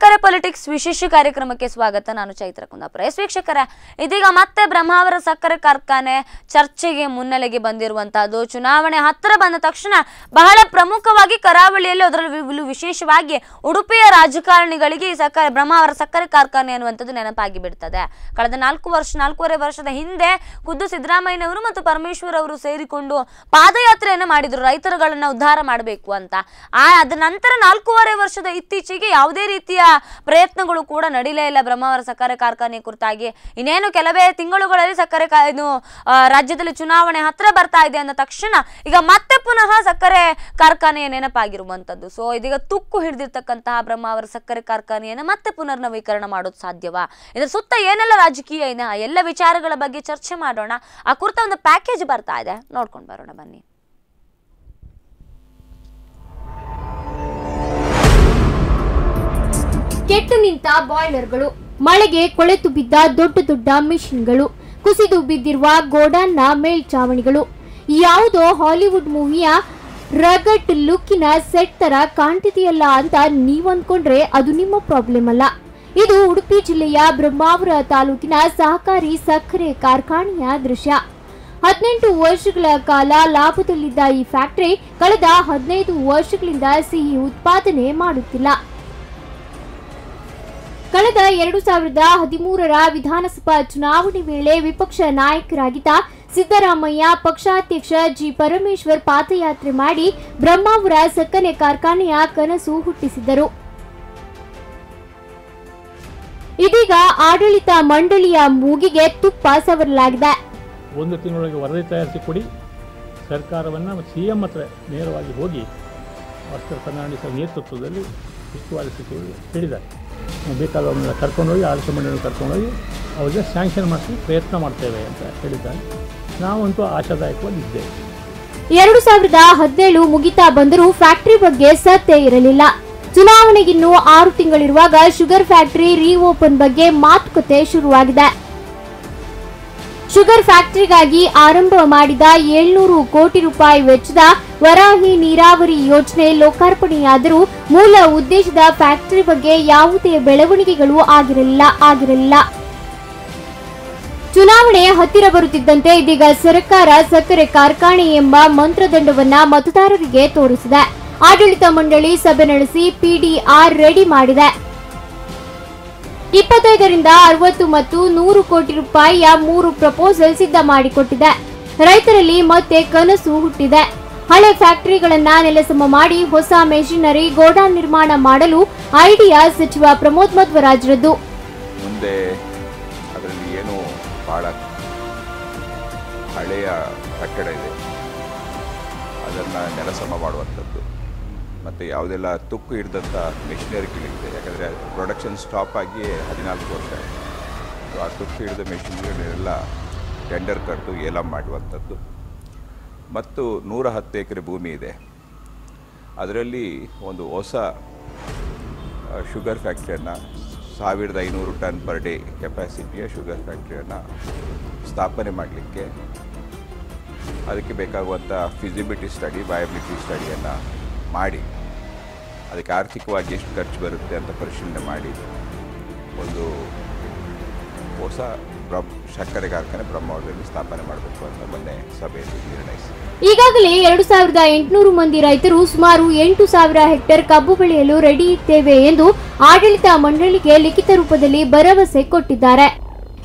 la politics ವಿಶೇಷ ಕಾರ್ಯಕ್ರಮಕ್ಕೆ ಸ್ವಾಗತ ನಾನು ಚೈತ್ರ ಕುಂದಾಪುರ ಎಸ್ ವೀಕ್ಷಕರ ಇದೀಗ ಮತ್ತೆ ಬ್ರಹ್ಮಾವರ ಸಕ್ಕರೆ ಕಾರ್ಖಾನೆ ಚರ್ಚೆಗೆ ಮುನ್ನೆಲೆಗೆ ಬಂದಿರುವಂತಹದ್ದು ಚುನಾವಣೆ ಹತ್ತಿರ ಬಂದ ತಕ್ಷಣ ಬಹಳ ಪ್ರಮುಖವಾಗಿ ಕರಾವಳಿಯಲ್ಲಿ ಅದರಲ್ಲಿ ವಿಶೇಷವಾಗಿ ಉಡುಪಿಯ ರಾಜಕಾರಣಿಗಳಿಗೆ ಈ ಸಕ್ಕರೆ ಬ್ರಹ್ಮಾವರ ಸಕ್ಕರೆ ಕಾರ್ಖಾನೆ ಅನ್ನುವಂಥದ್ದು ನೆನಪಾಗಿ ಬಿಡ್ತದೆ ಕಳೆದ ನಾಲ್ಕು ವರ್ಷ ನಾಲ್ಕೂವರೆ ವರ್ಷದ ಹಿಂದೆ ಖುದ್ದು ಸಿದ್ದರಾಮಯ್ಯನವರು ಮತ್ತು ಪರಮೇಶ್ವರ್ ಅವರು ಸೇರಿಕೊಂಡು ಪಾದಯಾತ್ರೆಯನ್ನು ಮಾಡಿದರು ರೈತರುಗಳನ್ನ ಉದ್ಧಾರ ಮಾಡಬೇಕು ಅಂತ ಆ ಅದ ನಂತರ ನಾಲ್ಕೂವರೆ ವರ್ಷದ ಇತ್ತೀಚೆಗೆ ಯಾವುದೇ ರೀತಿಯ ಪ್ರಯತ್ನಗಳು ಕೂಡ ನಡೀಲೇ ಇಲ್ಲ ಬ್ರಹ್ಮಾವರ ಸಕ್ಕರೆ ಕಾರ್ಖಾನೆ ಕುರಿತಾಗಿ ಇನ್ನೇನು ಕೆಲವೇ ತಿಂಗಳುಗಳಲ್ಲಿ ಸಕ್ಕರೆ ಕಾ ಇದು ರಾಜ್ಯದಲ್ಲಿ ಚುನಾವಣೆ ಹತ್ರ ಬರ್ತಾ ಇದೆ ಅಂದ ತಕ್ಷಣ ಈಗ ಮತ್ತೆ ಪುನಃ ಸಕ್ಕರೆ ಕಾರ್ಖಾನೆಯ ನೆನಪಾಗಿರುವಂಥದ್ದು ಸೊ ಇದೀಗ ತುಕ್ಕು ಹಿಡಿದಿರ್ತಕ್ಕಂತಹ ಬ್ರಹ್ಮಾವರ ಸಕ್ಕರೆ ಕಾರ್ಖಾನೆಯನ್ನು ಮತ್ತೆ ಪುನರ್ನವೀಕರಣ ಮಾಡೋದು ಸಾಧ್ಯವಾ ಇದರ ಸುತ್ತ ಏನೆಲ್ಲ ರಾಜಕೀಯ ಇದೆ ಆ ಎಲ್ಲ ವಿಚಾರಗಳ ಬಗ್ಗೆ ಚರ್ಚೆ ಮಾಡೋಣ ಆ ಕುರಿತ ಒಂದು ಪ್ಯಾಕೇಜ್ ಬರ್ತಾ ಇದೆ ನೋಡ್ಕೊಂಡು ಬರೋಣ ಬನ್ನಿ ಕೆಟ್ಟು ನಿಂತ ಬಾಯ್ಲರ್ಗಳು ಮಳೆಗೆ ಕೊಳೆತು ಬಿದ್ದ ದೊಡ್ಡ ದೊಡ್ಡ ಮಿಷಿನ್ಗಳು ಕುಸಿದು ಬಿದ್ದಿರುವ ಗೋಡಾನ್ನ ಮೇಲ್ಚಾವಣಿಗಳು ಯಾವುದೋ ಹಾಲಿವುಡ್ ಮೂವಿಯ ರಗಟ್ ಲುಕ್ಕಿನ ಸೆಟ್ ತರ ಕಾಣ್ತಿದೆಯಲ್ಲ ಅಂತ ನೀವು ಅಂದ್ಕೊಂಡ್ರೆ ಅದು ನಿಮ್ಮ ಪ್ರಾಬ್ಲಮ್ ಅಲ್ಲ ಇದು ಉಡುಪಿ ಜಿಲ್ಲೆಯ ಬ್ರಹ್ಮಾವರ ತಾಲೂಕಿನ ಸಹಕಾರಿ ಸಕ್ಕರೆ ಕಾರ್ಖಾನೆಯ ದೃಶ್ಯ ಹದಿನೆಂಟು ವರ್ಷಗಳ ಕಾಲ ಲಾಭದಲ್ಲಿದ್ದ ಈ ಫ್ಯಾಕ್ಟರಿ ಕಳೆದ ಹದಿನೈದು ವರ್ಷಗಳಿಂದ ಸಿಹಿ ಉತ್ಪಾದನೆ ಮಾಡುತ್ತಿಲ್ಲ ಕಳೆದ ಎರಡು ಸಾವಿರದ ಹದಿಮೂರರ ವಿಧಾನಸಭಾ ಚುನಾವಣೆ ವೇಳೆ ವಿಪಕ್ಷ ನಾಯಕರಾಗಿದ್ದ ಸಿದ್ದರಾಮಯ್ಯ ಪಕ್ಷಾಧ್ಯಕ್ಷ ಜಿ ಪರಮೇಶ್ವರ್ ಪಾದಯಾತ್ರೆ ಮಾಡಿ ಬ್ರಹ್ಮಾವರ ಸಕ್ಕರೆ ಕಾರ್ಖಾನೆಯ ಕನಸು ಹುಟ್ಟಿಸಿದ್ದರು ಇದೀಗ ಆಡಳಿತ ಮಂಡಳಿಯ ಮೂಗಿಗೆ ತುಪ್ಪ ಸವರಲಾಗಿದೆ ಒಂದು ತಿಂಗಳಿಗೆ ವರದಿ ತಯಾರಿಸಿ ಕೊಡಿ ಸರ್ಕಾರವನ್ನು ಸಿಎಂ ಹತ್ರ ನೇರವಾಗಿ ಹೋಗಿ ವಸ್ತ್ರ ಕನ್ನಡ ನೇತೃತ್ವದಲ್ಲಿ ಸಚಿವರು ಹೇಳಿದ್ದಾರೆ ಹೋಗಿ ಕರ್ಕೊಂಡೋಗಿ ಆಲೋಚನೆ ಕರ್ಕೊಂಡು ಕರ್ಕೊಂಡೋಗಿ ಅವ್ರಿಗೆ ಸ್ಯಾಂಕ್ಷನ್ ಮಾಡಿಸಿ ಪ್ರಯತ್ನ ಮಾಡ್ತೇವೆ ಅಂತ ಹೇಳಿದ್ದಾರೆ ನಾವಂತೂ ಆಶಾದಾಯಕವಾಗಿ ಇದ್ದೇವೆ ಎರಡು ಸಾವಿರದ ಹದಿನೇಳು ಮುಗಿತಾ ಬಂದರೂ ಫ್ಯಾಕ್ಟರಿ ಬಗ್ಗೆ ಸತ್ಯ ಇರಲಿಲ್ಲ ಚುನಾವಣೆಗಿನ್ನೂ ಆರು ತಿಂಗಳಿರುವಾಗ ಶುಗರ್ ಫ್ಯಾಕ್ಟರಿ ರೀಓಪನ್ ಬಗ್ಗೆ ಮಾತುಕತೆ ಶುರುವಾಗಿದೆ ಶುಗರ್ ಫ್ಯಾಕ್ಟರಿಗಾಗಿ ಆರಂಭ ಮಾಡಿದ ಏಳ್ನೂರು ಕೋಟಿ ರೂಪಾಯಿ ವೆಚ್ಚದ ವರಾಹಿ ನೀರಾವರಿ ಯೋಜನೆ ಲೋಕಾರ್ಪಣೆಯಾದರೂ ಮೂಲ ಉದ್ದೇಶದ ಫ್ಯಾಕ್ಟರಿ ಬಗ್ಗೆ ಯಾವುದೇ ಬೆಳವಣಿಗೆಗಳು ಆಗಿರಲಿಲ್ಲ ಆಗಿರಲಿಲ್ಲ ಚುನಾವಣೆ ಹತ್ತಿರ ಬರುತ್ತಿದ್ದಂತೆ ಇದೀಗ ಸರ್ಕಾರ ಸಕ್ಕರೆ ಕಾರ್ಖಾನೆ ಎಂಬ ಮಂತ್ರದಂಡವನ್ನ ಮತದಾರರಿಗೆ ತೋರಿಸಿದೆ ಆಡಳಿತ ಮಂಡಳಿ ಸಭೆ ನಡೆಸಿ ಪಿಡಿಆರ್ ರೆಡಿ ಮಾಡಿದೆ ಇಪ್ಪತ್ತೈದರಿಂದ ಅರವತ್ತು ಮತ್ತು ನೂರು ಕೋಟಿ ರೂಪಾಯಿಯ ಮೂರು ಪ್ರಪೋಸಲ್ ಸಿದ್ಧ ಮಾಡಿಕೊಟ್ಟಿದೆ ರೈತರಲ್ಲಿ ಮತ್ತೆ ಕನಸು ಹುಟ್ಟಿದೆ ಹಳೆ ಫ್ಯಾಕ್ಟರಿಗಳನ್ನ ನೆಲಸಮ ಮಾಡಿ ಹೊಸ ಮೆಷಿನರಿ ಗೋಡೌನ್ ನಿರ್ಮಾಣ ಮಾಡಲು ಐಡಿಯಾ ಸಚಿವ ಪ್ರಮೋದ್ ಮಧ್ವರಾಜ್ರದ್ದು ಮುಂದೆ ಅದರಲ್ಲಿ ಏನು ಹಳೆಯ ಕಟ್ಟಡ ಇದೆ ಅದನ್ನ ನೆಲಸಮ ಮಾಡುವಂತ ಮತ್ತು ಯಾವುದೆಲ್ಲ ತುಕ್ಕು ಹಿಡಿದಂಥ ಮೆಷಿನರಿಗಳಿದೆ ಯಾಕಂದರೆ ಪ್ರೊಡಕ್ಷನ್ ಸ್ಟಾಪ್ ಆಗಿ ಹದಿನಾಲ್ಕು ವರ್ಷ ಸೊ ಆ ತುಕ್ಕು ಹಿಡಿದ ಮೆಷಿನರಿಗಳೆಲ್ಲ ಟೆಂಡರ್ ಕರೆದು ಏಲ ಮಾಡುವಂಥದ್ದು ಮತ್ತು ನೂರ ಹತ್ತು ಎಕರೆ ಭೂಮಿ ಇದೆ ಅದರಲ್ಲಿ ಒಂದು ಹೊಸ ಶುಗರ್ ಫ್ಯಾಕ್ಟ್ರಿಯನ್ನು ಸಾವಿರದ ಐನೂರು ಟನ್ ಪರ್ ಡೇ ಕೆಪಾಸಿಟಿಯ ಶುಗರ್ ಫ್ಯಾಕ್ಟ್ರಿಯನ್ನು ಸ್ಥಾಪನೆ ಮಾಡಲಿಕ್ಕೆ ಅದಕ್ಕೆ ಬೇಕಾಗುವಂಥ ಫಿಸಿಬಿಲಿಟಿ ಸ್ಟಡಿ ವಯಬಿಲಿಟಿ ಸ್ಟಡಿಯನ್ನು ಮಾಡಿ ಅದಕ್ಕೆ ಆರ್ಥಿಕವಾಗಿ ಎಷ್ಟು ಖರ್ಚು ಬರುತ್ತೆ ಅಂತ ಪರಿಶೀಲನೆ ಮಾಡಿ ಒಂದು ಹೊಸ ಬ್ರ ಸಕ್ಕರೆ ಕಾರ್ಖಾನೆ ಬ್ರಹ್ಮಾವರದಲ್ಲಿ ಸ್ಥಾಪನೆ ಮಾಡಬೇಕು ಅಂತ ಮೊನ್ನೆ ಸಭೆಯಲ್ಲಿ ನಿರ್ಣಯಿಸಿ ಈಗಾಗಲೇ ಎರಡು ಸಾವಿರದ ಎಂಟುನೂರು ಮಂದಿ ರೈತರು ಸುಮಾರು ಎಂಟು ಸಾವಿರ ಹೆಕ್ಟೇರ್ ಕಬ್ಬು ಬೆಳೆಯಲು ರೆಡಿ ಇದ್ದೇವೆ ಎಂದು ಆಡಳಿತ ಮಂಡಳಿಗೆ ಲಿಖಿತ ರೂಪದಲ್ಲಿ ಭರವಸೆ ಕೊಟ್ಟಿದ್ದಾರೆ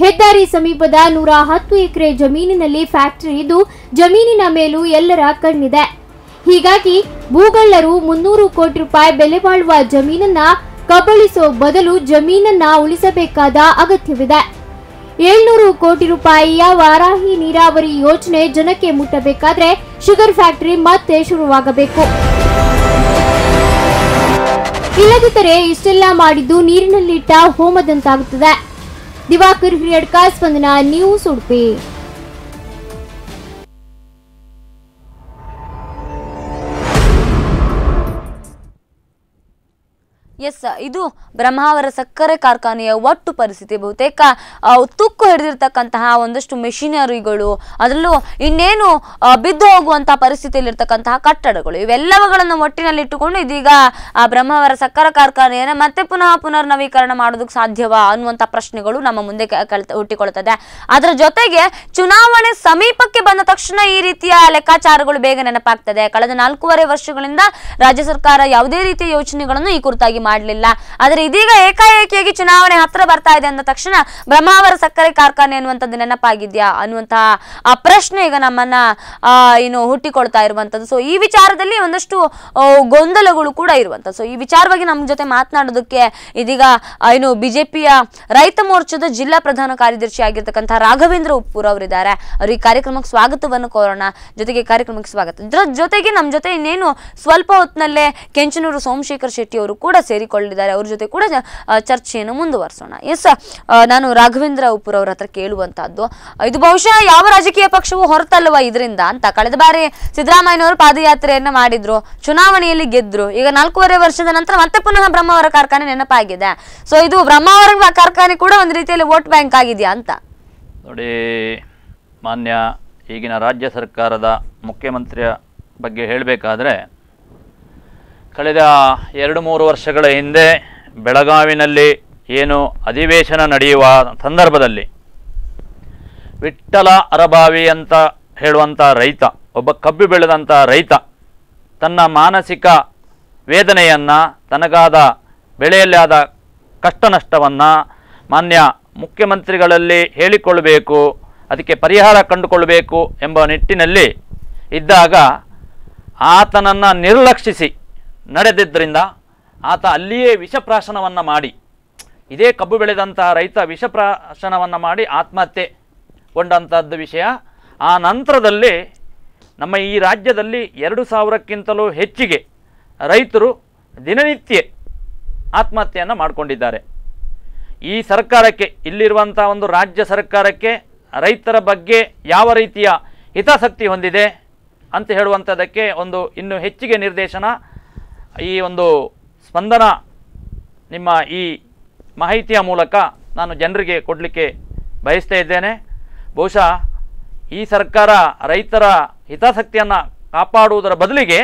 ಹೆದ್ದಾರಿ ಸಮೀಪದ ನೂರ ಹತ್ತು ಎಕರೆ ಜಮೀನಿನಲ್ಲಿ ಫ್ಯಾಕ್ಟರಿ ಇದ್ದು ಜಮೀನಿನ ಮೇಲೂ ಎಲ್ಲರ ಕಣ್ಣಿದೆ ಹೀಗಾಗಿ ಭೂಗಳ್ಳರು ಮುನ್ನೂರು ಕೋಟಿ ರೂಪಾಯಿ ಬೆಲೆ ಬಾಳುವ ಜಮೀನನ್ನ ಕಬಳಿಸೋ ಬದಲು ಜಮೀನನ್ನ ಉಳಿಸಬೇಕಾದ ಅಗತ್ಯವಿದೆ ಏಳ್ನೂರು ಕೋಟಿ ರೂಪಾಯಿಯ ವಾರಾಹಿ ನೀರಾವರಿ ಯೋಜನೆ ಜನಕ್ಕೆ ಮುಟ್ಟಬೇಕಾದ್ರೆ ಶುಗರ್ ಫ್ಯಾಕ್ಟರಿ ಮತ್ತೆ ಶುರುವಾಗಬೇಕು ಇಲ್ಲದಿದ್ದರೆ ಇಷ್ಟೆಲ್ಲ ಮಾಡಿದ್ದು ನೀರಿನಲ್ಲಿಟ್ಟ ಹೋಮದಂತಾಗುತ್ತದೆ ದಿವಾಕರ್ ಹಿರಿಯಡ್ಕ ಸ್ಪಂದನ ನ್ಯೂಸ್ ಉಡುಪಿ ಎಸ್ ಇದು ಬ್ರಹ್ಮಾವರ ಸಕ್ಕರೆ ಕಾರ್ಖಾನೆಯ ಒಟ್ಟು ಪರಿಸ್ಥಿತಿ ಬಹುತೇಕ ತುಕ್ಕು ಹಿಡಿದಿರ್ತಕ್ಕಂತಹ ಒಂದಷ್ಟು ಮೆಷಿನರಿಗಳು ಅದರಲ್ಲೂ ಇನ್ನೇನು ಬಿದ್ದು ಹೋಗುವಂತಹ ಪರಿಸ್ಥಿತಿಯಲ್ಲಿರ್ತಕ್ಕಂತಹ ಕಟ್ಟಡಗಳು ಇವೆಲ್ಲವುಗಳನ್ನು ಒಟ್ಟಿನಲ್ಲಿಟ್ಟುಕೊಂಡು ಇದೀಗ ಆ ಬ್ರಹ್ಮಾವರ ಸಕ್ಕರೆ ಕಾರ್ಖಾನೆಯನ್ನು ಮತ್ತೆ ಪುನಃ ಪುನರ್ ನವೀಕರಣ ಮಾಡೋದಕ್ಕೆ ಸಾಧ್ಯವಾ ಅನ್ನುವಂಥ ಪ್ರಶ್ನೆಗಳು ನಮ್ಮ ಮುಂದೆ ಹುಟ್ಟಿಕೊಳ್ತದೆ ಅದರ ಜೊತೆಗೆ ಚುನಾವಣೆ ಸಮೀಪಕ್ಕೆ ಬಂದ ತಕ್ಷಣ ಈ ರೀತಿಯ ಲೆಕ್ಕಾಚಾರಗಳು ಬೇಗ ನೆನಪಾಗ್ತದೆ ಕಳೆದ ನಾಲ್ಕೂವರೆ ವರ್ಷಗಳಿಂದ ರಾಜ್ಯ ಸರ್ಕಾರ ಯಾವುದೇ ರೀತಿಯ ಯೋಜನೆಗಳನ್ನು ಈ ಕುರಿತಾಗಿ ಮಾಡಲಿಲ್ಲ ಆದರೆ ಇದೀಗ ಏಕಾಏಕಿಯಾಗಿ ಚುನಾವಣೆ ಹತ್ರ ಬರ್ತಾ ಇದೆ ಅಂದ ತಕ್ಷಣ ಬ್ರಹ್ಮಾವರ ಸಕ್ಕರೆ ಕಾರ್ಖಾನೆ ಅನ್ನುವಂಥದ್ದು ನೆನಪಾಗಿದ್ಯಾ ಅನ್ನುವಂತಹ ಆ ಪ್ರಶ್ನೆ ಈಗ ನಮ್ಮನ್ನ ಏನು ಹುಟ್ಟಿಕೊಳ್ತಾ ಇರುವಂಥದ್ದು ಸೊ ಈ ವಿಚಾರದಲ್ಲಿ ಒಂದಷ್ಟು ಗೊಂದಲಗಳು ಕೂಡ ಇರುವಂಥದ್ದು ಸೊ ಈ ವಿಚಾರವಾಗಿ ನಮ್ಮ ಜೊತೆ ಮಾತನಾಡೋದಕ್ಕೆ ಇದೀಗ ಏನು ಬಿಜೆಪಿಯ ರೈತ ಮೋರ್ಚಾದ ಜಿಲ್ಲಾ ಪ್ರಧಾನ ಕಾರ್ಯದರ್ಶಿ ಆಗಿರ್ತಕ್ಕಂತಹ ರಾಘವೇಂದ್ರ ಉಪ್ಪೂರ್ ಅವರಿದ್ದಾರೆ ಅವರು ಈ ಕಾರ್ಯಕ್ರಮಕ್ಕೆ ಸ್ವಾಗತವನ್ನು ಕೋರೋಣ ಜೊತೆಗೆ ಕಾರ್ಯಕ್ರಮಕ್ಕೆ ಸ್ವಾಗತ ಜೊತೆಗೆ ನಮ್ಮ ಜೊತೆ ಇನ್ನೇನು ಸ್ವಲ್ಪ ಹೊತ್ತಿನಲ್ಲೇ ಕೆಂಚನೂರು ಸೋಮಶೇಖರ್ ಶೆಟ್ಟಿ ಅವರು ಕೂಡ ಸೇರಿ ಸೇರಿಕೊಳ್ಳಿದ್ದಾರೆ ಅವ್ರ ಜೊತೆ ಕೂಡ ಚರ್ಚೆಯನ್ನು ಮುಂದುವರಿಸೋಣ ಎಸ್ ನಾನು ರಾಘವೇಂದ್ರ ಉಪುರ್ ಅವ್ರ ಹತ್ರ ಕೇಳುವಂತಹದ್ದು ಇದು ಬಹುಶಃ ಯಾವ ರಾಜಕೀಯ ಪಕ್ಷವೂ ಹೊರತಲ್ವ ಇದರಿಂದ ಅಂತ ಕಳೆದ ಬಾರಿ ಸಿದ್ದರಾಮಯ್ಯನವರು ಪಾದಯಾತ್ರೆಯನ್ನ ಮಾಡಿದ್ರು ಚುನಾವಣೆಯಲ್ಲಿ ಗೆದ್ರು ಈಗ ನಾಲ್ಕೂವರೆ ವರ್ಷದ ನಂತರ ಮತ್ತೆ ಪುನಃ ಬ್ರಹ್ಮಾವರ ಕಾರ್ಖಾನೆ ನೆನಪಾಗಿದೆ ಸೊ ಇದು ಬ್ರಹ್ಮಾವರ ಕಾರ್ಖಾನೆ ಕೂಡ ಒಂದು ರೀತಿಯಲ್ಲಿ ವೋಟ್ ಬ್ಯಾಂಕ್ ಆಗಿದೆಯಾ ಅಂತ ನೋಡಿ ಮಾನ್ಯ ಈಗಿನ ರಾಜ್ಯ ಸರ್ಕಾರದ ಮುಖ್ಯಮಂತ್ರಿಯ ಬಗ್ಗೆ ಹೇಳಬೇಕಾದ್ರೆ ಕಳೆದ ಎರಡು ಮೂರು ವರ್ಷಗಳ ಹಿಂದೆ ಬೆಳಗಾವಿನಲ್ಲಿ ಏನು ಅಧಿವೇಶನ ನಡೆಯುವ ಸಂದರ್ಭದಲ್ಲಿ ವಿಠ್ಠಲ ಅರಬಾವಿ ಅಂತ ಹೇಳುವಂಥ ರೈತ ಒಬ್ಬ ಕಬ್ಬು ಬೆಳೆದಂಥ ರೈತ ತನ್ನ ಮಾನಸಿಕ ವೇದನೆಯನ್ನು ತನಗಾದ ಬೆಳೆಯಲ್ಲಿ ಆದ ಕಷ್ಟ ನಷ್ಟವನ್ನು ಮಾನ್ಯ ಮುಖ್ಯಮಂತ್ರಿಗಳಲ್ಲಿ ಹೇಳಿಕೊಳ್ಳಬೇಕು ಅದಕ್ಕೆ ಪರಿಹಾರ ಕಂಡುಕೊಳ್ಳಬೇಕು ಎಂಬ ನಿಟ್ಟಿನಲ್ಲಿ ಇದ್ದಾಗ ಆತನನ್ನು ನಿರ್ಲಕ್ಷಿಸಿ ನಡೆದಿದ್ದರಿಂದ ಆತ ಅಲ್ಲಿಯೇ ವಿಷಪ್ರಾಶನವನ್ನು ಮಾಡಿ ಇದೇ ಕಬ್ಬು ಬೆಳೆದಂತಹ ರೈತ ವಿಷಪ್ರಾಶನವನ್ನು ಮಾಡಿ ಆತ್ಮಹತ್ಯೆ ವಿಷಯ ಆ ನಂತರದಲ್ಲಿ ನಮ್ಮ ಈ ರಾಜ್ಯದಲ್ಲಿ ಎರಡು ಸಾವಿರಕ್ಕಿಂತಲೂ ಹೆಚ್ಚಿಗೆ ರೈತರು ದಿನನಿತ್ಯ ಆತ್ಮಹತ್ಯೆಯನ್ನು ಮಾಡಿಕೊಂಡಿದ್ದಾರೆ ಈ ಸರ್ಕಾರಕ್ಕೆ ಇಲ್ಲಿರುವಂಥ ಒಂದು ರಾಜ್ಯ ಸರ್ಕಾರಕ್ಕೆ ರೈತರ ಬಗ್ಗೆ ಯಾವ ರೀತಿಯ ಹಿತಾಸಕ್ತಿ ಹೊಂದಿದೆ ಅಂತ ಹೇಳುವಂಥದ್ದಕ್ಕೆ ಒಂದು ಇನ್ನು ಹೆಚ್ಚಿಗೆ ನಿರ್ದೇಶನ ಈ ಒಂದು ಸ್ಪಂದನ ನಿಮ್ಮ ಈ ಮಾಹಿತಿಯ ಮೂಲಕ ನಾನು ಜನರಿಗೆ ಕೊಡಲಿಕ್ಕೆ ಬಯಸ್ತಾ ಇದ್ದೇನೆ ಬಹುಶಃ ಈ ಸರ್ಕಾರ ರೈತರ ಹಿತಾಸಕ್ತಿಯನ್ನು ಕಾಪಾಡುವುದರ ಬದಲಿಗೆ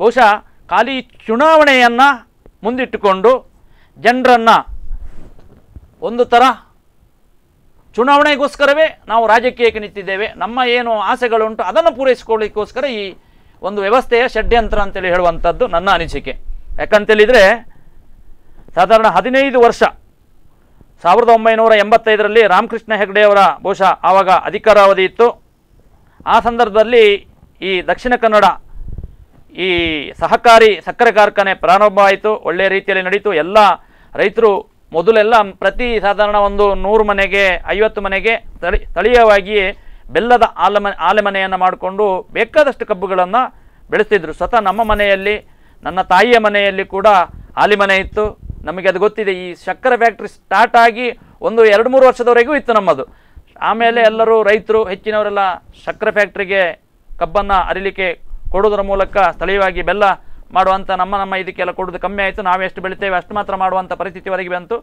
ಬಹುಶಃ ಖಾಲಿ ಚುನಾವಣೆಯನ್ನು ಮುಂದಿಟ್ಟುಕೊಂಡು ಜನರನ್ನು ಒಂದು ಥರ ಚುನಾವಣೆಗೋಸ್ಕರವೇ ನಾವು ರಾಜಕೀಯಕ್ಕೆ ನಿಂತಿದ್ದೇವೆ ನಮ್ಮ ಏನು ಆಸೆಗಳುಂಟು ಅದನ್ನು ಪೂರೈಸಿಕೊಳ್ಳಿಕ್ಕೋಸ್ಕರ ಈ ಒಂದು ವ್ಯವಸ್ಥೆಯ ಷಡ್ಯಂತ್ರ ಅಂತೇಳಿ ಹೇಳುವಂಥದ್ದು ನನ್ನ ಅನಿಸಿಕೆ ಯಾಕಂತೇಳಿದರೆ ಸಾಧಾರಣ ಹದಿನೈದು ವರ್ಷ ಸಾವಿರದ ಒಂಬೈನೂರ ಎಂಬತ್ತೈದರಲ್ಲಿ ರಾಮಕೃಷ್ಣ ಹೆಗ್ಡೆಯವರ ಬಹುಶಃ ಆವಾಗ ಅಧಿಕಾರಾವಧಿ ಇತ್ತು ಆ ಸಂದರ್ಭದಲ್ಲಿ ಈ ದಕ್ಷಿಣ ಕನ್ನಡ ಈ ಸಹಕಾರಿ ಸಕ್ಕರೆ ಕಾರ್ಖಾನೆ ಪ್ರಾರಂಭ ಆಯಿತು ಒಳ್ಳೆಯ ರೀತಿಯಲ್ಲಿ ನಡೀತು ಎಲ್ಲ ರೈತರು ಮೊದಲೆಲ್ಲ ಪ್ರತಿ ಸಾಧಾರಣ ಒಂದು ನೂರು ಮನೆಗೆ ಐವತ್ತು ಮನೆಗೆ ಸ್ಥಳೀಯವಾಗಿಯೇ ಬೆಲ್ಲದ ಆಲಮ ಆಲೆಮನೆಯನ್ನು ಮಾಡಿಕೊಂಡು ಬೇಕಾದಷ್ಟು ಕಬ್ಬುಗಳನ್ನು ಬೆಳೆಸ್ತಿದ್ರು ಸ್ವತಃ ನಮ್ಮ ಮನೆಯಲ್ಲಿ ನನ್ನ ತಾಯಿಯ ಮನೆಯಲ್ಲಿ ಕೂಡ ಆಲಿಮನೆ ಇತ್ತು ನಮಗೆ ಅದು ಗೊತ್ತಿದೆ ಈ ಸಕ್ಕರೆ ಫ್ಯಾಕ್ಟ್ರಿ ಸ್ಟಾರ್ಟ್ ಆಗಿ ಒಂದು ಎರಡು ಮೂರು ವರ್ಷದವರೆಗೂ ಇತ್ತು ನಮ್ಮದು ಆಮೇಲೆ ಎಲ್ಲರೂ ರೈತರು ಹೆಚ್ಚಿನವರೆಲ್ಲ ಸಕ್ಕರೆ ಫ್ಯಾಕ್ಟ್ರಿಗೆ ಕಬ್ಬನ್ನು ಅರಿಲಿಕ್ಕೆ ಕೊಡೋದ್ರ ಮೂಲಕ ಸ್ಥಳೀಯವಾಗಿ ಬೆಲ್ಲ ಮಾಡುವಂಥ ನಮ್ಮ ನಮ್ಮ ಇದಕ್ಕೆಲ್ಲ ಕೊಡೋದು ಕಮ್ಮಿ ಆಯಿತು ನಾವು ಎಷ್ಟು ಬೆಳಿತೇವೆ ಅಷ್ಟು ಮಾತ್ರ ಮಾಡುವಂಥ ಪರಿಸ್ಥಿತಿವರೆಗೆ ಬಂತು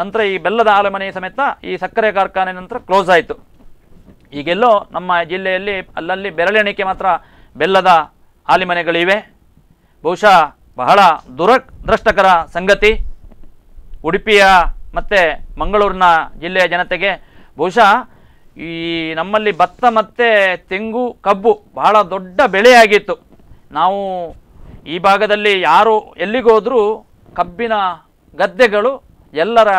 ನಂತರ ಈ ಬೆಲ್ಲದ ಆಲಮನೆ ಸಮೇತ ಈ ಸಕ್ಕರೆ ಕಾರ್ಖಾನೆ ನಂತರ ಕ್ಲೋಸ್ ಆಯಿತು ಈಗೆಲ್ಲೋ ನಮ್ಮ ಜಿಲ್ಲೆಯಲ್ಲಿ ಅಲ್ಲಲ್ಲಿ ಬೆರಳೆಣಿಕೆ ಮಾತ್ರ ಬೆಲ್ಲದ ಆಲಿಮನೆಗಳಿವೆ ಬಹುಶಃ ಬಹಳ ದುರದೃಷ್ಟಕರ ಸಂಗತಿ ಉಡುಪಿಯ ಮತ್ತು ಮಂಗಳೂರಿನ ಜಿಲ್ಲೆಯ ಜನತೆಗೆ ಬಹುಶಃ ಈ ನಮ್ಮಲ್ಲಿ ಭತ್ತ ಮತ್ತು ತೆಂಗು ಕಬ್ಬು ಬಹಳ ದೊಡ್ಡ ಬೆಳೆಯಾಗಿತ್ತು ನಾವು ಈ ಭಾಗದಲ್ಲಿ ಯಾರು ಎಲ್ಲಿಗೋದರೂ ಕಬ್ಬಿನ ಗದ್ದೆಗಳು ಎಲ್ಲರ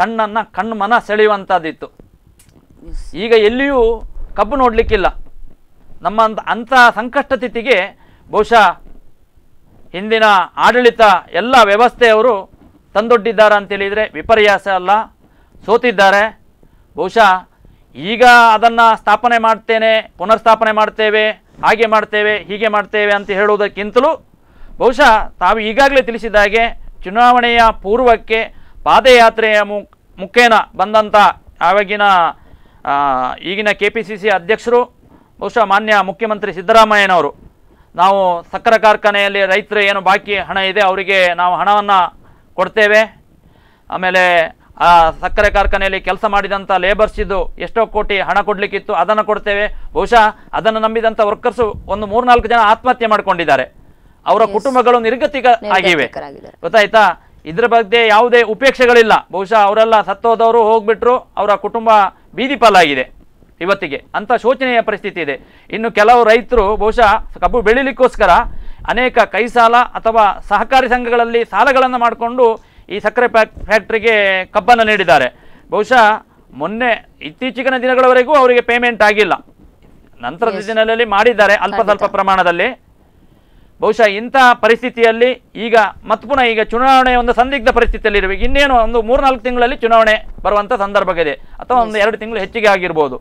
ಕಣ್ಣನ್ನು ಕಣ್ಮನ ಸೆಳೆಯುವಂಥದ್ದಿತ್ತು ಈಗ ಎಲ್ಲಿಯೂ ಕಬ್ಬು ನೋಡಲಿಕ್ಕಿಲ್ಲ ನಮ್ಮ ಅಂತ ಅಂಥ ಸಂಕಷ್ಟ ಸ್ಥಿತಿಗೆ ಬಹುಶಃ ಹಿಂದಿನ ಆಡಳಿತ ಎಲ್ಲ ವ್ಯವಸ್ಥೆಯವರು ತಂದೊಡ್ಡಿದ್ದಾರೆ ಅಂತೇಳಿದರೆ ವಿಪರ್ಯಾಸ ಅಲ್ಲ ಸೋತಿದ್ದಾರೆ ಬಹುಶಃ ಈಗ ಅದನ್ನು ಸ್ಥಾಪನೆ ಮಾಡ್ತೇನೆ ಪುನರ್ಸ್ಥಾಪನೆ ಮಾಡ್ತೇವೆ ಹಾಗೆ ಮಾಡ್ತೇವೆ ಹೀಗೆ ಮಾಡ್ತೇವೆ ಅಂತ ಹೇಳುವುದಕ್ಕಿಂತಲೂ ಬಹುಶಃ ತಾವು ಈಗಾಗಲೇ ತಿಳಿಸಿದ ಹಾಗೆ ಚುನಾವಣೆಯ ಪೂರ್ವಕ್ಕೆ ಪಾದಯಾತ್ರೆಯ ಮುಖೇನ ಬಂದಂಥ ಆವಾಗಿನ ಈಗಿನ ಕೆ ಪಿ ಸಿ ಸಿ ಅಧ್ಯಕ್ಷರು ಬಹುಶಃ ಮಾನ್ಯ ಮುಖ್ಯಮಂತ್ರಿ ಸಿದ್ದರಾಮಯ್ಯನವರು ನಾವು ಸಕ್ಕರೆ ಕಾರ್ಖಾನೆಯಲ್ಲಿ ರೈತರು ಏನು ಬಾಕಿ ಹಣ ಇದೆ ಅವರಿಗೆ ನಾವು ಹಣವನ್ನು ಕೊಡ್ತೇವೆ ಆಮೇಲೆ ಆ ಸಕ್ಕರೆ ಕಾರ್ಖಾನೆಯಲ್ಲಿ ಕೆಲಸ ಮಾಡಿದಂಥ ಲೇಬರ್ಸಿದ್ದು ಎಷ್ಟೋ ಕೋಟಿ ಹಣ ಕೊಡಲಿಕ್ಕಿತ್ತು ಅದನ್ನು ಕೊಡ್ತೇವೆ ಬಹುಶಃ ಅದನ್ನು ನಂಬಿದಂಥ ವರ್ಕರ್ಸು ಒಂದು ಮೂರ್ನಾಲ್ಕು ಜನ ಆತ್ಮಹತ್ಯೆ ಮಾಡಿಕೊಂಡಿದ್ದಾರೆ ಅವರ ಕುಟುಂಬಗಳು ನಿರ್ಗತಿಕ ಆಗಿವೆ ಗೊತ್ತಾಯ್ತಾ ಇದ್ರ ಬಗ್ಗೆ ಯಾವುದೇ ಉಪೇಕ್ಷೆಗಳಿಲ್ಲ ಬಹುಶಃ ಅವರೆಲ್ಲ ಸತ್ತೋದವರು ಹೋಗ್ಬಿಟ್ರು ಅವರ ಕುಟುಂಬ ಬೀದಿ ಪಾಲಾಗಿದೆ ಇವತ್ತಿಗೆ ಅಂಥ ಶೋಚನೀಯ ಪರಿಸ್ಥಿತಿ ಇದೆ ಇನ್ನು ಕೆಲವು ರೈತರು ಬಹುಶಃ ಕಬ್ಬು ಬೆಳಿಲಿಕ್ಕೋಸ್ಕರ ಅನೇಕ ಕೈ ಸಾಲ ಅಥವಾ ಸಹಕಾರಿ ಸಂಘಗಳಲ್ಲಿ ಸಾಲಗಳನ್ನು ಮಾಡಿಕೊಂಡು ಈ ಸಕ್ಕರೆ ಫ್ಯಾಕ್ ಫ್ಯಾಕ್ಟ್ರಿಗೆ ಕಬ್ಬನ್ನು ನೀಡಿದ್ದಾರೆ ಬಹುಶಃ ಮೊನ್ನೆ ಇತ್ತೀಚಿನ ದಿನಗಳವರೆಗೂ ಅವರಿಗೆ ಪೇಮೆಂಟ್ ಆಗಿಲ್ಲ ನಂತರದ ದಿನಗಳಲ್ಲಿ ಮಾಡಿದ್ದಾರೆ ಅಲ್ಪ ಸ್ವಲ್ಪ ಪ್ರಮಾಣದಲ್ಲಿ ಬಹುಶಃ ಇಂಥ ಪರಿಸ್ಥಿತಿಯಲ್ಲಿ ಈಗ ಪುನಃ ಈಗ ಚುನಾವಣೆ ಒಂದು ಸಂದಿಗ್ಧ ಪರಿಸ್ಥಿತಿಯಲ್ಲಿ ಇರಬೇಕು ಇನ್ನೇನು ಒಂದು ನಾಲ್ಕು ತಿಂಗಳಲ್ಲಿ ಚುನಾವಣೆ ಬರುವಂಥ ಸಂದರ್ಭಗಿದೆ ಅಥವಾ ಒಂದು ಎರಡು ತಿಂಗಳು ಹೆಚ್ಚಿಗೆ ಆಗಿರ್ಬೋದು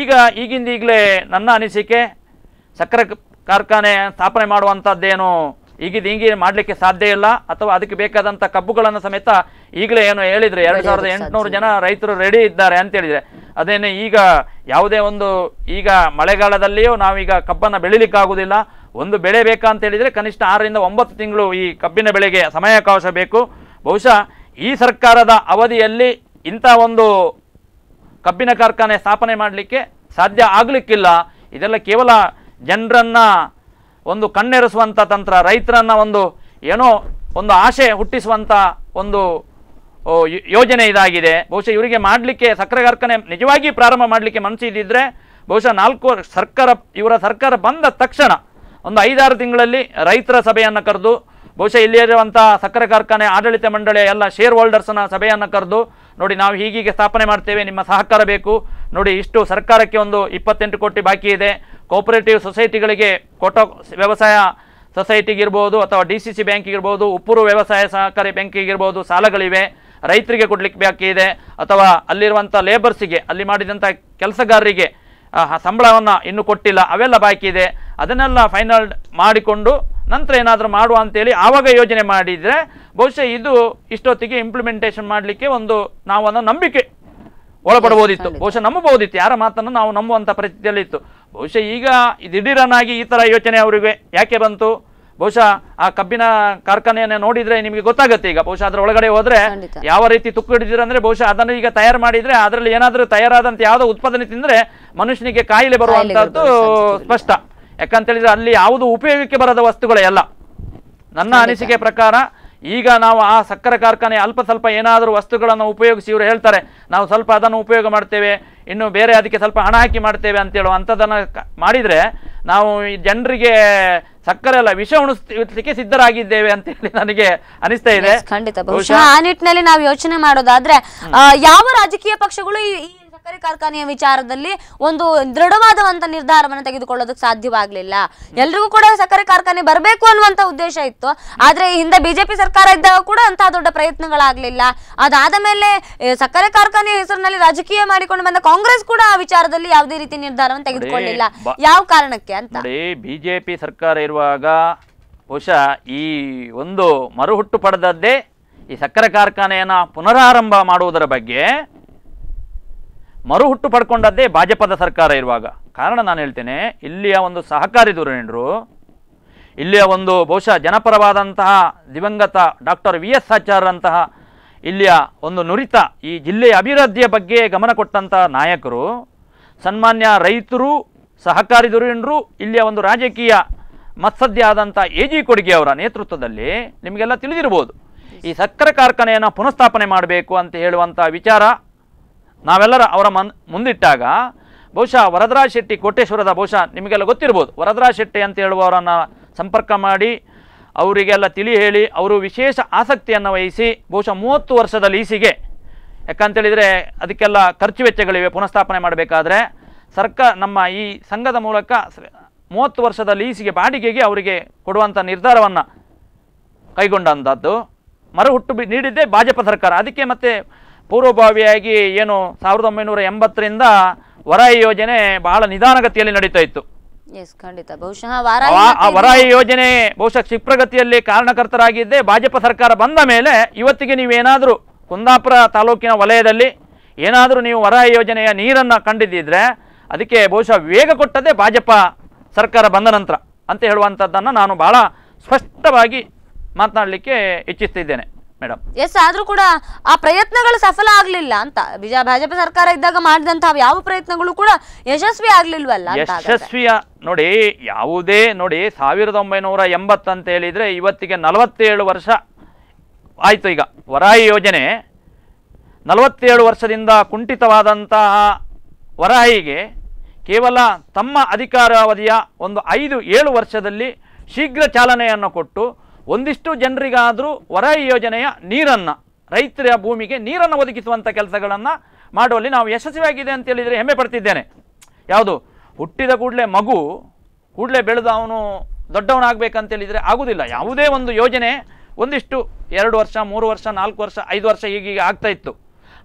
ಈಗ ಈಗಿಂದೀಗಲೇ ನನ್ನ ಅನಿಸಿಕೆ ಸಕ್ಕರೆ ಕಾರ್ಖಾನೆ ಸ್ಥಾಪನೆ ಮಾಡುವಂಥದ್ದೇನು ಈಗಿದ್ದು ಹಿಂಗೆ ಮಾಡಲಿಕ್ಕೆ ಸಾಧ್ಯ ಇಲ್ಲ ಅಥವಾ ಅದಕ್ಕೆ ಬೇಕಾದಂಥ ಕಬ್ಬುಗಳನ್ನು ಸಮೇತ ಈಗಲೇ ಏನು ಹೇಳಿದರೆ ಎರಡು ಸಾವಿರದ ಎಂಟುನೂರು ಜನ ರೈತರು ರೆಡಿ ಇದ್ದಾರೆ ಅಂತ ಹೇಳಿದರೆ ಅದೇನೇ ಈಗ ಯಾವುದೇ ಒಂದು ಈಗ ಮಳೆಗಾಲದಲ್ಲಿಯೂ ನಾವೀಗ ಕಬ್ಬನ್ನು ಬೆಳಿಲಿಕ್ಕಾಗುವುದಿಲ್ಲ ಒಂದು ಬೆಳೆ ಬೇಕಂತ ಹೇಳಿದರೆ ಕನಿಷ್ಠ ಆರರಿಂದ ಒಂಬತ್ತು ತಿಂಗಳು ಈ ಕಬ್ಬಿನ ಬೆಳೆಗೆ ಸಮಯಾವಕಾಶ ಬೇಕು ಬಹುಶಃ ಈ ಸರ್ಕಾರದ ಅವಧಿಯಲ್ಲಿ ಇಂಥ ಒಂದು ಕಬ್ಬಿನ ಕಾರ್ಖಾನೆ ಸ್ಥಾಪನೆ ಮಾಡಲಿಕ್ಕೆ ಸಾಧ್ಯ ಆಗಲಿಕ್ಕಿಲ್ಲ ಇದೆಲ್ಲ ಕೇವಲ ಜನರನ್ನು ಒಂದು ಕಣ್ಣೆರೆಸುವಂಥ ತಂತ್ರ ರೈತರನ್ನು ಒಂದು ಏನೋ ಒಂದು ಆಶೆ ಹುಟ್ಟಿಸುವಂಥ ಒಂದು ಯೋಜನೆ ಇದಾಗಿದೆ ಬಹುಶಃ ಇವರಿಗೆ ಮಾಡಲಿಕ್ಕೆ ಸಕ್ಕರೆ ಕಾರ್ಖಾನೆ ನಿಜವಾಗಿ ಪ್ರಾರಂಭ ಮಾಡಲಿಕ್ಕೆ ಇದ್ದಿದ್ದರೆ ಬಹುಶಃ ನಾಲ್ಕು ಸರ್ಕಾರ ಇವರ ಸರ್ಕಾರ ಬಂದ ತಕ್ಷಣ ಒಂದು ಐದಾರು ತಿಂಗಳಲ್ಲಿ ರೈತರ ಸಭೆಯನ್ನು ಕರೆದು ಬಹುಶಃ ಇಲ್ಲಿರುವಂಥ ಸಕ್ಕರೆ ಕಾರ್ಖಾನೆ ಆಡಳಿತ ಮಂಡಳಿಯ ಎಲ್ಲ ಶೇರ್ ಹೋಲ್ಡರ್ಸ್ನ ಸಭೆಯನ್ನು ಕರೆದು ನೋಡಿ ನಾವು ಹೀಗೀಗೆ ಸ್ಥಾಪನೆ ಮಾಡ್ತೇವೆ ನಿಮ್ಮ ಸಹಕಾರ ಬೇಕು ನೋಡಿ ಇಷ್ಟು ಸರ್ಕಾರಕ್ಕೆ ಒಂದು ಇಪ್ಪತ್ತೆಂಟು ಕೋಟಿ ಬಾಕಿ ಇದೆ ಕೋಪರೇಟಿವ್ ಸೊಸೈಟಿಗಳಿಗೆ ಕೊಟೋ ವ್ಯವಸಾಯ ಸೊಸೈಟಿಗಿರ್ಬೋದು ಅಥವಾ ಡಿ ಸಿ ಸಿ ಬ್ಯಾಂಕಿಗಿರ್ಬೋದು ಉಪ್ಪುರು ವ್ಯವಸಾಯ ಸಹಕಾರಿ ಬ್ಯಾಂಕಿಗಿರ್ಬೋದು ಸಾಲಗಳಿವೆ ರೈತರಿಗೆ ಕೊಡಲಿಕ್ಕೆ ಬಾಕಿ ಇದೆ ಅಥವಾ ಅಲ್ಲಿರುವಂಥ ಲೇಬರ್ಸಿಗೆ ಅಲ್ಲಿ ಮಾಡಿದಂಥ ಕೆಲಸಗಾರರಿಗೆ ಸಂಬಳವನ್ನು ಇನ್ನೂ ಕೊಟ್ಟಿಲ್ಲ ಅವೆಲ್ಲ ಬಾಕಿ ಇದೆ ಅದನ್ನೆಲ್ಲ ಫೈನಲ್ ಮಾಡಿಕೊಂಡು ನಂತರ ಏನಾದರೂ ಮಾಡುವ ಅಂತೇಳಿ ಆವಾಗ ಯೋಜನೆ ಮಾಡಿದರೆ ಬಹುಶಃ ಇದು ಇಷ್ಟೊತ್ತಿಗೆ ಇಂಪ್ಲಿಮೆಂಟೇಷನ್ ಮಾಡಲಿಕ್ಕೆ ಒಂದು ನಾವು ಅದನ್ನು ನಂಬಿಕೆ ಒಳಪಡ್ಬೋದಿತ್ತು ಬಹುಶಃ ನಂಬಬಹುದಿತ್ತು ಯಾರ ಮಾತನ್ನು ನಾವು ನಂಬುವಂಥ ಪರಿಸ್ಥಿತಿಯಲ್ಲಿತ್ತು ಬಹುಶಃ ಈಗ ದಿಢೀರನಾಗಿ ಈ ಥರ ಯೋಚನೆ ಅವರಿಗೆ ಯಾಕೆ ಬಂತು ಬಹುಶಃ ಆ ಕಬ್ಬಿನ ಕಾರ್ಖಾನೆಯನ್ನ ನೋಡಿದ್ರೆ ನಿಮಗೆ ಗೊತ್ತಾಗುತ್ತೆ ಈಗ ಬಹುಶಃ ಅದ್ರ ಒಳಗಡೆ ಹೋದ್ರೆ ಯಾವ ರೀತಿ ತುಕ್ಕು ಹಿಡಿದಿರ ಅಂದ್ರೆ ಬಹುಶಃ ಅದನ್ನು ಈಗ ತಯಾರು ಮಾಡಿದ್ರೆ ಅದರಲ್ಲಿ ಏನಾದರೂ ತಯಾರಾದಂತ ಯಾವುದೋ ಉತ್ಪಾದನೆ ತಿಂದ್ರೆ ಮನುಷ್ಯನಿಗೆ ಕಾಯಿಲೆ ಬರುವಂತದ್ದು ಸ್ಪಷ್ಟ ಯಾಕಂತ ಹೇಳಿದ್ರೆ ಅಲ್ಲಿ ಯಾವುದು ಉಪಯೋಗಕ್ಕೆ ಬರದ ವಸ್ತುಗಳೇ ಅಲ್ಲ ನನ್ನ ಅನಿಸಿಕೆ ಪ್ರಕಾರ ಈಗ ನಾವು ಆ ಸಕ್ಕರೆ ಕಾರ್ಖಾನೆ ಅಲ್ಪ ಸ್ವಲ್ಪ ಏನಾದರೂ ವಸ್ತುಗಳನ್ನು ಉಪಯೋಗಿಸಿ ಇವರು ಹೇಳ್ತಾರೆ ನಾವು ಸ್ವಲ್ಪ ಅದನ್ನು ಉಪಯೋಗ ಮಾಡ್ತೇವೆ ಇನ್ನು ಬೇರೆ ಅದಕ್ಕೆ ಸ್ವಲ್ಪ ಹಣ ಹಾಕಿ ಮಾಡ್ತೇವೆ ಅಂತೇಳುವ ಅಂಥದ್ದನ್ನು ಮಾಡಿದರೆ ನಾವು ಜನರಿಗೆ ಸಕ್ಕರೆ ಅಲ್ಲ ವಿಷ ಉಣಿಸ್ಲಿಕ್ಕೆ ಸಿದ್ಧರಾಗಿದ್ದೇವೆ ಅಂತ ಹೇಳಿ ನನಗೆ ಅನಿಸ್ತಾ ಇದೆ ಖಂಡಿತ ಬಹುಶಃ ಆ ನಿಟ್ಟಿನಲ್ಲಿ ನಾವು ಯೋಚನೆ ಮಾಡೋದಾದ್ರೆ ಯಾವ ರಾಜಕೀಯ ಪಕ್ಷಗಳು ಸಕ್ಕರೆ ಕಾರ್ಖಾನೆಯ ವಿಚಾರದಲ್ಲಿ ಒಂದು ದೃಢವಾದವಂತ ನಿರ್ಧಾರವನ್ನು ತೆಗೆದುಕೊಳ್ಳೋದಕ್ಕೆ ಸಾಧ್ಯವಾಗಲಿಲ್ಲ ಎಲ್ರಿಗೂ ಕೂಡ ಸಕ್ಕರೆ ಕಾರ್ಖಾನೆ ಬರಬೇಕು ಅನ್ನುವಂತ ಉದ್ದೇಶ ಇತ್ತು ಆದ್ರೆ ಹಿಂದೆ ಬಿಜೆಪಿ ಸರ್ಕಾರ ಇದ್ದಾಗ ಕೂಡ ಅಂತಹ ದೊಡ್ಡ ಪ್ರಯತ್ನಗಳಾಗಲಿಲ್ಲ ಅದಾದ ಮೇಲೆ ಸಕ್ಕರೆ ಕಾರ್ಖಾನೆಯ ಹೆಸರಿನಲ್ಲಿ ರಾಜಕೀಯ ಮಾಡಿಕೊಂಡು ಬಂದ ಕಾಂಗ್ರೆಸ್ ಕೂಡ ಆ ವಿಚಾರದಲ್ಲಿ ಯಾವುದೇ ರೀತಿ ನಿರ್ಧಾರವನ್ನು ತೆಗೆದುಕೊಳ್ಳಿಲ್ಲ ಯಾವ ಕಾರಣಕ್ಕೆ ಅಂತ ಬಿಜೆಪಿ ಸರ್ಕಾರ ಇರುವಾಗ ಬಹುಶಃ ಈ ಒಂದು ಮರುಹುಟ್ಟು ಪಡೆದದ್ದೇ ಈ ಸಕ್ಕರೆ ಕಾರ್ಖಾನೆಯನ್ನು ಪುನರಾರಂಭ ಮಾಡುವುದರ ಬಗ್ಗೆ ಮರುಹುಟ್ಟು ಪಡ್ಕೊಂಡದ್ದೇ ಭಾಜಪದ ಸರ್ಕಾರ ಇರುವಾಗ ಕಾರಣ ನಾನು ಹೇಳ್ತೇನೆ ಇಲ್ಲಿಯ ಒಂದು ಸಹಕಾರಿ ಧೋರಣರು ಇಲ್ಲಿಯ ಒಂದು ಬಹುಶಃ ಜನಪರವಾದಂತಹ ದಿವಂಗತ ಡಾಕ್ಟರ್ ವಿ ಎಸ್ ಆಚಾರ್ರಂತಹ ಇಲ್ಲಿಯ ಒಂದು ನುರಿತ ಈ ಜಿಲ್ಲೆಯ ಅಭಿವೃದ್ಧಿಯ ಬಗ್ಗೆ ಗಮನ ಕೊಟ್ಟಂತಹ ನಾಯಕರು ಸನ್ಮಾನ್ಯ ರೈತರು ಸಹಕಾರಿ ಧುರೀಣರು ಇಲ್ಲಿಯ ಒಂದು ರಾಜಕೀಯ ಮತ್ಸದ್ದೆ ಆದಂಥ ಎ ಜಿ ಕೊಡುಗೆ ಅವರ ನೇತೃತ್ವದಲ್ಲಿ ನಿಮಗೆಲ್ಲ ತಿಳಿದಿರ್ಬೋದು ಈ ಸಕ್ಕರೆ ಕಾರ್ಖಾನೆಯನ್ನು ಪುನಃಸ್ಥಾಪನೆ ಮಾಡಬೇಕು ಅಂತ ಹೇಳುವಂಥ ವಿಚಾರ ನಾವೆಲ್ಲರ ಅವರ ಮನ್ ಮುಂದಿಟ್ಟಾಗ ಬಹುಶಃ ವರದರಾಜ್ ಶೆಟ್ಟಿ ಕೋಟೇಶ್ವರದ ಬಹುಶಃ ನಿಮಗೆಲ್ಲ ಗೊತ್ತಿರ್ಬೋದು ವರದರಾಜ್ ಶೆಟ್ಟಿ ಅಂತ ಹೇಳುವವರನ್ನು ಸಂಪರ್ಕ ಮಾಡಿ ಅವರಿಗೆಲ್ಲ ತಿಳಿ ಹೇಳಿ ಅವರು ವಿಶೇಷ ಆಸಕ್ತಿಯನ್ನು ವಹಿಸಿ ಬಹುಶಃ ಮೂವತ್ತು ವರ್ಷದ ಲೀಸಿಗೆ ಯಾಕಂತೇಳಿದರೆ ಅದಕ್ಕೆಲ್ಲ ಖರ್ಚು ವೆಚ್ಚಗಳಿವೆ ಪುನಃಸ್ಥಾಪನೆ ಮಾಡಬೇಕಾದ್ರೆ ಸರ್ಕಾರ ನಮ್ಮ ಈ ಸಂಘದ ಮೂಲಕ ಮೂವತ್ತು ವರ್ಷದ ಲೀಸಿಗೆ ಬಾಡಿಗೆಗೆ ಅವರಿಗೆ ಕೊಡುವಂಥ ನಿರ್ಧಾರವನ್ನು ಕೈಗೊಂಡಂಥದ್ದು ಮರು ಹುಟ್ಟು ಬಿ ನೀಡಿದ್ದೇ ಭಾಜಪ ಸರ್ಕಾರ ಅದಕ್ಕೆ ಮತ್ತೆ ಪೂರ್ವಭಾವಿಯಾಗಿ ಏನು ಸಾವಿರದ ಒಂಬೈನೂರ ಎಂಬತ್ತರಿಂದ ವರಾಯಿ ಯೋಜನೆ ಬಹಳ ನಿಧಾನಗತಿಯಲ್ಲಿ ನಡೀತಾ ಇತ್ತು ಆ ವರಾಯಿ ಯೋಜನೆ ಬಹುಶಃ ಕ್ಷಿಪ್ರಗತಿಯಲ್ಲಿ ಕಾರಣಕರ್ತರಾಗಿದ್ದೇ ಭಾಜಪ ಸರ್ಕಾರ ಬಂದ ಮೇಲೆ ಇವತ್ತಿಗೆ ನೀವೇನಾದರೂ ಕುಂದಾಪುರ ತಾಲೂಕಿನ ವಲಯದಲ್ಲಿ ಏನಾದರೂ ನೀವು ವರಾಯಿ ಯೋಜನೆಯ ನೀರನ್ನು ಕಂಡಿದ್ದಿದ್ರೆ ಅದಕ್ಕೆ ಬಹುಶಃ ವೇಗ ಕೊಟ್ಟದೇ ಭಾಜಪ ಸರ್ಕಾರ ಬಂದ ನಂತರ ಅಂತ ಹೇಳುವಂಥದ್ದನ್ನು ನಾನು ಭಾಳ ಸ್ಪಷ್ಟವಾಗಿ ಮಾತನಾಡಲಿಕ್ಕೆ ಇಚ್ಛಿಸ್ತಿದ್ದೇನೆ ಮೇಡಮ್ ಎಸ್ ಆದರೂ ಕೂಡ ಆ ಪ್ರಯತ್ನಗಳು ಸಫಲ ಆಗ್ಲಿಲ್ಲ ಅಂತ ಬಿಜಾ ಭಾಜಪ ಸರ್ಕಾರ ಇದ್ದಾಗ ಮಾಡಿದಂತಹ ಯಾವ ಪ್ರಯತ್ನಗಳು ಕೂಡ ಯಶಸ್ವಿ ಆಗ್ಲಿಲ್ವಲ್ಲ ಯಶಸ್ವಿಯ ನೋಡಿ ಯಾವುದೇ ನೋಡಿ ಸಾವಿರದ ಒಂಬೈನೂರ ಎಂಬತ್ತಂತ ಹೇಳಿದ್ರೆ ಇವತ್ತಿಗೆ ನಲವತ್ತೇಳು ವರ್ಷ ಆಯ್ತು ಈಗ ವರಾಯಿ ಯೋಜನೆ ನಲವತ್ತೇಳು ವರ್ಷದಿಂದ ಕುಂಠಿತವಾದಂತಹ ವರಾಹಿಗೆ ಕೇವಲ ತಮ್ಮ ಅಧಿಕಾರಾವಧಿಯ ಒಂದು ಐದು ಏಳು ವರ್ಷದಲ್ಲಿ ಶೀಘ್ರ ಚಾಲನೆಯನ್ನು ಕೊಟ್ಟು ಒಂದಿಷ್ಟು ಜನರಿಗಾದರೂ ಹೊರ ಯೋಜನೆಯ ನೀರನ್ನು ರೈತರ ಭೂಮಿಗೆ ನೀರನ್ನು ಒದಗಿಸುವಂಥ ಕೆಲಸಗಳನ್ನು ಮಾಡುವಲ್ಲಿ ನಾವು ಯಶಸ್ವಿಯಾಗಿದೆ ಅಂತ ಹೇಳಿದರೆ ಹೆಮ್ಮೆ ಪಡ್ತಿದ್ದೇನೆ ಯಾವುದು ಹುಟ್ಟಿದ ಕೂಡಲೇ ಮಗು ಕೂಡಲೇ ಬೆಳೆದು ಅವನು ದೊಡ್ಡವನಾಗಬೇಕಂತೇಳಿದರೆ ಆಗುವುದಿಲ್ಲ ಯಾವುದೇ ಒಂದು ಯೋಜನೆ ಒಂದಿಷ್ಟು ಎರಡು ವರ್ಷ ಮೂರು ವರ್ಷ ನಾಲ್ಕು ವರ್ಷ ಐದು ವರ್ಷ ಈಗೀಗ ಆಗ್ತಾ ಇತ್ತು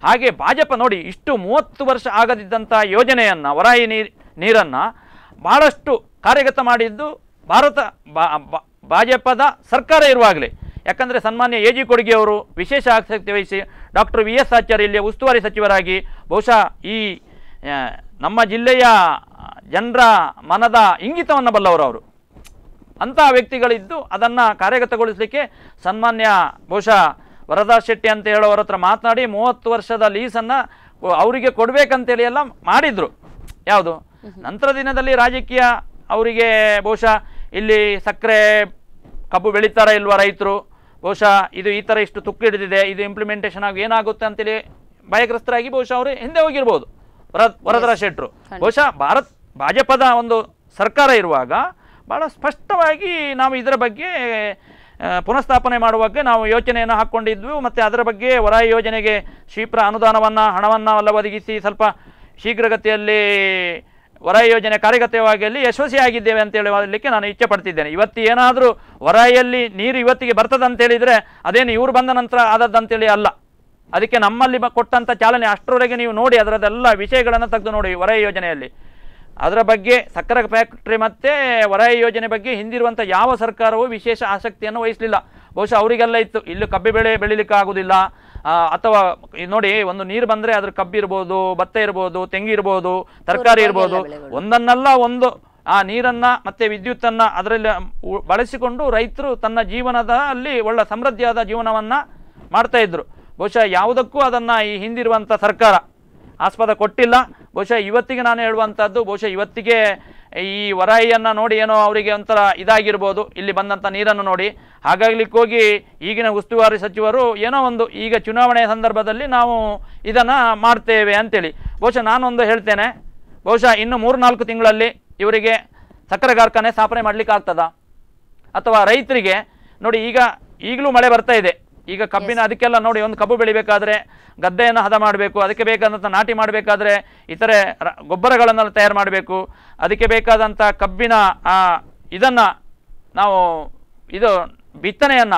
ಹಾಗೆ ಭಾಜಪ ನೋಡಿ ಇಷ್ಟು ಮೂವತ್ತು ವರ್ಷ ಆಗದಿದ್ದಂಥ ಯೋಜನೆಯನ್ನು ವರಾಯಿ ನೀರು ನೀರನ್ನು ಭಾಳಷ್ಟು ಕಾರ್ಯಗತ ಮಾಡಿದ್ದು ಭಾರತ ಭಾಜಪದ ಸರ್ಕಾರ ಇರುವಾಗಲಿ ಯಾಕಂದರೆ ಸನ್ಮಾನ್ಯ ಎ ಜಿ ಕೊಡುಗೆಯವರು ವಿಶೇಷ ಆಸಕ್ತಿ ವಹಿಸಿ ಡಾಕ್ಟರ್ ವಿ ಎಸ್ ಆಚಾರ್ಯ ಇಲ್ಲಿ ಉಸ್ತುವಾರಿ ಸಚಿವರಾಗಿ ಬಹುಶಃ ಈ ನಮ್ಮ ಜಿಲ್ಲೆಯ ಜನರ ಮನದ ಇಂಗಿತವನ್ನು ಬಲ್ಲವರು ಅವರು ಅಂತಹ ವ್ಯಕ್ತಿಗಳಿದ್ದು ಅದನ್ನು ಕಾರ್ಯಗತಗೊಳಿಸಲಿಕ್ಕೆ ಸನ್ಮಾನ್ಯ ಬಹುಶಃ ವರದಾ ಶೆಟ್ಟಿ ಅಂತ ಹೇಳೋರ ಹತ್ರ ಮಾತನಾಡಿ ಮೂವತ್ತು ವರ್ಷದ ಲೀಸನ್ನು ಅವರಿಗೆ ಕೊಡಬೇಕಂತೇಳಿ ಎಲ್ಲ ಮಾಡಿದರು ಯಾವುದು ನಂತರ ದಿನದಲ್ಲಿ ರಾಜಕೀಯ ಅವರಿಗೆ ಬಹುಶಃ ಇಲ್ಲಿ ಸಕ್ಕರೆ ಕಬ್ಬು ಬೆಳೀತಾರ ಇಲ್ವ ರೈತರು ಬಹುಶಃ ಇದು ಈ ಥರ ಇಷ್ಟು ತುಕ್ಕು ಹಿಡಿದಿದೆ ಇದು ಇಂಪ್ಲಿಮೆಂಟೇಷನ್ ಆಗಿ ಏನಾಗುತ್ತೆ ಅಂತೇಳಿ ಭಯಗ್ರಸ್ತರಾಗಿ ಬಹುಶಃ ಅವರು ಹಿಂದೆ ಹೋಗಿರ್ಬೋದು ವರ ವರದರ ಶೆಟ್ಟರು ಬಹುಶಃ ಭಾರತ್ ಭಾಜಪದ ಒಂದು ಸರ್ಕಾರ ಇರುವಾಗ ಭಾಳ ಸ್ಪಷ್ಟವಾಗಿ ನಾವು ಇದರ ಬಗ್ಗೆ ಪುನಃಸ್ಥಾಪನೆ ಮಾಡುವಾಗ ನಾವು ಯೋಚನೆಯನ್ನು ಹಾಕ್ಕೊಂಡಿದ್ವು ಮತ್ತು ಅದರ ಬಗ್ಗೆ ವರ ಯೋಜನೆಗೆ ಶೀಪ್ರ ಅನುದಾನವನ್ನು ಹಣವನ್ನು ಎಲ್ಲ ಒದಗಿಸಿ ಸ್ವಲ್ಪ ಶೀಘ್ರಗತಿಯಲ್ಲಿ ವರ ಯೋಜನೆ ಕಾರ್ಯಗತವಾಗಿಯಲ್ಲಿ ಯಶಸ್ವಿಯಾಗಿದ್ದೇವೆ ಅಂತೇಳಿ ಅದಕ್ಕೆ ನಾನು ಇಚ್ಛೆ ಪಡ್ತಿದ್ದೇನೆ ಇವತ್ತು ಏನಾದರೂ ವರಾಯಲ್ಲಿ ನೀರು ಇವತ್ತಿಗೆ ಬರ್ತದೆ ಅಂತೇಳಿದರೆ ಅದೇನು ಇವರು ಬಂದ ನಂತರ ಆದದ್ದಂತೇಳಿ ಅಲ್ಲ ಅದಕ್ಕೆ ನಮ್ಮಲ್ಲಿ ಕೊಟ್ಟಂಥ ಚಾಲನೆ ಅಷ್ಟರವರೆಗೆ ನೀವು ನೋಡಿ ಅದರದೆಲ್ಲ ವಿಷಯಗಳನ್ನು ತೆಗೆದು ನೋಡಿ ವರೈ ಯೋಜನೆಯಲ್ಲಿ ಅದರ ಬಗ್ಗೆ ಸಕ್ಕರೆ ಫ್ಯಾಕ್ಟ್ರಿ ಮತ್ತು ವರಾಯಿ ಯೋಜನೆ ಬಗ್ಗೆ ಹಿಂದಿರುವಂಥ ಯಾವ ಸರ್ಕಾರವೂ ವಿಶೇಷ ಆಸಕ್ತಿಯನ್ನು ವಹಿಸಲಿಲ್ಲ ಬಹುಶಃ ಅವರಿಗೆಲ್ಲ ಇತ್ತು ಇಲ್ಲಿ ಕಬ್ಬಿ ಬೆಳೆ ಬೆಳಿಲಿಕ್ಕೆ ಆಗೋದಿಲ್ಲ ಅಥವಾ ನೋಡಿ ಒಂದು ನೀರು ಬಂದ್ರೆ ಅದ್ರ ಕಬ್ಬಿರ್ಬೋದು ಭತ್ತ ಇರ್ಬೋದು ತೆಂಗಿರ್ಬೋದು ತರಕಾರಿ ಇರ್ಬೋದು ಒಂದನ್ನೆಲ್ಲ ಒಂದು ಆ ನೀರನ್ನ ಮತ್ತೆ ವಿದ್ಯುತ್ತನ್ನ ಅದರಲ್ಲಿ ಬಳಸಿಕೊಂಡು ರೈತರು ತನ್ನ ಜೀವನದ ಅಲ್ಲಿ ಒಳ್ಳೆ ಸಮೃದ್ಧಿಯಾದ ಜೀವನವನ್ನ ಮಾಡ್ತಾ ಇದ್ರು ಬಹುಶಃ ಯಾವುದಕ್ಕೂ ಅದನ್ನ ಈ ಹಿಂದಿರುವಂತ ಸರ್ಕಾರ ಆಸ್ಪದ ಕೊಟ್ಟಿಲ್ಲ ಬಹುಶಃ ಇವತ್ತಿಗೆ ನಾನು ಹೇಳುವಂಥದ್ದು ಬಹುಶಃ ಇವತ್ತಿಗೆ ಈ ವರಾಯಿಯನ್ನು ನೋಡಿ ಏನೋ ಅವರಿಗೆ ಒಂಥರ ಇದಾಗಿರ್ಬೋದು ಇಲ್ಲಿ ಬಂದಂಥ ನೀರನ್ನು ನೋಡಿ ಹಾಗಾಗ್ಲಿಕ್ಕೆ ಹೋಗಿ ಈಗಿನ ಉಸ್ತುವಾರಿ ಸಚಿವರು ಏನೋ ಒಂದು ಈಗ ಚುನಾವಣೆಯ ಸಂದರ್ಭದಲ್ಲಿ ನಾವು ಇದನ್ನು ಮಾಡ್ತೇವೆ ಅಂತೇಳಿ ಬಹುಶಃ ನಾನೊಂದು ಹೇಳ್ತೇನೆ ಬಹುಶಃ ಇನ್ನು ಮೂರು ನಾಲ್ಕು ತಿಂಗಳಲ್ಲಿ ಇವರಿಗೆ ಸಕ್ಕರೆ ಕಾರ್ಖಾನೆ ಸ್ಥಾಪನೆ ಮಾಡಲಿಕ್ಕಾಗ್ತದ ಅಥವಾ ರೈತರಿಗೆ ನೋಡಿ ಈಗ ಈಗಲೂ ಮಳೆ ಬರ್ತಾ ಇದೆ ಈಗ ಕಬ್ಬಿನ ಅದಕ್ಕೆಲ್ಲ ನೋಡಿ ಒಂದು ಕಬ್ಬು ಬೆಳಿಬೇಕಾದ್ರೆ ಗದ್ದೆಯನ್ನು ಹದ ಮಾಡಬೇಕು ಅದಕ್ಕೆ ಬೇಕಾದಂಥ ನಾಟಿ ಮಾಡಬೇಕಾದ್ರೆ ಇತರೆ ಗೊಬ್ಬರಗಳನ್ನೆಲ್ಲ ತಯಾರು ಮಾಡಬೇಕು ಅದಕ್ಕೆ ಬೇಕಾದಂಥ ಕಬ್ಬಿನ ಇದನ್ನು ನಾವು ಇದು ಬಿತ್ತನೆಯನ್ನ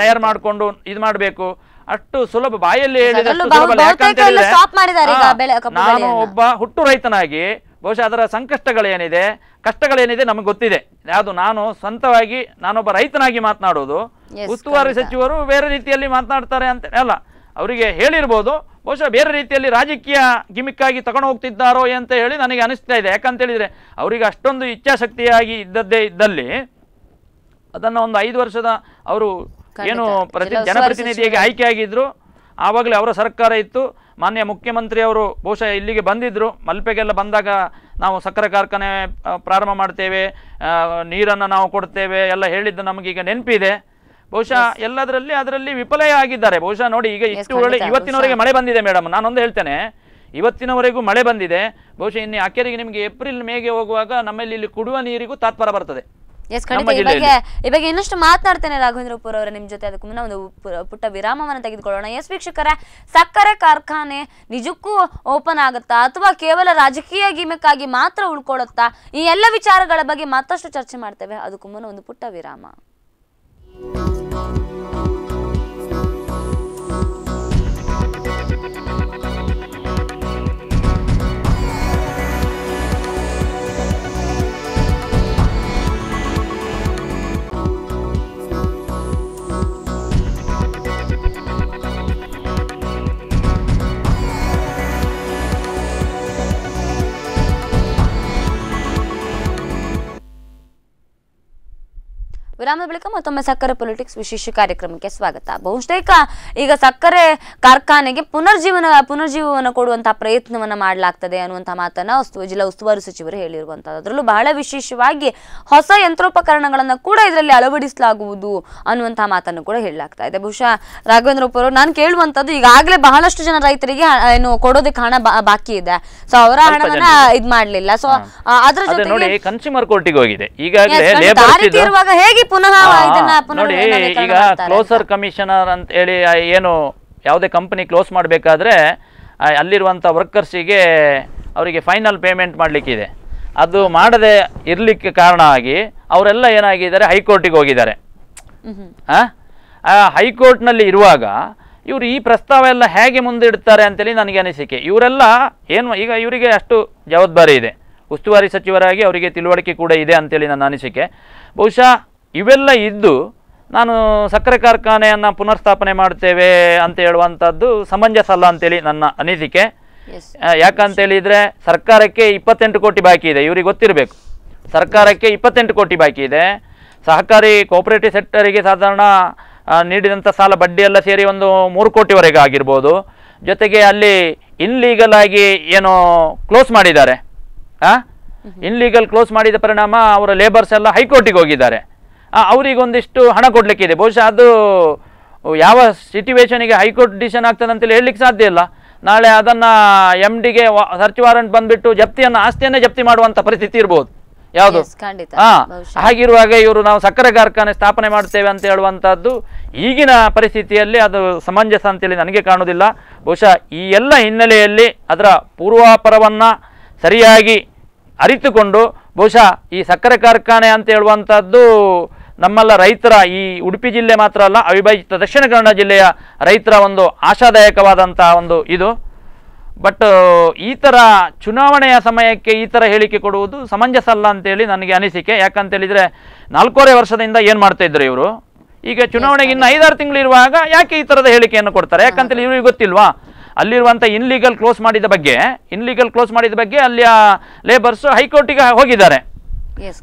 ತಯಾರು ಮಾಡಿಕೊಂಡು ಇದು ಮಾಡಬೇಕು ಅಷ್ಟು ಸುಲಭ ಬಾಯಲ್ಲಿ ಹೇಳಿದ್ರೆ ನಾನು ಒಬ್ಬ ಹುಟ್ಟು ರೈತನಾಗಿ ಬಹುಶಃ ಅದರ ಸಂಕಷ್ಟಗಳೇನಿದೆ ಕಷ್ಟಗಳೇನಿದೆ ನಮಗೆ ಗೊತ್ತಿದೆ ಯಾವುದು ನಾನು ಸ್ವಂತವಾಗಿ ನಾನೊಬ್ಬ ರೈತನಾಗಿ ಮಾತನಾಡೋದು ಉಸ್ತುವಾರಿ ಸಚಿವರು ಬೇರೆ ರೀತಿಯಲ್ಲಿ ಮಾತನಾಡ್ತಾರೆ ಅಂತ ಅಲ್ಲ ಅವರಿಗೆ ಹೇಳಿರ್ಬೋದು ಬಹುಶಃ ಬೇರೆ ರೀತಿಯಲ್ಲಿ ರಾಜಕೀಯ ಗಿಮಿಕ್ಕಾಗಿ ತಗೊಂಡು ಹೋಗ್ತಿದ್ದಾರೋ ಅಂತ ಹೇಳಿ ನನಗೆ ಅನಿಸ್ತಾ ಇದೆ ಯಾಕಂತ ಹೇಳಿದ್ರೆ ಅವರಿಗೆ ಅಷ್ಟೊಂದು ಇಚ್ಛಾಶಕ್ತಿಯಾಗಿ ಇದ್ದದ್ದೇ ಇದ್ದಲ್ಲಿ ಅದನ್ನು ಒಂದು ಐದು ವರ್ಷದ ಅವರು ಏನು ಪ್ರತಿ ಜನಪ್ರತಿನಿಧಿಯಾಗಿ ಆಯ್ಕೆ ಆಗಿದ್ರು ಆವಾಗಲೇ ಅವರ ಸರ್ಕಾರ ಇತ್ತು ಮಾನ್ಯ ಮುಖ್ಯಮಂತ್ರಿಯವರು ಬಹುಶಃ ಇಲ್ಲಿಗೆ ಬಂದಿದ್ದರು ಮಲ್ಪೆಗೆಲ್ಲ ಬಂದಾಗ ನಾವು ಸಕ್ಕರೆ ಕಾರ್ಖಾನೆ ಪ್ರಾರಂಭ ಮಾಡ್ತೇವೆ ನೀರನ್ನು ನಾವು ಕೊಡ್ತೇವೆ ಎಲ್ಲ ಹೇಳಿದ್ದು ನಮಗೀಗ ನೆನಪಿದೆ ಬಹುಶಃ ಎಲ್ಲದರಲ್ಲಿ ಅದರಲ್ಲಿ ವಿಫಲೆಯ ಆಗಿದ್ದಾರೆ ಬಹುಶಃ ನೋಡಿ ಈಗ ಇಷ್ಟು ಒಳ್ಳೆ ಇವತ್ತಿನವರೆಗೆ ಮಳೆ ಬಂದಿದೆ ಮೇಡಮ್ ನಾನೊಂದು ಹೇಳ್ತೇನೆ ಇವತ್ತಿನವರೆಗೂ ಮಳೆ ಬಂದಿದೆ ಬಹುಶಃ ಇನ್ನು ಅಕ್ಕರಿಗೆ ನಿಮಗೆ ಏಪ್ರಿಲ್ ಮೇಗೆ ಹೋಗುವಾಗ ನಮ್ಮಲ್ಲಿ ಇಲ್ಲಿ ಕುಡುವ ನೀರಿಗೂ ತಾತ್ಪರ ಬರ್ತದೆ ಎಸ್ ಖಂಡಿತ ಬಗ್ಗೆ ಇವಾಗ ಇನ್ನಷ್ಟು ಮಾತನಾಡ್ತೇನೆ ರಾಘವೇಂದ್ರಪುರ ಅವರ ನಿಮ್ಮ ಜೊತೆ ಅದಕ್ಕೂ ಮುನ್ನ ಒಂದು ಪುಟ್ಟ ವಿರಾಮವನ್ನು ತೆಗೆದುಕೊಳ್ಳೋಣ ಎಸ್ ವೀಕ್ಷಕರ ಸಕ್ಕರೆ ಕಾರ್ಖಾನೆ ನಿಜಕ್ಕೂ ಓಪನ್ ಆಗುತ್ತಾ ಅಥವಾ ಕೇವಲ ರಾಜಕೀಯ ಗೀಮಕ್ಕಾಗಿ ಮಾತ್ರ ಉಳ್ಕೊಳ್ಳುತ್ತಾ ಈ ಎಲ್ಲ ವಿಚಾರಗಳ ಬಗ್ಗೆ ಮತ್ತಷ್ಟು ಚರ್ಚೆ ಮಾಡ್ತೇವೆ ಅದಕ್ಕೂ ಮುನ್ನ ಒಂದು ಪುಟ್ಟ ವಿರಾಮ ವಿರಾಮ ಬಳಿಕ ಮತ್ತೊಮ್ಮೆ ಸಕ್ಕರೆ ಪೊಲಿಟಿಕ್ಸ್ ವಿಶೇಷ ಕಾರ್ಯಕ್ರಮಕ್ಕೆ ಸ್ವಾಗತ ಬಹುಶೇಕ ಈಗ ಸಕ್ಕರೆ ಕಾರ್ಖಾನೆಗೆ ಪುನರ್ಜೀವನ ಪುನರ್ಜೀವನ ಕೊಡುವಂತಹ ಪ್ರಯತ್ನವನ್ನ ಮಾಡಲಾಗ್ತದೆ ಅನ್ನುವಂತಹ ಮಾತನ್ನ ಜಿಲ್ಲಾ ಉಸ್ತುವಾರಿ ಸಚಿವರು ಹೇಳಿರುವಂತಹ ಅದರಲ್ಲೂ ಬಹಳ ವಿಶೇಷವಾಗಿ ಹೊಸ ಯಂತ್ರೋಪಕರಣಗಳನ್ನ ಕೂಡ ಇದರಲ್ಲಿ ಅಳವಡಿಸಲಾಗುವುದು ಅನ್ನುವಂತಹ ಮಾತನ್ನು ಕೂಡ ಹೇಳಲಾಗ್ತಾ ಇದೆ ಬಹುಶಃ ರಾಘವೇಂದ್ರ ಉಪ ನಾನು ಕೇಳುವಂತದ್ದು ಈಗಾಗಲೇ ಬಹಳಷ್ಟು ಜನ ರೈತರಿಗೆ ಏನು ಕೊಡೋದಕ್ಕೆ ಹಣ ಬಾಕಿ ಇದೆ ಸೊ ಅವರ ಹಣವನ್ನ ಇದ್ ಮಾಡ್ಲಿಲ್ಲ ಸೊ ಅದರ ಜೊತೆ ಹೋಗಿದೆ ಈಗಾಗಲೇ ಹೇಗೆ ಪುನಃ ನೋಡಿ ಈಗ ಕ್ಲೋಸರ್ ಕಮಿಷನರ್ ಅಂತ ಹೇಳಿ ಏನು ಯಾವುದೇ ಕಂಪನಿ ಕ್ಲೋಸ್ ಮಾಡಬೇಕಾದ್ರೆ ಅಲ್ಲಿರುವಂಥ ವರ್ಕರ್ಸಿಗೆ ಅವರಿಗೆ ಫೈನಲ್ ಪೇಮೆಂಟ್ ಮಾಡಲಿಕ್ಕಿದೆ ಅದು ಮಾಡದೆ ಇರಲಿಕ್ಕೆ ಕಾರಣ ಆಗಿ ಅವರೆಲ್ಲ ಏನಾಗಿದ್ದಾರೆ ಹೈಕೋರ್ಟಿಗೆ ಹೋಗಿದ್ದಾರೆ ಆ ಹೈಕೋರ್ಟ್ನಲ್ಲಿ ಇರುವಾಗ ಇವರು ಈ ಪ್ರಸ್ತಾವ ಎಲ್ಲ ಹೇಗೆ ಮುಂದಿಡ್ತಾರೆ ಅಂತೇಳಿ ನನಗೆ ಅನಿಸಿಕೆ ಇವರೆಲ್ಲ ಏನು ಈಗ ಇವರಿಗೆ ಅಷ್ಟು ಜವಾಬ್ದಾರಿ ಇದೆ ಉಸ್ತುವಾರಿ ಸಚಿವರಾಗಿ ಅವರಿಗೆ ತಿಳುವಳಿಕೆ ಕೂಡ ಇದೆ ಅಂತೇಳಿ ನನ್ನ ಅನಿಸಿಕೆ ಬಹುಶಃ ಇವೆಲ್ಲ ಇದ್ದು ನಾನು ಸಕ್ಕರೆ ಕಾರ್ಖಾನೆಯನ್ನು ಪುನರ್ಸ್ಥಾಪನೆ ಮಾಡ್ತೇವೆ ಅಂತ ಹೇಳುವಂಥದ್ದು ಸಮಂಜಸ ಅಲ್ಲ ಅಂತೇಳಿ ನನ್ನ ಅನಿಸಿಕೆ ಯಾಕಂತೇಳಿದರೆ ಸರ್ಕಾರಕ್ಕೆ ಇಪ್ಪತ್ತೆಂಟು ಕೋಟಿ ಬಾಕಿ ಇದೆ ಇವ್ರಿಗೆ ಗೊತ್ತಿರಬೇಕು ಸರ್ಕಾರಕ್ಕೆ ಇಪ್ಪತ್ತೆಂಟು ಕೋಟಿ ಬಾಕಿ ಇದೆ ಸಹಕಾರಿ ಕೋಪರೇಟಿವ್ ಸೆಕ್ಟರಿಗೆ ಸಾಧಾರಣ ನೀಡಿದಂಥ ಸಾಲ ಬಡ್ಡಿ ಸೇರಿ ಒಂದು ಮೂರು ಕೋಟಿವರೆಗೆ ಆಗಿರ್ಬೋದು ಜೊತೆಗೆ ಅಲ್ಲಿ ಇನ್ಲೀಗಲ್ ಆಗಿ ಏನು ಕ್ಲೋಸ್ ಮಾಡಿದ್ದಾರೆ ಹಾಂ ಇನ್ಲೀಗಲ್ ಕ್ಲೋಸ್ ಮಾಡಿದ ಪರಿಣಾಮ ಅವರ ಲೇಬರ್ಸ್ ಎಲ್ಲ ಹೈಕೋರ್ಟಿಗೆ ಹೋಗಿದ್ದಾರೆ ಅವರಿಗೊಂದಿಷ್ಟು ಹಣ ಕೊಡಲಿಕ್ಕಿದೆ ಬಹುಶಃ ಅದು ಯಾವ ಸಿಟುವೇಶನಿಗೆ ಹೈಕೋರ್ಟ್ ಡಿಸಿಷನ್ ಆಗ್ತದೆ ಅಂತೇಳಿ ಹೇಳಲಿಕ್ಕೆ ಸಾಧ್ಯ ಇಲ್ಲ ನಾಳೆ ಅದನ್ನು ಎಮ್ ಡಿಗೆ ಸರ್ಚ್ ವಾರಂಟ್ ಬಂದುಬಿಟ್ಟು ಜಪ್ತಿಯನ್ನು ಆಸ್ತಿಯನ್ನೇ ಜಪ್ತಿ ಮಾಡುವಂಥ ಪರಿಸ್ಥಿತಿ ಇರ್ಬೋದು ಯಾವುದು ಹಾ ಹಾಗಿರುವಾಗ ಇವರು ನಾವು ಸಕ್ಕರೆ ಕಾರ್ಖಾನೆ ಸ್ಥಾಪನೆ ಮಾಡ್ತೇವೆ ಅಂತ ಹೇಳುವಂಥದ್ದು ಈಗಿನ ಪರಿಸ್ಥಿತಿಯಲ್ಲಿ ಅದು ಸಮಂಜಸ ಅಂತೇಳಿ ನನಗೆ ಕಾಣುವುದಿಲ್ಲ ಬಹುಶಃ ಈ ಎಲ್ಲ ಹಿನ್ನೆಲೆಯಲ್ಲಿ ಅದರ ಪೂರ್ವಾಪರವನ್ನು ಸರಿಯಾಗಿ ಅರಿತುಕೊಂಡು ಬಹುಶಃ ಈ ಸಕ್ಕರೆ ಕಾರ್ಖಾನೆ ಅಂತ ಹೇಳುವಂಥದ್ದು ನಮ್ಮಲ್ಲ ರೈತರ ಈ ಉಡುಪಿ ಜಿಲ್ಲೆ ಮಾತ್ರ ಅಲ್ಲ ಅವಿಭಜಿತ ದಕ್ಷಿಣ ಕನ್ನಡ ಜಿಲ್ಲೆಯ ರೈತರ ಒಂದು ಆಶಾದಾಯಕವಾದಂಥ ಒಂದು ಇದು ಬಟ್ ಈ ಥರ ಚುನಾವಣೆಯ ಸಮಯಕ್ಕೆ ಈ ಥರ ಹೇಳಿಕೆ ಕೊಡುವುದು ಸಮಂಜಸ ಅಲ್ಲ ಅಂತೇಳಿ ನನಗೆ ಅನಿಸಿಕೆ ಯಾಕಂತೇಳಿದರೆ ನಾಲ್ಕೂವರೆ ವರ್ಷದಿಂದ ಏನು ಮಾಡ್ತಾಯಿದ್ರು ಇವರು ಈಗ ಚುನಾವಣೆಗೆ ಇನ್ನು ಐದಾರು ಇರುವಾಗ ಯಾಕೆ ಈ ಥರದ ಹೇಳಿಕೆಯನ್ನು ಕೊಡ್ತಾರೆ ಯಾಕಂತೇಳಿ ಇವ್ರಿಗೆ ಗೊತ್ತಿಲ್ವಾ ಅಲ್ಲಿರುವಂಥ ಇನ್ಲೀಗಲ್ ಕ್ಲೋಸ್ ಮಾಡಿದ ಬಗ್ಗೆ ಇನ್ಲೀಗಲ್ ಕ್ಲೋಸ್ ಮಾಡಿದ ಬಗ್ಗೆ ಅಲ್ಲಿಯ ಲೇಬರ್ಸು ಹೈಕೋರ್ಟಿಗೆ ಹೋಗಿದ್ದಾರೆ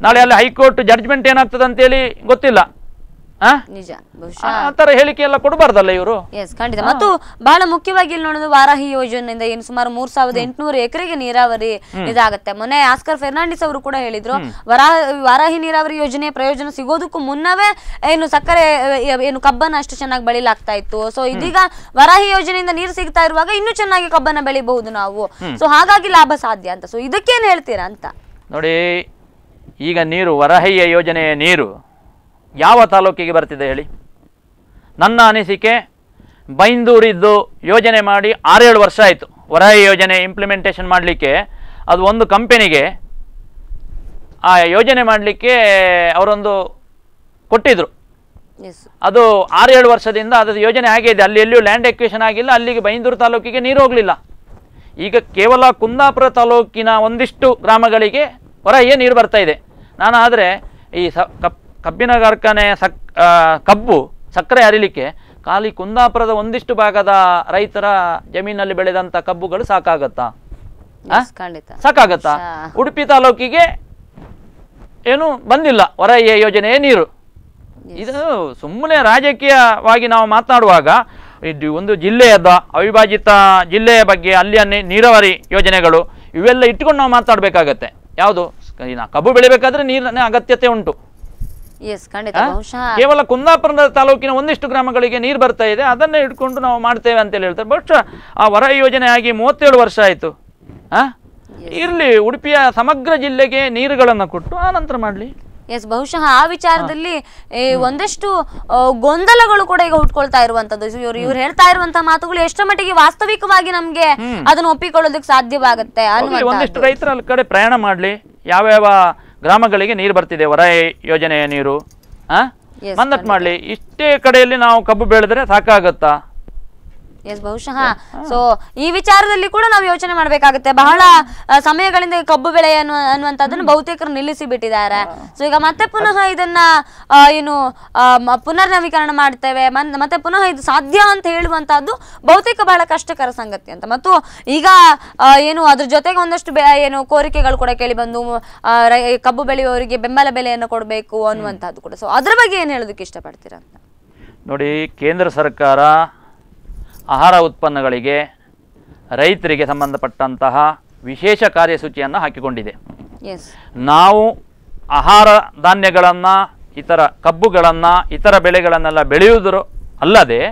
ನಾಳೆ ಅಲ್ಲಿ ಹೈಕೋರ್ಟ್ ಜಡ್ಜ್ಮೆಂಟ್ ಏನಾಗ್ತದೆ ಅಂತ ಹೇಳಿ ಗೊತ್ತಿಲ್ಲ ಆತರ ಹೇಳಿಕೆ ಎಲ್ಲ ಕೊಡಬಾರ್ದಲ್ಲ ಇವರು ಖಂಡಿತ ಮತ್ತು ಬಹಳ ಮುಖ್ಯವಾಗಿ ಇಲ್ಲಿ ನೋಡೋದು ವಾರಾಹಿ ಯೋಜನೆಯಿಂದ ಏನು ಸುಮಾರು ಮೂರ್ ಸಾವಿರದ ಎಂಟುನೂರು ಎಕರೆಗೆ ನೀರಾವರಿ ಇದಾಗುತ್ತೆ ಮೊನ್ನೆ ಆಸ್ಕರ್ ಫೆರ್ನಾಂಡಿಸ್ ಅವರು ಕೂಡ ಹೇಳಿದ್ರು ವರಾಹ ವಾರಾಹಿ ನೀರಾವರಿ ಯೋಜನೆ ಪ್ರಯೋಜನ ಸಿಗೋದಕ್ಕೂ ಮುನ್ನವೇ ಏನು ಸಕ್ಕರೆ ಏನು ಕಬ್ಬನ್ನ ಅಷ್ಟು ಚೆನ್ನಾಗಿ ಬೆಳಿಲಾಗ್ತಾ ಇತ್ತು ಸೊ ಇದೀಗ ವರಾಹಿ ಯೋಜನೆಯಿಂದ ನೀರು ಸಿಗ್ತಾ ಇರುವಾಗ ಇನ್ನೂ ಚೆನ್ನಾಗಿ ಕಬ್ಬನ್ನ ಬೆಳಿಬಹುದು ನಾವು ಸೊ ಹಾಗಾಗಿ ಲಾಭ ಸಾಧ್ಯ ಅಂತ ಸೊ ಇದಕ್ಕೇನ್ ಹೇಳ್ತೀರಾ ಅಂತ ನೋಡಿ ಈಗ ನೀರು ವರಹಯ್ಯ ಯೋಜನೆಯ ನೀರು ಯಾವ ತಾಲೂಕಿಗೆ ಬರ್ತಿದೆ ಹೇಳಿ ನನ್ನ ಅನಿಸಿಕೆ ಬೈಂದೂರಿದ್ದು ಯೋಜನೆ ಮಾಡಿ ಆರೇಳು ವರ್ಷ ಆಯಿತು ವರಹಯ್ಯ ಯೋಜನೆ ಇಂಪ್ಲಿಮೆಂಟೇಷನ್ ಮಾಡಲಿಕ್ಕೆ ಅದು ಒಂದು ಕಂಪೆನಿಗೆ ಆ ಯೋಜನೆ ಮಾಡಲಿಕ್ಕೆ ಅವರೊಂದು ಕೊಟ್ಟಿದ್ದರು ಅದು ಆರೇಳು ವರ್ಷದಿಂದ ಅದರ ಯೋಜನೆ ಆಗಿದೆ ಅಲ್ಲಿ ಎಲ್ಲಿಯೂ ಲ್ಯಾಂಡ್ ಎಕ್ವೇಷನ್ ಆಗಿಲ್ಲ ಅಲ್ಲಿಗೆ ಬೈಂದೂರು ತಾಲೂಕಿಗೆ ನೀರು ಹೋಗಲಿಲ್ಲ ಈಗ ಕೇವಲ ಕುಂದಾಪುರ ತಾಲೂಕಿನ ಒಂದಿಷ್ಟು ಗ್ರಾಮಗಳಿಗೆ ಹೊರ ಏನು ನೀರು ಬರ್ತಾ ಇದೆ ನಾನು ಆದರೆ ಈ ಸ ಕಬ್ ಕಬ್ಬಿನ ಕಾರ್ಖಾನೆ ಸಕ್ ಕಬ್ಬು ಸಕ್ಕರೆ ಹರಿಲಿಕ್ಕೆ ಖಾಲಿ ಕುಂದಾಪುರದ ಒಂದಿಷ್ಟು ಭಾಗದ ರೈತರ ಜಮೀನಲ್ಲಿ ಬೆಳೆದಂಥ ಕಬ್ಬುಗಳು ಸಾಕಾಗತ್ತಾ ಸಾಕಾಗತ್ತಾ ಉಡುಪಿ ತಾಲೂಕಿಗೆ ಏನು ಬಂದಿಲ್ಲ ಎ ಯೋಜನೆಯೇ ನೀರು ಇದು ಸುಮ್ಮನೆ ರಾಜಕೀಯವಾಗಿ ನಾವು ಮಾತನಾಡುವಾಗ ಇದು ಒಂದು ಜಿಲ್ಲೆಯದ ಅವಿಭಾಜಿತ ಜಿಲ್ಲೆಯ ಬಗ್ಗೆ ಅಲ್ಲಿಯ ನೀರಾವರಿ ಯೋಜನೆಗಳು ಇವೆಲ್ಲ ಇಟ್ಕೊಂಡು ನಾವು ಮಾತಾಡಬೇಕಾಗತ್ತೆ ಯಾವುದು ಕಬ್ಬು ಬೆಳಿಬೇಕಾದ್ರೆ ನೀರಿನ ಅಗತ್ಯತೆ ಉಂಟು ಕೇವಲ ಕುಂದಾಪುರ ತಾಲೂಕಿನ ಒಂದಿಷ್ಟು ಗ್ರಾಮಗಳಿಗೆ ನೀರು ಬರ್ತಾ ಇದೆ ಅದನ್ನೇ ಇಟ್ಕೊಂಡು ನಾವು ಮಾಡ್ತೇವೆ ಹೇಳಿ ಹೇಳ್ತಾರೆ ಬಹುಶಃ ಆ ವರ ಯೋಜನೆ ಆಗಿ ಮೂವತ್ತೇಳು ವರ್ಷ ಆಯ್ತು ಇರ್ಲಿ ಇರಲಿ ಉಡುಪಿಯ ಸಮಗ್ರ ಜಿಲ್ಲೆಗೆ ನೀರುಗಳನ್ನು ಕೊಟ್ಟು ಆ ನಂತರ ಮಾಡಲಿ ಎಸ್ ಬಹುಶಃ ಆ ವಿಚಾರದಲ್ಲಿ ಒಂದಷ್ಟು ಗೊಂದಲಗಳು ಕೂಡ ಈಗ ಹುಟ್ಕೊಳ್ತಾ ಇರುವಂತದ್ದು ಇವ್ರು ಇವ್ರು ಹೇಳ್ತಾ ಇರುವಂತಹ ಮಾತುಗಳು ಎಷ್ಟು ಮಟ್ಟಿಗೆ ವಾಸ್ತವಿಕವಾಗಿ ನಮ್ಗೆ ಅದನ್ನ ಒಪ್ಪಿಕೊಳ್ಳೋದಕ್ಕೆ ಸಾಧ್ಯವಾಗುತ್ತೆ ಒಂದಷ್ಟು ರೈತರ ಕಡೆ ಪ್ರಯಾಣ ಮಾಡ್ಲಿ ಯಾವ ಯಾವ ಗ್ರಾಮಗಳಿಗೆ ನೀರು ಬರ್ತಿದೆ ಹೊರ ಯೋಜನೆಯ ನೀರು ಮಂದಟ್ ಮಾಡ್ಲಿ ಇಷ್ಟೇ ಕಡೆಯಲ್ಲಿ ನಾವು ಕಬ್ಬು ಬೆಳೆದ್ರೆ ಸಾಕಾಗುತ್ತಾ ಎಸ್ ಬಹುಶಃ ಸೊ ಈ ವಿಚಾರದಲ್ಲಿ ಕೂಡ ನಾವು ಯೋಚನೆ ಮಾಡಬೇಕಾಗುತ್ತೆ ಬಹಳ ಸಮಯಗಳಿಂದ ಕಬ್ಬು ಬೆಳೆ ಅನ್ನುವಂತದನ್ನು ಬಹುತೇಕರು ನಿಲ್ಲಿಸಿ ಬಿಟ್ಟಿದ್ದಾರೆ ಸೊ ಈಗ ಮತ್ತೆ ಪುನಃ ಇದನ್ನ ಏನು ಪುನರ್ ನವೀಕರಣ ಮಾಡ್ತೇವೆ ಮತ್ತೆ ಪುನಃ ಇದು ಸಾಧ್ಯ ಅಂತ ಹೇಳುವಂತಹದ್ದು ಬಹುತೇಕ ಬಹಳ ಕಷ್ಟಕರ ಸಂಗತಿ ಅಂತ ಮತ್ತು ಈಗ ಏನು ಅದ್ರ ಜೊತೆಗೆ ಒಂದಷ್ಟು ಏನು ಕೋರಿಕೆಗಳು ಕೂಡ ಕೇಳಿ ಬಂದು ಕಬ್ಬು ಬೆಳೆಯುವವರಿಗೆ ಬೆಂಬಲ ಬೆಲೆಯನ್ನು ಕೊಡಬೇಕು ಅನ್ನುವಂತಹದ್ದು ಕೂಡ ಸೊ ಅದ್ರ ಬಗ್ಗೆ ಏನು ಹೇಳೋದಕ್ಕೆ ಇಷ್ಟಪಡ್ತೀರಾ ಅಂತ ನೋಡಿ ಕೇಂದ್ರ ಸರ್ಕಾರ ಆಹಾರ ಉತ್ಪನ್ನಗಳಿಗೆ ರೈತರಿಗೆ ಸಂಬಂಧಪಟ್ಟಂತಹ ವಿಶೇಷ ಕಾರ್ಯಸೂಚಿಯನ್ನು ಹಾಕಿಕೊಂಡಿದೆ ನಾವು ಆಹಾರ ಧಾನ್ಯಗಳನ್ನು ಇತರ ಕಬ್ಬುಗಳನ್ನು ಇತರ ಬೆಳೆಗಳನ್ನೆಲ್ಲ ಬೆಳೆಯುವುದರ ಅಲ್ಲದೆ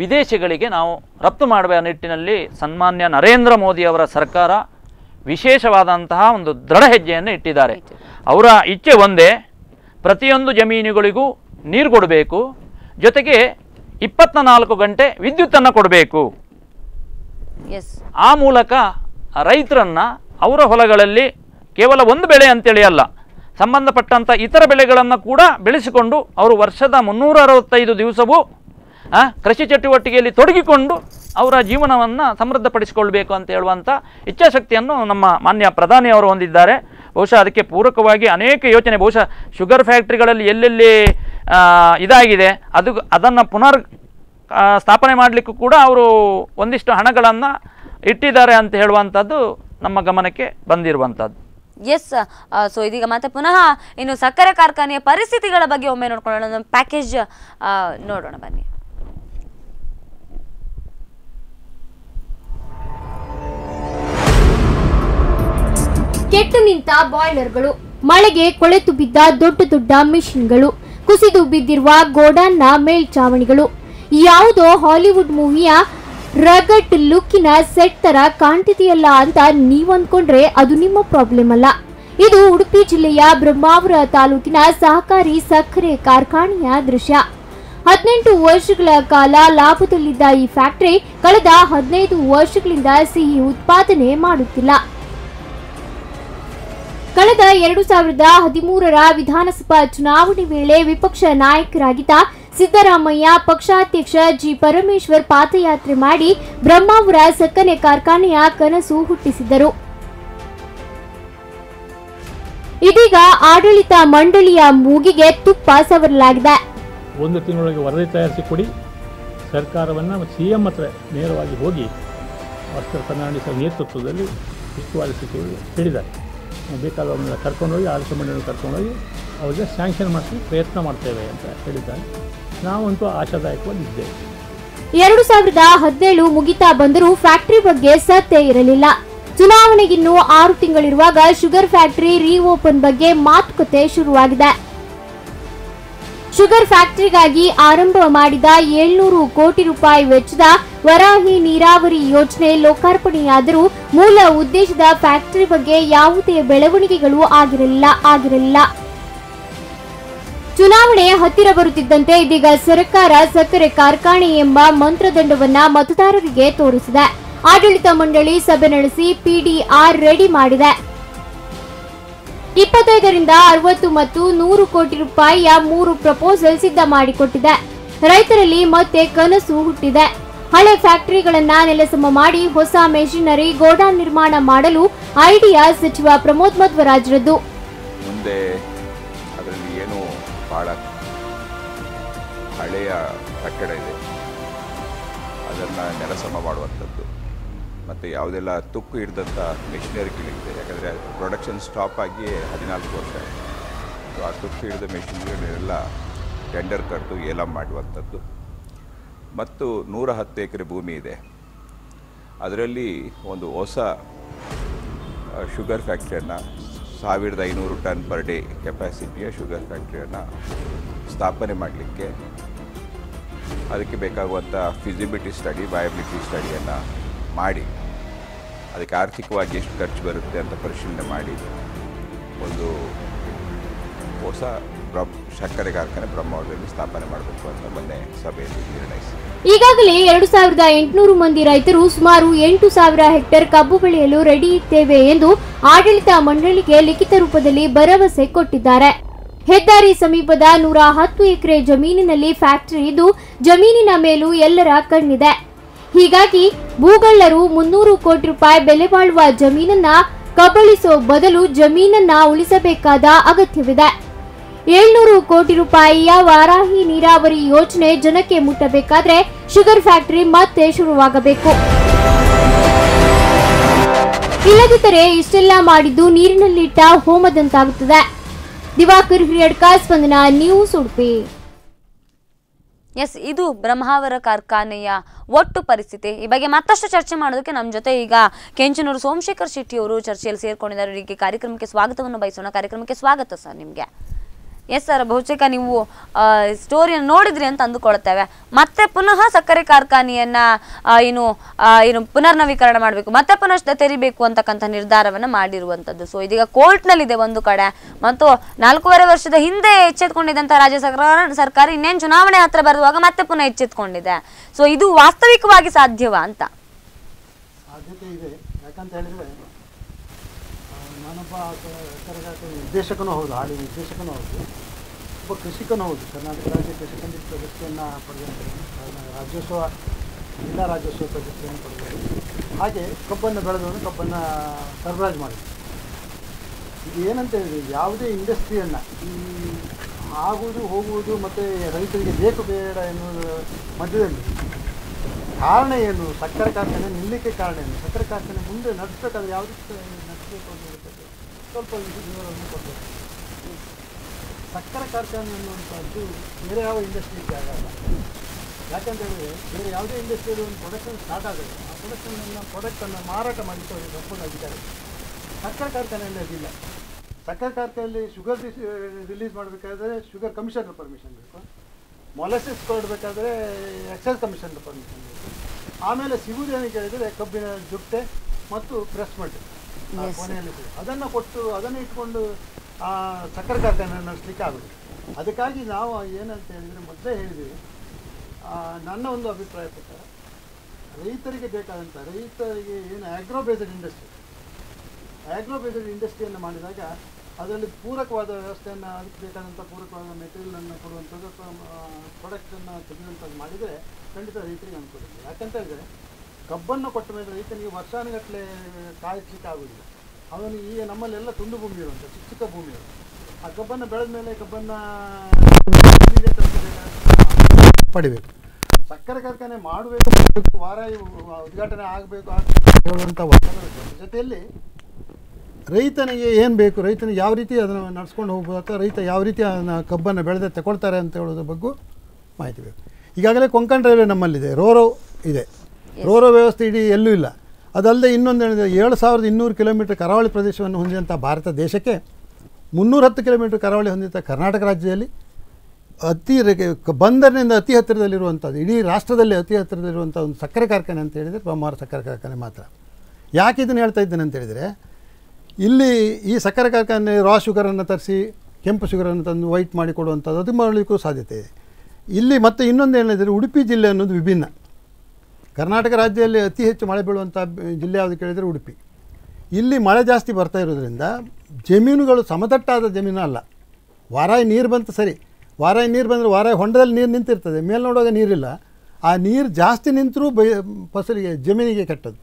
ವಿದೇಶಗಳಿಗೆ ನಾವು ರಫ್ತು ಮಾಡುವ ನಿಟ್ಟಿನಲ್ಲಿ ಸನ್ಮಾನ್ಯ ನರೇಂದ್ರ ಮೋದಿಯವರ ಸರ್ಕಾರ ವಿಶೇಷವಾದಂತಹ ಒಂದು ದೃಢ ಹೆಜ್ಜೆಯನ್ನು ಇಟ್ಟಿದ್ದಾರೆ ಅವರ ಇಚ್ಛೆ ಒಂದೇ ಪ್ರತಿಯೊಂದು ಜಮೀನುಗಳಿಗೂ ನೀರು ಕೊಡಬೇಕು ಜೊತೆಗೆ ಇಪ್ಪತ್ತ ನಾಲ್ಕು ಗಂಟೆ ವಿದ್ಯುತ್ತನ್ನು ಕೊಡಬೇಕು ಆ ಮೂಲಕ ರೈತರನ್ನು ಅವರ ಹೊಲಗಳಲ್ಲಿ ಕೇವಲ ಒಂದು ಬೆಳೆ ಅಂತೇಳಿ ಅಲ್ಲ ಸಂಬಂಧಪಟ್ಟಂಥ ಇತರ ಬೆಳೆಗಳನ್ನು ಕೂಡ ಬೆಳೆಸಿಕೊಂಡು ಅವರು ವರ್ಷದ ಮುನ್ನೂರ ಅರವತ್ತೈದು ದಿವಸವೂ ಕೃಷಿ ಚಟುವಟಿಕೆಯಲ್ಲಿ ತೊಡಗಿಕೊಂಡು ಅವರ ಜೀವನವನ್ನು ಸಮೃದ್ಧಪಡಿಸಿಕೊಳ್ಬೇಕು ಅಂತ ಹೇಳುವಂಥ ಇಚ್ಛಾಶಕ್ತಿಯನ್ನು ನಮ್ಮ ಮಾನ್ಯ ಪ್ರಧಾನಿ ಅವರು ಹೊಂದಿದ್ದಾರೆ ಬಹುಶಃ ಅದಕ್ಕೆ ಪೂರಕವಾಗಿ ಅನೇಕ ಯೋಚನೆ ಬಹುಶಃ ಶುಗರ್ ಫ್ಯಾಕ್ಟ್ರಿಗಳಲ್ಲಿ ಎಲ್ಲೆಲ್ಲಿ ಇದಾಗಿದೆ ಅದು ಅದನ್ನು ಪುನರ್ ಸ್ಥಾಪನೆ ಮಾಡಲಿಕ್ಕೂ ಕೂಡ ಅವರು ಒಂದಿಷ್ಟು ಹಣಗಳನ್ನು ಇಟ್ಟಿದ್ದಾರೆ ಅಂತ ಹೇಳುವಂಥದ್ದು ನಮ್ಮ ಗಮನಕ್ಕೆ ಬಂದಿರುವಂಥದ್ದು ಎಸ್ ಸೊ ಇದೀಗ ಮತ್ತೆ ಪುನಃ ಇನ್ನು ಸಕ್ಕರೆ ಕಾರ್ಖಾನೆಯ ಪರಿಸ್ಥಿತಿಗಳ ಬಗ್ಗೆ ಒಮ್ಮೆ ನೋಡ್ಕೊಳ್ಳೋಣ ಪ್ಯಾಕೇಜ್ ನೋಡೋಣ ಬನ್ನಿ ಕೆಟ್ಟು ನಿಂತ ಬಾಯ್ಲರ್ಗಳು ಮಳೆಗೆ ಕೊಳೆತು ಬಿದ್ದ ದೊಡ್ಡ ದೊಡ್ಡ ಮಿಷಿನ್ಗಳು ಕುಸಿದು ಬಿದ್ದಿರುವ ಗೋಡಾನ್ನ ಮೇಲ್ಚಾವಣಿಗಳು ಯಾವುದೋ ಹಾಲಿವುಡ್ ಮೂವಿಯ ರಗಟ್ ಲುಕ್ಕಿನ ಸೆಟ್ ತರ ಕಾಣ್ತಿದೆಯಲ್ಲ ಅಂತ ನೀವು ಅಂದ್ಕೊಂಡ್ರೆ ಅದು ನಿಮ್ಮ ಪ್ರಾಬ್ಲಮ್ ಅಲ್ಲ ಇದು ಉಡುಪಿ ಜಿಲ್ಲೆಯ ಬ್ರಹ್ಮಾವರ ತಾಲೂಕಿನ ಸಹಕಾರಿ ಸಕ್ಕರೆ ಕಾರ್ಖಾನೆಯ ದೃಶ್ಯ ಹದಿನೆಂಟು ವರ್ಷಗಳ ಕಾಲ ಲಾಭದಲ್ಲಿದ್ದ ಈ ಫ್ಯಾಕ್ಟರಿ ಕಳೆದ ಹದಿನೈದು ವರ್ಷಗಳಿಂದ ಸಿಹಿ ಉತ್ಪಾದನೆ ಮಾಡುತ್ತಿಲ್ಲ ಕಳೆದ ಎರಡು ಸಾವಿರದ ಹದಿಮೂರರ ವಿಧಾನಸಭಾ ಚುನಾವಣೆ ವೇಳೆ ವಿಪಕ್ಷ ನಾಯಕರಾಗಿದ್ದ ಸಿದ್ದರಾಮಯ್ಯ ಪಕ್ಷಾಧ್ಯಕ್ಷ ಜಿ ಪರಮೇಶ್ವರ್ ಪಾದಯಾತ್ರೆ ಮಾಡಿ ಬ್ರಹ್ಮಾವರ ಸಕ್ಕರೆ ಕಾರ್ಖಾನೆಯ ಕನಸು ಹುಟ್ಟಿಸಿದ್ದರು ಇದೀಗ ಆಡಳಿತ ಮಂಡಳಿಯ ಮೂಗಿಗೆ ತುಪ್ಪ ಸವರಲಾಗಿದೆ ಒಂದು ತಿಂಗಳೊಳಗೆ ವರದಿ ತಯಾರಿಸಿ ಕೊಡಿ ಸರ್ಕಾರವನ್ನು ಸಿಎಂ ಹತ್ರ ನೇರವಾಗಿ ಹೋಗಿ ಭಾಸ್ಕರ್ ಕನ್ನಡ ನೇತೃತ್ವದಲ್ಲಿ ಸಚಿವರು ಹೇಳಿದ್ದಾರೆ ಬೇಕಾದ ಹೋಗಿ ಕರ್ಕೊಂಡೋಗಿ ಆಡಳಿತ ಕರ್ಕೊಂಡು ಕರ್ಕೊಂಡೋಗಿ ಅವ್ರಿಗೆ ಸ್ಯಾಂಕ್ಷನ್ ಮಾಡಿಸಲು ಪ್ರಯತ್ನ ಮಾಡ್ತೇವೆ ಅಂತ ಹೇಳಿದ್ದಾರೆ ನಾವಂತೂ ಆಶಾದಾಯಕವಾಗಿ ಇದ್ದೇವೆ ಎರಡು ಸಾವಿರದ ಹದಿನೇಳು ಮುಗಿತಾ ಬಂದರೂ ಫ್ಯಾಕ್ಟರಿ ಬಗ್ಗೆ ಸತ್ಯ ಇರಲಿಲ್ಲ ಚುನಾವಣೆಗಿನ್ನೂ ಆರು ತಿಂಗಳಿರುವಾಗ ಶುಗರ್ ಫ್ಯಾಕ್ಟರಿ ರೀಓಪನ್ ಬಗ್ಗೆ ಮಾತುಕತೆ ಶುರುವಾಗಿದೆ ಶುಗರ್ ಫ್ಯಾಕ್ಟರಿಗಾಗಿ ಆರಂಭ ಮಾಡಿದ ಏಳ್ನೂರು ಕೋಟಿ ರೂಪಾಯಿ ವೆಚ್ಚದ ವರಾಹಿ ನೀರಾವರಿ ಯೋಜನೆ ಲೋಕಾರ್ಪಣೆಯಾದರೂ ಮೂಲ ಉದ್ದೇಶದ ಫ್ಯಾಕ್ಟರಿ ಬಗ್ಗೆ ಯಾವುದೇ ಬೆಳವಣಿಗೆಗಳು ಆಗಿರಲಿಲ್ಲ ಆಗಿರಲಿಲ್ಲ ಚುನಾವಣೆ ಹತ್ತಿರ ಬರುತ್ತಿದ್ದಂತೆ ಇದೀಗ ಸರ್ಕಾರ ಸಕ್ಕರೆ ಕಾರ್ಖಾನೆ ಎಂಬ ಮಂತ್ರದಂಡವನ್ನ ಮತದಾರರಿಗೆ ತೋರಿಸಿದೆ ಆಡಳಿತ ಮಂಡಳಿ ಸಭೆ ನಡೆಸಿ ಪಿಡಿಆರ್ ರೆಡಿ ಮಾಡಿದೆ ಇಪ್ಪತ್ತೈದರಿಂದ ಅರವತ್ತು ಮತ್ತು ನೂರು ಕೋಟಿ ರೂಪಾಯಿಯ ಮೂರು ಪ್ರಪೋಸಲ್ ಸಿದ್ಧ ಮಾಡಿಕೊಟ್ಟಿದೆ ರೈತರಲ್ಲಿ ಮತ್ತೆ ಕನಸು ಹುಟ್ಟಿದೆ ಹಳೆ ಫ್ಯಾಕ್ಟರಿಗಳನ್ನ ನೆಲಸಮ ಮಾಡಿ ಹೊಸ ಮೆಷಿನರಿ ಗೋಡೌನ್ ನಿರ್ಮಾಣ ಮಾಡಲು ಐಡಿಯಾ ಸಚಿವ ಪ್ರಮೋದ್ ಮಧ್ವರಾಜ್ರದ್ದು ಮುಂದೆ ಅದರಲ್ಲಿ ಏನು ಹಳೆಯ ಕಟ್ಟಡ ಇದೆ ಅದನ್ನು ನೆಲಸಮ ಮಾಡುವಂಥ ಮತ್ತು ಯಾವುದೆಲ್ಲ ತುಕ್ಕು ಹಿಡಿದಂಥ ಮೆಷಿನರಿಗಳಿದೆ ಯಾಕಂದರೆ ಪ್ರೊಡಕ್ಷನ್ ಸ್ಟಾಪ್ ಆಗಿ ಹದಿನಾಲ್ಕು ವರ್ಷ ಸೊ ಆ ತುಕ್ಕು ಹಿಡಿದ ಮೆಷಿನ್ಗಳನ್ನೆಲ್ಲ ಟೆಂಡರ್ ಕರೆದು ಏಲಂ ಮಾಡುವಂಥದ್ದು ಮತ್ತು ನೂರ ಹತ್ತು ಎಕರೆ ಭೂಮಿ ಇದೆ ಅದರಲ್ಲಿ ಒಂದು ಹೊಸ ಶುಗರ್ ಫ್ಯಾಕ್ಟ್ರಿಯನ್ನು ಸಾವಿರದ ಐನೂರು ಟನ್ ಪರ್ ಡೇ ಕೆಪಾಸಿಟಿಯ ಶುಗರ್ ಫ್ಯಾಕ್ಟ್ರಿಯನ್ನು ಸ್ಥಾಪನೆ ಮಾಡಲಿಕ್ಕೆ ಅದಕ್ಕೆ ಬೇಕಾಗುವಂಥ ಫಿಸಿಬಿಲಿಟಿ ಸ್ಟಡಿ ವಯಬಿಲಿಟಿ ಸ್ಟಡಿಯನ್ನು ಮಾಡಿ ಅದಕ್ಕೆ ಆರ್ಥಿಕವಾಗಿ ಎಷ್ಟು ಖರ್ಚು ಬರುತ್ತೆ ಅಂತ ಪರಿಶೀಲನೆ ಮಾಡಿ ಒಂದು ಹೊಸ ಸಕ್ಕರೆ ಕಾರ್ಖಾನೆ ಬ್ರಹ್ಮಾವರದಲ್ಲಿ ಸ್ಥಾಪನೆ ಮಾಡಬೇಕು ಅಂತ ಮೊನ್ನೆ ಸಭೆಯಲ್ಲಿ ನಿರ್ಣಯಿಸಿ ಈಗಾಗಲೇ ಎರಡು ಸಾವಿರದ ಎಂಟುನೂರು ಮಂದಿ ರೈತರು ಸುಮಾರು ಎಂಟು ಸಾವಿರ ಹೆಕ್ಟೇರ್ ಕಬ್ಬು ಬೆಳೆಯಲು ರೆಡಿ ಇದ್ದೇವೆ ಎಂದು ಆಡಳಿತ ಮಂಡಳಿಗೆ ಲಿಖಿತ ರೂಪದಲ್ಲಿ ಭರವಸೆ ಕೊಟ್ಟಿದ್ದಾರೆ ಹೆದ್ದಾರಿ ಸಮೀಪದ ನೂರ ಹತ್ತು ಎಕರೆ ಜಮೀನಿನಲ್ಲಿ ಫ್ಯಾಕ್ಟರಿ ಇದ್ದು ಜಮೀನಿನ ಮೇಲೂ ಎಲ್ಲರ ಕಣ್ಣಿದೆ ಹೀಗಾಗಿ ಭೂಗಳ್ಳರು ಮುನ್ನೂರು ಕೋಟಿ ರೂಪಾಯಿ ಬೆಲೆ ಬಾಳುವ ಜಮೀನನ್ನ ಕಬಳಿಸೋ ಬದಲು ಜಮೀನನ್ನ ಉಳಿಸಬೇಕಾದ ಅಗತ್ಯವಿದೆ ಏಳ್ನೂರು ಕೋಟಿ ರೂಪಾಯಿಯ ವಾರಾಹಿ ನೀರಾವರಿ ಯೋಜನೆ ಜನಕ್ಕೆ ಮುಟ್ಟಬೇಕಾದ್ರೆ ಶುಗರ್ ಫ್ಯಾಕ್ಟರಿ ಮತ್ತೆ ಶುರುವಾಗಬೇಕು ಇಲ್ಲದಿದ್ದರೆ ಇಷ್ಟೆಲ್ಲ ಮಾಡಿದ್ದು ನೀರಿನಲ್ಲಿಟ್ಟ ಹೋಮದಂತಾಗುತ್ತದೆ ದಿವಾಕರ್ ಹಿರಿಯಡ್ಕ ಸ್ಪಂದನ ನ್ಯೂಸ್ ಉಡುಪಿ ಎಸ್ ಇದು ಬ್ರಹ್ಮಾವರ ಕಾರ್ಖಾನೆಯ ಒಟ್ಟು ಪರಿಸ್ಥಿತಿ ಈ ಬಗ್ಗೆ ಮತ್ತಷ್ಟು ಚರ್ಚೆ ಮಾಡೋದಕ್ಕೆ ನಮ್ಮ ಜೊತೆ ಈಗ ಕೆಂಚನೂರು ಸೋಮಶೇಖರ್ ಶೆಟ್ಟಿ ಅವರು ಚರ್ಚೆಯಲ್ಲಿ ಸೇರ್ಕೊಂಡಿದ್ದಾರೆ ಕಾರ್ಯಕ್ರಮಕ್ಕೆ ಸ್ವಾಗತವನ್ನು ಬಯಸೋಣ ಕಾರ್ಯಕ್ರಮಕ್ಕೆ ಸ್ವಾಗತ ಸರ್ ನಿಮಗೆ ಎಸ್ ಸರ್ ಬಹುತೇಕ ನೀವು ಸ್ಟೋರಿಯನ್ನು ನೋಡಿದ್ರಿ ಅಂತ ಅಂದುಕೊಳ್ತೇವೆ ಮತ್ತೆ ಪುನಃ ಸಕ್ಕರೆ ಕಾರ್ಖಾನೆಯನ್ನು ಏನು ಏನು ಪುನರ್ನವೀಕರಣ ಮಾಡಬೇಕು ಮತ್ತೆ ಪುನಃ ತೆರಿಬೇಕು ಅಂತಕ್ಕಂಥ ನಿರ್ಧಾರವನ್ನು ಮಾಡಿರುವಂಥದ್ದು ಸೊ ಇದೀಗ ಕೋರ್ಟ್ನಲ್ಲಿದೆ ಒಂದು ಕಡೆ ಮತ್ತು ನಾಲ್ಕೂವರೆ ವರ್ಷದ ಹಿಂದೆ ಎಚ್ಚೆತ್ಕೊಂಡಿದ್ದಂಥ ರಾಜ್ಯ ಸರ್ಕಾರ ಸರ್ಕಾರ ಇನ್ನೇನು ಚುನಾವಣೆ ಹತ್ರ ಬರುವಾಗ ಮತ್ತೆ ಪುನಃ ಎಚ್ಚೆತ್ಕೊಂಡಿದೆ ಸೊ ಇದು ವಾಸ್ತವಿಕವಾಗಿ ಸಾಧ್ಯವ ಅಂತ ನಿರ್ದೇಶಕನೂ ಹೌದು ಹಾಡಿನ ನಿರ್ದೇಶಕನೂ ಹೌದು ಒಬ್ಬ ಕೃಷಿಕನೂ ಹೌದು ಕರ್ನಾಟಕ ರಾಜ್ಯ ಕೃಷಿ ಪಂಡಿತ ಪ್ರಶಸ್ತಿಯನ್ನು ರಾಜ್ಯೋತ್ಸವ ಜಿಲ್ಲಾ ರಾಜ್ಯೋತ್ಸವ ಪ್ರಶಸ್ತಿಯನ್ನು ಪಡೆದಿದ್ದೀನಿ ಹಾಗೆ ಕಬ್ಬನ್ನು ಬೆಳೆದವನು ಕಬ್ಬನ್ನು ಸರಬರಾಜು ಮಾಡಿ ಇದು ಏನಂತ ಹೇಳಿದ್ರೆ ಯಾವುದೇ ಇಂಡಸ್ಟ್ರಿಯನ್ನು ಈ ಆಗುವುದು ಹೋಗುವುದು ಮತ್ತು ರೈತರಿಗೆ ಬೇಕು ಬೇಡ ಎನ್ನುವುದು ಮಧ್ಯದಲ್ಲಿ ಕಾರಣ ಏನು ಸಕ್ಕರೆ ಕಾರ್ಖಾನೆ ನಿಲ್ಲಕ್ಕೆ ಕಾರಣ ಏನು ಸಕ್ಕರೆ ಕಾರ್ಖಾನೆ ಮುಂದೆ ನಡೆಸಬೇಕಾದ್ರೆ ಯಾವುದಕ್ಕೆ ನಡೆಸಬೇಕು ನಡೆಸಬೇಕು ಸ್ವಲ್ಪ ವಿವರವನ್ನು ಕೊಡಬೇಕು ಸಕ್ಕರೆ ಕಾರ್ಖಾನೆ ಅನ್ನುವಂಥದ್ದು ಬೇರೆ ಯಾವ ಇಂಡಸ್ಟ್ರಿಗೆ ಆಗಲ್ಲ ಯಾಕಂತ ಹೇಳಿದ್ರೆ ಬೇರೆ ಯಾವುದೇ ಇಂಡಸ್ಟ್ರಿಯಲ್ಲಿ ಒಂದು ಪ್ರೊಡಕ್ಷನ್ ಸ್ಟಾರ್ಟ್ ಆಗುತ್ತೆ ಆ ಪ್ರೊಡಕ್ಷನನ್ನು ಪ್ರೊಡಕ್ಟನ್ನು ಮಾರಾಟ ಮಾಡಿದ್ದವರಿಗೆ ಅಧಿಕಾರಿ ಸಕ್ಕರೆ ಕಾರ್ಖಾನೆಯಲ್ಲಿ ಅದಿಲ್ಲ ಸಕ್ಕರೆ ಕಾರ್ಖಾನೆಯಲ್ಲಿ ಶುಗರ್ ರಿಲೀಸ್ ಮಾಡಬೇಕಾದ್ರೆ ಶುಗರ್ ಕಮಿಷನ್ ಪರ್ಮಿಷನ್ ಬೇಕು ಮೊಲಸಿಸ್ ಕೊಡಬೇಕಾದ್ರೆ ಎಕ್ಸೈಸ್ ಕಮಿಷನ್ ಪರ್ಮಿಷನ್ ಬೇಕು ಆಮೇಲೆ ಏನು ಕೇಳಿದರೆ ಕಬ್ಬಿನ ಜುಟ್ಟೆ ಮತ್ತು ಪ್ರೆಸ್ ಮಟ್ ಕೊನೆಯಲ್ಲಿ ಅದನ್ನು ಕೊಟ್ಟು ಅದನ್ನು ಇಟ್ಕೊಂಡು ಆ ಸಕ್ಕರೆ ಕಾರ್ಖಾನೆ ನಡೆಸಲಿಕ್ಕೆ ಆಗುತ್ತೆ ಅದಕ್ಕಾಗಿ ನಾವು ಏನಂತ ಹೇಳಿದರೆ ಮೊದಲೇ ಹೇಳಿದ್ವಿ ನನ್ನ ಒಂದು ಅಭಿಪ್ರಾಯ ಪ್ರಕಾರ ರೈತರಿಗೆ ಬೇಕಾದಂಥ ರೈತರಿಗೆ ಏನು ಆ್ಯಗ್ರೋ ಇಂಡಸ್ಟ್ರಿ ಆ್ಯಗ್ರೋ ಇಂಡಸ್ಟ್ರಿಯನ್ನು ಮಾಡಿದಾಗ ಅದರಲ್ಲಿ ಪೂರಕವಾದ ವ್ಯವಸ್ಥೆಯನ್ನು ಅದಕ್ಕೆ ಬೇಕಾದಂಥ ಪೂರಕವಾದ ಮೆಟೀರಿಯಲನ್ನು ಕೊಡುವಂಥದ್ದು ಪ್ರಾಡಕ್ಟನ್ನು ತೆಗೆದಂಥದ್ದು ಮಾಡಿದರೆ ಖಂಡಿತ ರೈತರಿಗೆ ಅನುಕೂಲ ಯಾಕಂತ ಹೇಳಿದರೆ ಕಬ್ಬನ್ನು ಕೊಟ್ಟ ಮೇಲೆ ರೈತನಿಗೆ ವರ್ಷಾನುಗಟ್ಟಲೆ ಕಾಯಿಸ್ಲಿಕ್ಕೆ ಆಗೋದಿಲ್ಲ ಅವನು ಈಗ ನಮ್ಮಲ್ಲೆಲ್ಲ ತುಂಡು ಭೂಮಿ ಇರುವಂತೆ ಚಿಕ್ಕ ಚಿಕ್ಕ ಭೂಮಿ ಆ ಕಬ್ಬನ್ನು ಬೆಳೆದ ಮೇಲೆ ಕಬ್ಬನ್ನು ಪಡಿಬೇಕು ಸಕ್ಕರೆ ಕಾರ್ಖಾನೆ ಮಾಡಬೇಕು ವಾರ ಉದ್ಘಾಟನೆ ಆಗಬೇಕು ಹೇಳುವಂಥ ಜೊತೆಯಲ್ಲಿ ರೈತನಿಗೆ ಏನು ಬೇಕು ರೈತನ ಯಾವ ರೀತಿ ಅದನ್ನು ನಡ್ಸ್ಕೊಂಡು ಹೋಗ್ಬೋದು ಅಥವಾ ರೈತ ಯಾವ ರೀತಿ ಅದನ್ನು ಕಬ್ಬನ್ನು ಬೆಳೆದೇ ತಗೊಳ್ತಾರೆ ಅಂತ ಹೇಳೋದ್ರ ಬಗ್ಗೆ ಮಾಹಿತಿ ಬೇಕು ಈಗಾಗಲೇ ಕೊಂಕಣ ರೈಲ್ವೆ ನಮ್ಮಲ್ಲಿದೆ ರೋರೋ ಇದೆ ರೋರೋ ವ್ಯವಸ್ಥೆ ಇಡೀ ಎಲ್ಲೂ ಇಲ್ಲ ಅದಲ್ಲದೆ ಇನ್ನೊಂದು ಹೇಳಿದೆ ಏಳು ಸಾವಿರದ ಇನ್ನೂರು ಕಿಲೋಮೀಟರ್ ಕರಾವಳಿ ಪ್ರದೇಶವನ್ನು ಹೊಂದಿದಂಥ ಭಾರತ ದೇಶಕ್ಕೆ ಹತ್ತು ಕಿಲೋಮೀಟರ್ ಕರಾವಳಿ ಹೊಂದಿದ್ದ ಕರ್ನಾಟಕ ರಾಜ್ಯದಲ್ಲಿ ಅತಿ ಬಂದರಿನಿಂದ ಅತಿ ಹತ್ತಿರದಲ್ಲಿರುವಂಥದ್ದು ಇಡೀ ರಾಷ್ಟ್ರದಲ್ಲಿ ಅತಿ ಹತ್ತಿರದಲ್ಲಿರುವಂಥ ಒಂದು ಸಕ್ಕರೆ ಕಾರ್ಖಾನೆ ಅಂತ ಹೇಳಿದರೆ ಬ್ರಹ್ಮಾವರ ಸಕ್ಕರೆ ಕಾರ್ಖಾನೆ ಮಾತ್ರ ಯಾಕೆ ಇದನ್ನು ಹೇಳ್ತಾ ಇದ್ದೇನೆ ಅಂತ ಹೇಳಿದರೆ ಇಲ್ಲಿ ಈ ಸಕ್ಕರೆ ಕಾರ್ಖಾನೆ ರಾ ಶುಗರನ್ನು ತರಿಸಿ ಕೆಂಪು ಶುಗರನ್ನು ತಂದು ವೈಟ್ ಕೊಡುವಂಥದ್ದು ಅದು ಮಾಡಲಿಕ್ಕೂ ಸಾಧ್ಯತೆ ಇದೆ ಇಲ್ಲಿ ಮತ್ತು ಇನ್ನೊಂದು ಏನಿದ್ರೆ ಉಡುಪಿ ಜಿಲ್ಲೆ ಅನ್ನೋದು ವಿಭಿನ್ನ ಕರ್ನಾಟಕ ರಾಜ್ಯದಲ್ಲಿ ಅತಿ ಹೆಚ್ಚು ಮಳೆ ಬೀಳುವಂಥ ಜಿಲ್ಲೆ ಯಾವುದು ಕೇಳಿದರೆ ಉಡುಪಿ ಇಲ್ಲಿ ಮಳೆ ಜಾಸ್ತಿ ಬರ್ತಾ ಇರೋದ್ರಿಂದ ಜಮೀನುಗಳು ಸಮತಟ್ಟಾದ ಜಮೀನು ಅಲ್ಲ ವಾರಾಯಿ ನೀರು ಬಂತು ಸರಿ ವಾರಾಯಿ ನೀರು ಬಂದರೆ ವಾರಾಯಿ ಹೊಂಡದಲ್ಲಿ ನೀರು ನಿಂತಿರ್ತದೆ ಮೇಲೆ ನೋಡುವಾಗ ನೀರಿಲ್ಲ ಆ ನೀರು ಜಾಸ್ತಿ ನಿಂತರೂ ಬೈ ಫಸಲಿಗೆ ಜಮೀನಿಗೆ ಕೆಟ್ಟದ್ದು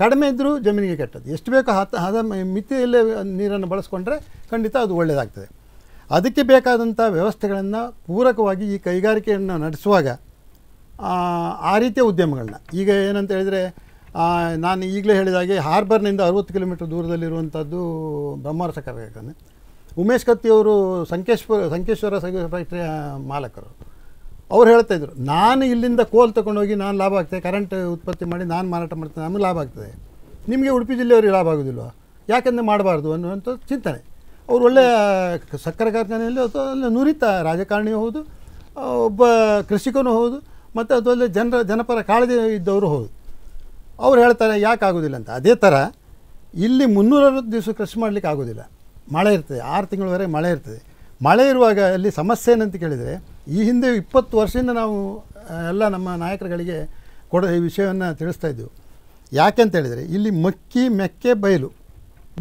ಕಡಿಮೆ ಇದ್ದರೂ ಜಮೀನಿಗೆ ಕೆಟ್ಟದ್ದು ಎಷ್ಟು ಬೇಕೋ ಹತ್ತ ಹದ ಮಿತಿಯಲ್ಲೇ ನೀರನ್ನು ಬಳಸ್ಕೊಂಡ್ರೆ ಖಂಡಿತ ಅದು ಒಳ್ಳೆಯದಾಗ್ತದೆ ಅದಕ್ಕೆ ಬೇಕಾದಂಥ ವ್ಯವಸ್ಥೆಗಳನ್ನು ಪೂರಕವಾಗಿ ಈ ಕೈಗಾರಿಕೆಯನ್ನು ನಡೆಸುವಾಗ ಆ ರೀತಿಯ ಉದ್ಯಮಗಳನ್ನ ಈಗ ಏನಂತ ಹೇಳಿದರೆ ನಾನು ಈಗಲೇ ಹೇಳಿದಾಗೆ ಹಾರ್ಬರ್ನಿಂದ ಅರುವತ್ತು ಕಿಲೋಮೀಟ್ರ್ ದೂರದಲ್ಲಿರುವಂಥದ್ದು ಬ್ರಹ್ಮಾವರ ಸಕ್ಕರೆ ಕಾರ್ಖಾನೆ ಉಮೇಶ್ ಕತ್ತಿಯವರು ಸಂಕೇಶ್ವರ ಸಂಕೇಶ್ವರ ಫ್ಯಾಕ್ಟ್ರಿಯ ಮಾಲಕರು ಅವ್ರು ಹೇಳ್ತಾ ಇದ್ರು ನಾನು ಇಲ್ಲಿಂದ ಕೋಲ್ ತೊಗೊಂಡೋಗಿ ನಾನು ಲಾಭ ಆಗ್ತದೆ ಕರೆಂಟ್ ಉತ್ಪತ್ತಿ ಮಾಡಿ ನಾನು ಮಾರಾಟ ಮಾಡ್ತೇನೆ ನಮಗೆ ಲಾಭ ಆಗ್ತದೆ ನಿಮಗೆ ಉಡುಪಿ ಜಿಲ್ಲೆಯವರಿಗೆ ಲಾಭ ಆಗೋದಿಲ್ವ ಯಾಕೆಂದರೆ ಮಾಡಬಾರ್ದು ಅನ್ನುವಂಥ ಚಿಂತನೆ ಅವ್ರು ಒಳ್ಳೆಯ ಸಕ್ಕರೆ ಕಾರ್ಖಾನೆಯಲ್ಲಿ ಅಥವಾ ನುರಿತ ರಾಜಕಾರಣಿಯೂ ಹೌದು ಒಬ್ಬ ಕೃಷಿಕನೂ ಹೌದು ಮತ್ತು ಅದೊಂದು ಜನರ ಜನಪರ ಕಾಳಜಿ ಇದ್ದವರು ಹೌದು ಅವ್ರು ಹೇಳ್ತಾರೆ ಯಾಕೆ ಆಗೋದಿಲ್ಲ ಅಂತ ಅದೇ ಥರ ಇಲ್ಲಿ ಮುನ್ನೂರ ದಿವಸ ಕೃಷಿ ಮಾಡಲಿಕ್ಕೆ ಆಗೋದಿಲ್ಲ ಮಳೆ ಇರ್ತದೆ ಆರು ತಿಂಗಳವರೆಗೆ ಮಳೆ ಇರ್ತದೆ ಮಳೆ ಇರುವಾಗ ಅಲ್ಲಿ ಸಮಸ್ಯೆ ಏನಂತ ಕೇಳಿದರೆ ಈ ಹಿಂದೆ ಇಪ್ಪತ್ತು ವರ್ಷದಿಂದ ನಾವು ಎಲ್ಲ ನಮ್ಮ ನಾಯಕರುಗಳಿಗೆ ಕೊಡ ಈ ವಿಷಯವನ್ನು ತಿಳಿಸ್ತಾ ಇದ್ದೆವು ಯಾಕೆ ಹೇಳಿದರೆ ಇಲ್ಲಿ ಮಕ್ಕಿ ಮೆಕ್ಕೆ ಬಯಲು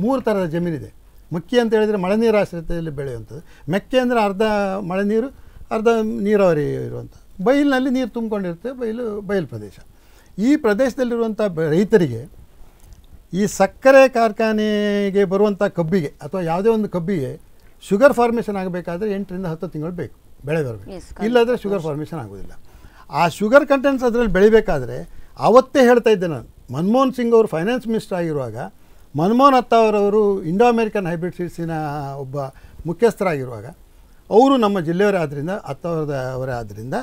ಮೂರು ಥರದ ಜಮೀನಿದೆ ಮಕ್ಕಿ ಅಂತ ಹೇಳಿದರೆ ಮಳೆ ನೀರು ಆಶ್ರಿತೆಯಲ್ಲಿ ಬೆಳೆಯುವಂಥದ್ದು ಮೆಕ್ಕೆ ಅಂದರೆ ಅರ್ಧ ಮಳೆ ನೀರು ಅರ್ಧ ನೀರಾವರಿ ಇರುವಂಥದ್ದು ಬಯಲಿನಲ್ಲಿ ನೀರು ತುಂಬಿಕೊಂಡಿರುತ್ತೆ ಬಯಲು ಬಯಲು ಪ್ರದೇಶ ಈ ಪ್ರದೇಶದಲ್ಲಿರುವಂಥ ರೈತರಿಗೆ ಈ ಸಕ್ಕರೆ ಕಾರ್ಖಾನೆಗೆ ಬರುವಂಥ ಕಬ್ಬಿಗೆ ಅಥವಾ ಯಾವುದೇ ಒಂದು ಕಬ್ಬಿಗೆ ಶುಗರ್ ಫಾರ್ಮೇಷನ್ ಆಗಬೇಕಾದ್ರೆ ಎಂಟರಿಂದ ಹತ್ತು ತಿಂಗಳು ಬೇಕು ಬೆಳೆ ಬರಬೇಕು ಇಲ್ಲಾದರೆ ಶುಗರ್ ಫಾರ್ಮೇಷನ್ ಆಗೋದಿಲ್ಲ ಆ ಶುಗರ್ ಕಂಟೆಂಟ್ಸ್ ಅದರಲ್ಲಿ ಬೆಳಿಬೇಕಾದ್ರೆ ಅವತ್ತೇ ಹೇಳ್ತಾ ಇದ್ದೆ ನಾನು ಮನಮೋಹನ್ ಸಿಂಗ್ ಅವರು ಫೈನಾನ್ಸ್ ಮಿನಿಸ್ಟರ್ ಆಗಿರುವಾಗ ಮನಮೋಹನ್ ಅತ್ತಾವರವರು ಇಂಡೋ ಅಮೇರಿಕನ್ ಹೈಬ್ರಿಡ್ ಸೀಡ್ಸಿನ ಒಬ್ಬ ಮುಖ್ಯಸ್ಥರಾಗಿರುವಾಗ ಅವರು ನಮ್ಮ ಜಿಲ್ಲೆಯವರೇ ಆದ್ದರಿಂದ ಅತ್ತಾವರದವರೇ ಆದ್ದರಿಂದ